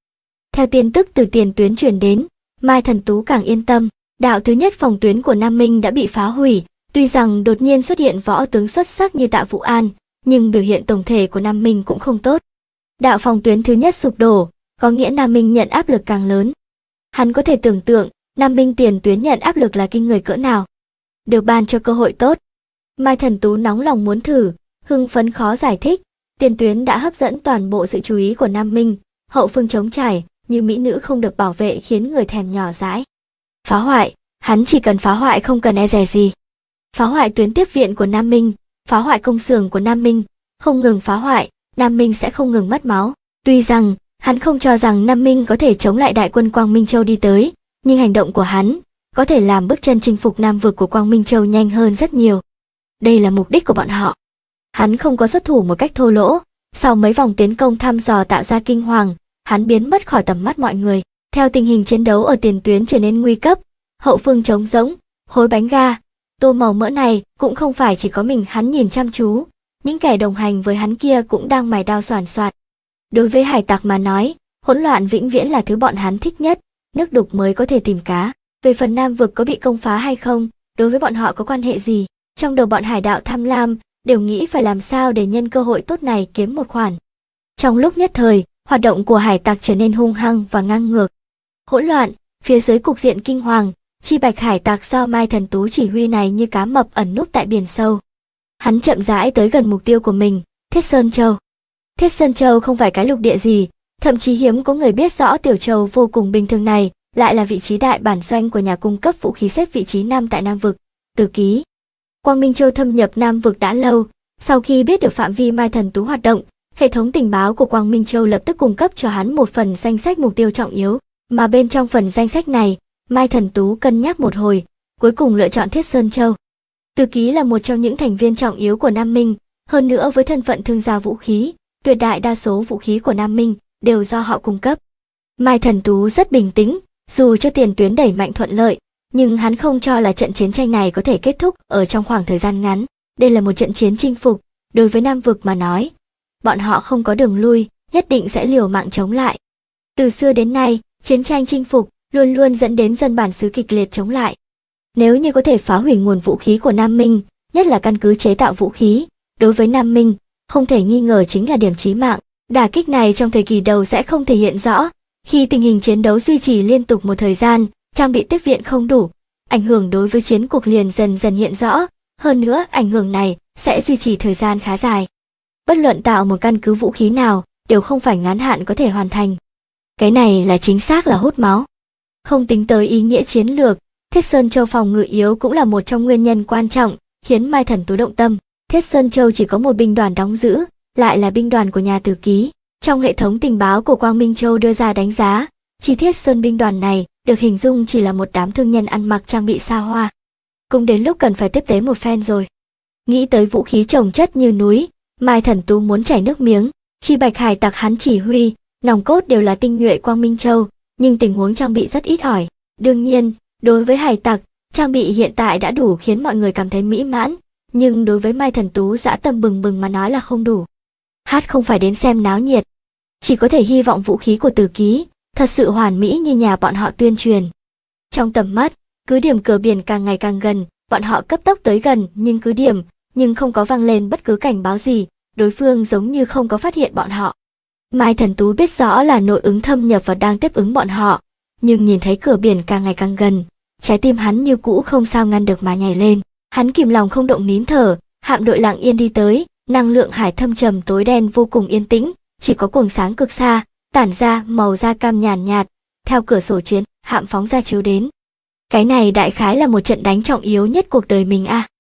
A: Theo tin tức từ tiền tuyến truyền đến, Mai Thần Tú càng yên tâm, đạo thứ nhất phòng tuyến của Nam Minh đã bị phá hủy, tuy rằng đột nhiên xuất hiện võ tướng xuất sắc như Tạ Vũ An, nhưng biểu hiện tổng thể của Nam Minh cũng không tốt. Đạo phòng tuyến thứ nhất sụp đổ, có nghĩa Nam Minh nhận áp lực càng lớn. Hắn có thể tưởng tượng, Nam Minh tiền tuyến nhận áp lực là kinh người cỡ nào. Được ban cho cơ hội tốt. Mai Thần Tú nóng lòng muốn thử, hưng phấn khó giải thích, tiền tuyến đã hấp dẫn toàn bộ sự chú ý của Nam Minh, hậu phương chống trải, như mỹ nữ không được bảo vệ khiến người thèm nhỏ dãi. Phá hoại, hắn chỉ cần phá hoại không cần e dè gì. Phá hoại tuyến tiếp viện của Nam Minh, phá hoại công xưởng của Nam Minh, không ngừng phá hoại, Nam Minh sẽ không ngừng mất máu. Tuy rằng, hắn không cho rằng Nam Minh có thể chống lại đại quân Quang Minh Châu đi tới, nhưng hành động của hắn có thể làm bước chân chinh phục Nam vực của Quang Minh Châu nhanh hơn rất nhiều. Đây là mục đích của bọn họ. Hắn không có xuất thủ một cách thô lỗ, sau mấy vòng tiến công thăm dò tạo ra kinh hoàng, hắn biến mất khỏi tầm mắt mọi người. Theo tình hình chiến đấu ở tiền tuyến trở nên nguy cấp, hậu phương trống rỗng, khối bánh ga, Tô màu mỡ này cũng không phải chỉ có mình hắn nhìn chăm chú, những kẻ đồng hành với hắn kia cũng đang mài đao soàn soạt. Đối với hải tặc mà nói, hỗn loạn vĩnh viễn là thứ bọn hắn thích nhất, nước đục mới có thể tìm cá. Về phần Nam vực có bị công phá hay không, đối với bọn họ có quan hệ gì? Trong đầu bọn hải đạo tham lam, đều nghĩ phải làm sao để nhân cơ hội tốt này kiếm một khoản. Trong lúc nhất thời, hoạt động của hải tặc trở nên hung hăng và ngang ngược. Hỗn loạn, phía dưới cục diện kinh hoàng, Chi Bạch Hải tạc do Mai Thần Tú chỉ huy này như cá mập ẩn núp tại biển sâu. Hắn chậm rãi tới gần mục tiêu của mình, Thiết Sơn Châu. Thiết Sơn Châu không phải cái lục địa gì, thậm chí hiếm có người biết rõ tiểu châu vô cùng bình thường này, lại là vị trí đại bản doanh của nhà cung cấp vũ khí xếp vị trí nam tại Nam vực, Từ Ký. Quang Minh Châu thâm nhập Nam vực đã lâu, sau khi biết được phạm vi Mai Thần Tú hoạt động, hệ thống tình báo của Quang Minh Châu lập tức cung cấp cho hắn một phần danh sách mục tiêu trọng yếu, mà bên trong phần danh sách này Mai Thần Tú cân nhắc một hồi, cuối cùng lựa chọn Thiết Sơn Châu. Từ ký là một trong những thành viên trọng yếu của Nam Minh, hơn nữa với thân phận thương gia vũ khí, tuyệt đại đa số vũ khí của Nam Minh đều do họ cung cấp. Mai Thần Tú rất bình tĩnh, dù cho tiền tuyến đẩy mạnh thuận lợi, nhưng hắn không cho là trận chiến tranh này có thể kết thúc ở trong khoảng thời gian ngắn. Đây là một trận chiến chinh phục, đối với Nam vực mà nói. Bọn họ không có đường lui, nhất định sẽ liều mạng chống lại. Từ xưa đến nay, chiến tranh chinh phục luôn luôn dẫn đến dân bản xứ kịch liệt chống lại. Nếu như có thể phá hủy nguồn vũ khí của Nam Minh, nhất là căn cứ chế tạo vũ khí, đối với Nam Minh, không thể nghi ngờ chính là điểm chí mạng. Đả kích này trong thời kỳ đầu sẽ không thể hiện rõ, khi tình hình chiến đấu duy trì liên tục một thời gian, trang bị tiếp viện không đủ, ảnh hưởng đối với chiến cuộc liền dần dần hiện rõ, hơn nữa ảnh hưởng này sẽ duy trì thời gian khá dài. Bất luận tạo một căn cứ vũ khí nào, đều không phải ngắn hạn có thể hoàn thành. Cái này là chính xác là hút máu. Không tính tới ý nghĩa chiến lược, Thiết Sơn Châu phòng ngự yếu cũng là một trong nguyên nhân quan trọng khiến Mai Thần Tú động tâm. Thiết Sơn Châu chỉ có một binh đoàn đóng giữ, lại là binh đoàn của nhà Tử Ký. Trong hệ thống tình báo của Quang Minh Châu đưa ra đánh giá, chi Thiết Sơn binh đoàn này được hình dung chỉ là một đám thương nhân ăn mặc trang bị xa hoa. Cũng đến lúc cần phải tiếp tế một phen rồi. Nghĩ tới vũ khí trồng chất như núi, Mai Thần Tú muốn chảy nước miếng, chi Bạch Hải tặc hắn chỉ huy, nòng cốt đều là tinh nhuệ Quang Minh Châu, nhưng tình huống trang bị rất ít ỏi. Đương nhiên, đối với hải tặc, trang bị hiện tại đã đủ khiến mọi người cảm thấy mỹ mãn, nhưng đối với Mai Thần Tú dã tâm bừng bừng mà nói là không đủ. Hát không phải đến xem náo nhiệt, chỉ có thể hy vọng vũ khí của tử Ký thật sự hoàn mỹ như nhà bọn họ tuyên truyền. Trong tầm mắt, cứ điểm cửa biển càng ngày càng gần, bọn họ cấp tốc tới gần nhưng cứ điểm, nhưng không có vang lên bất cứ cảnh báo gì, đối phương giống như không có phát hiện bọn họ. Mai Thần Tú biết rõ là nội ứng thâm nhập và đang tiếp ứng bọn họ, nhưng nhìn thấy cửa biển càng ngày càng gần, trái tim hắn như cũ không sao ngăn được mà nhảy lên. Hắn kìm lòng không động nín thở, hạm đội lặng yên đi tới, năng lượng hải thâm trầm tối đen vô cùng yên tĩnh, chỉ có cuồng sáng cực xa, tản ra màu da cam nhàn nhạt, theo cửa sổ chiến, hạm phóng ra chiếu đến. Cái này đại khái là một trận đánh trọng yếu nhất cuộc đời mình a. À.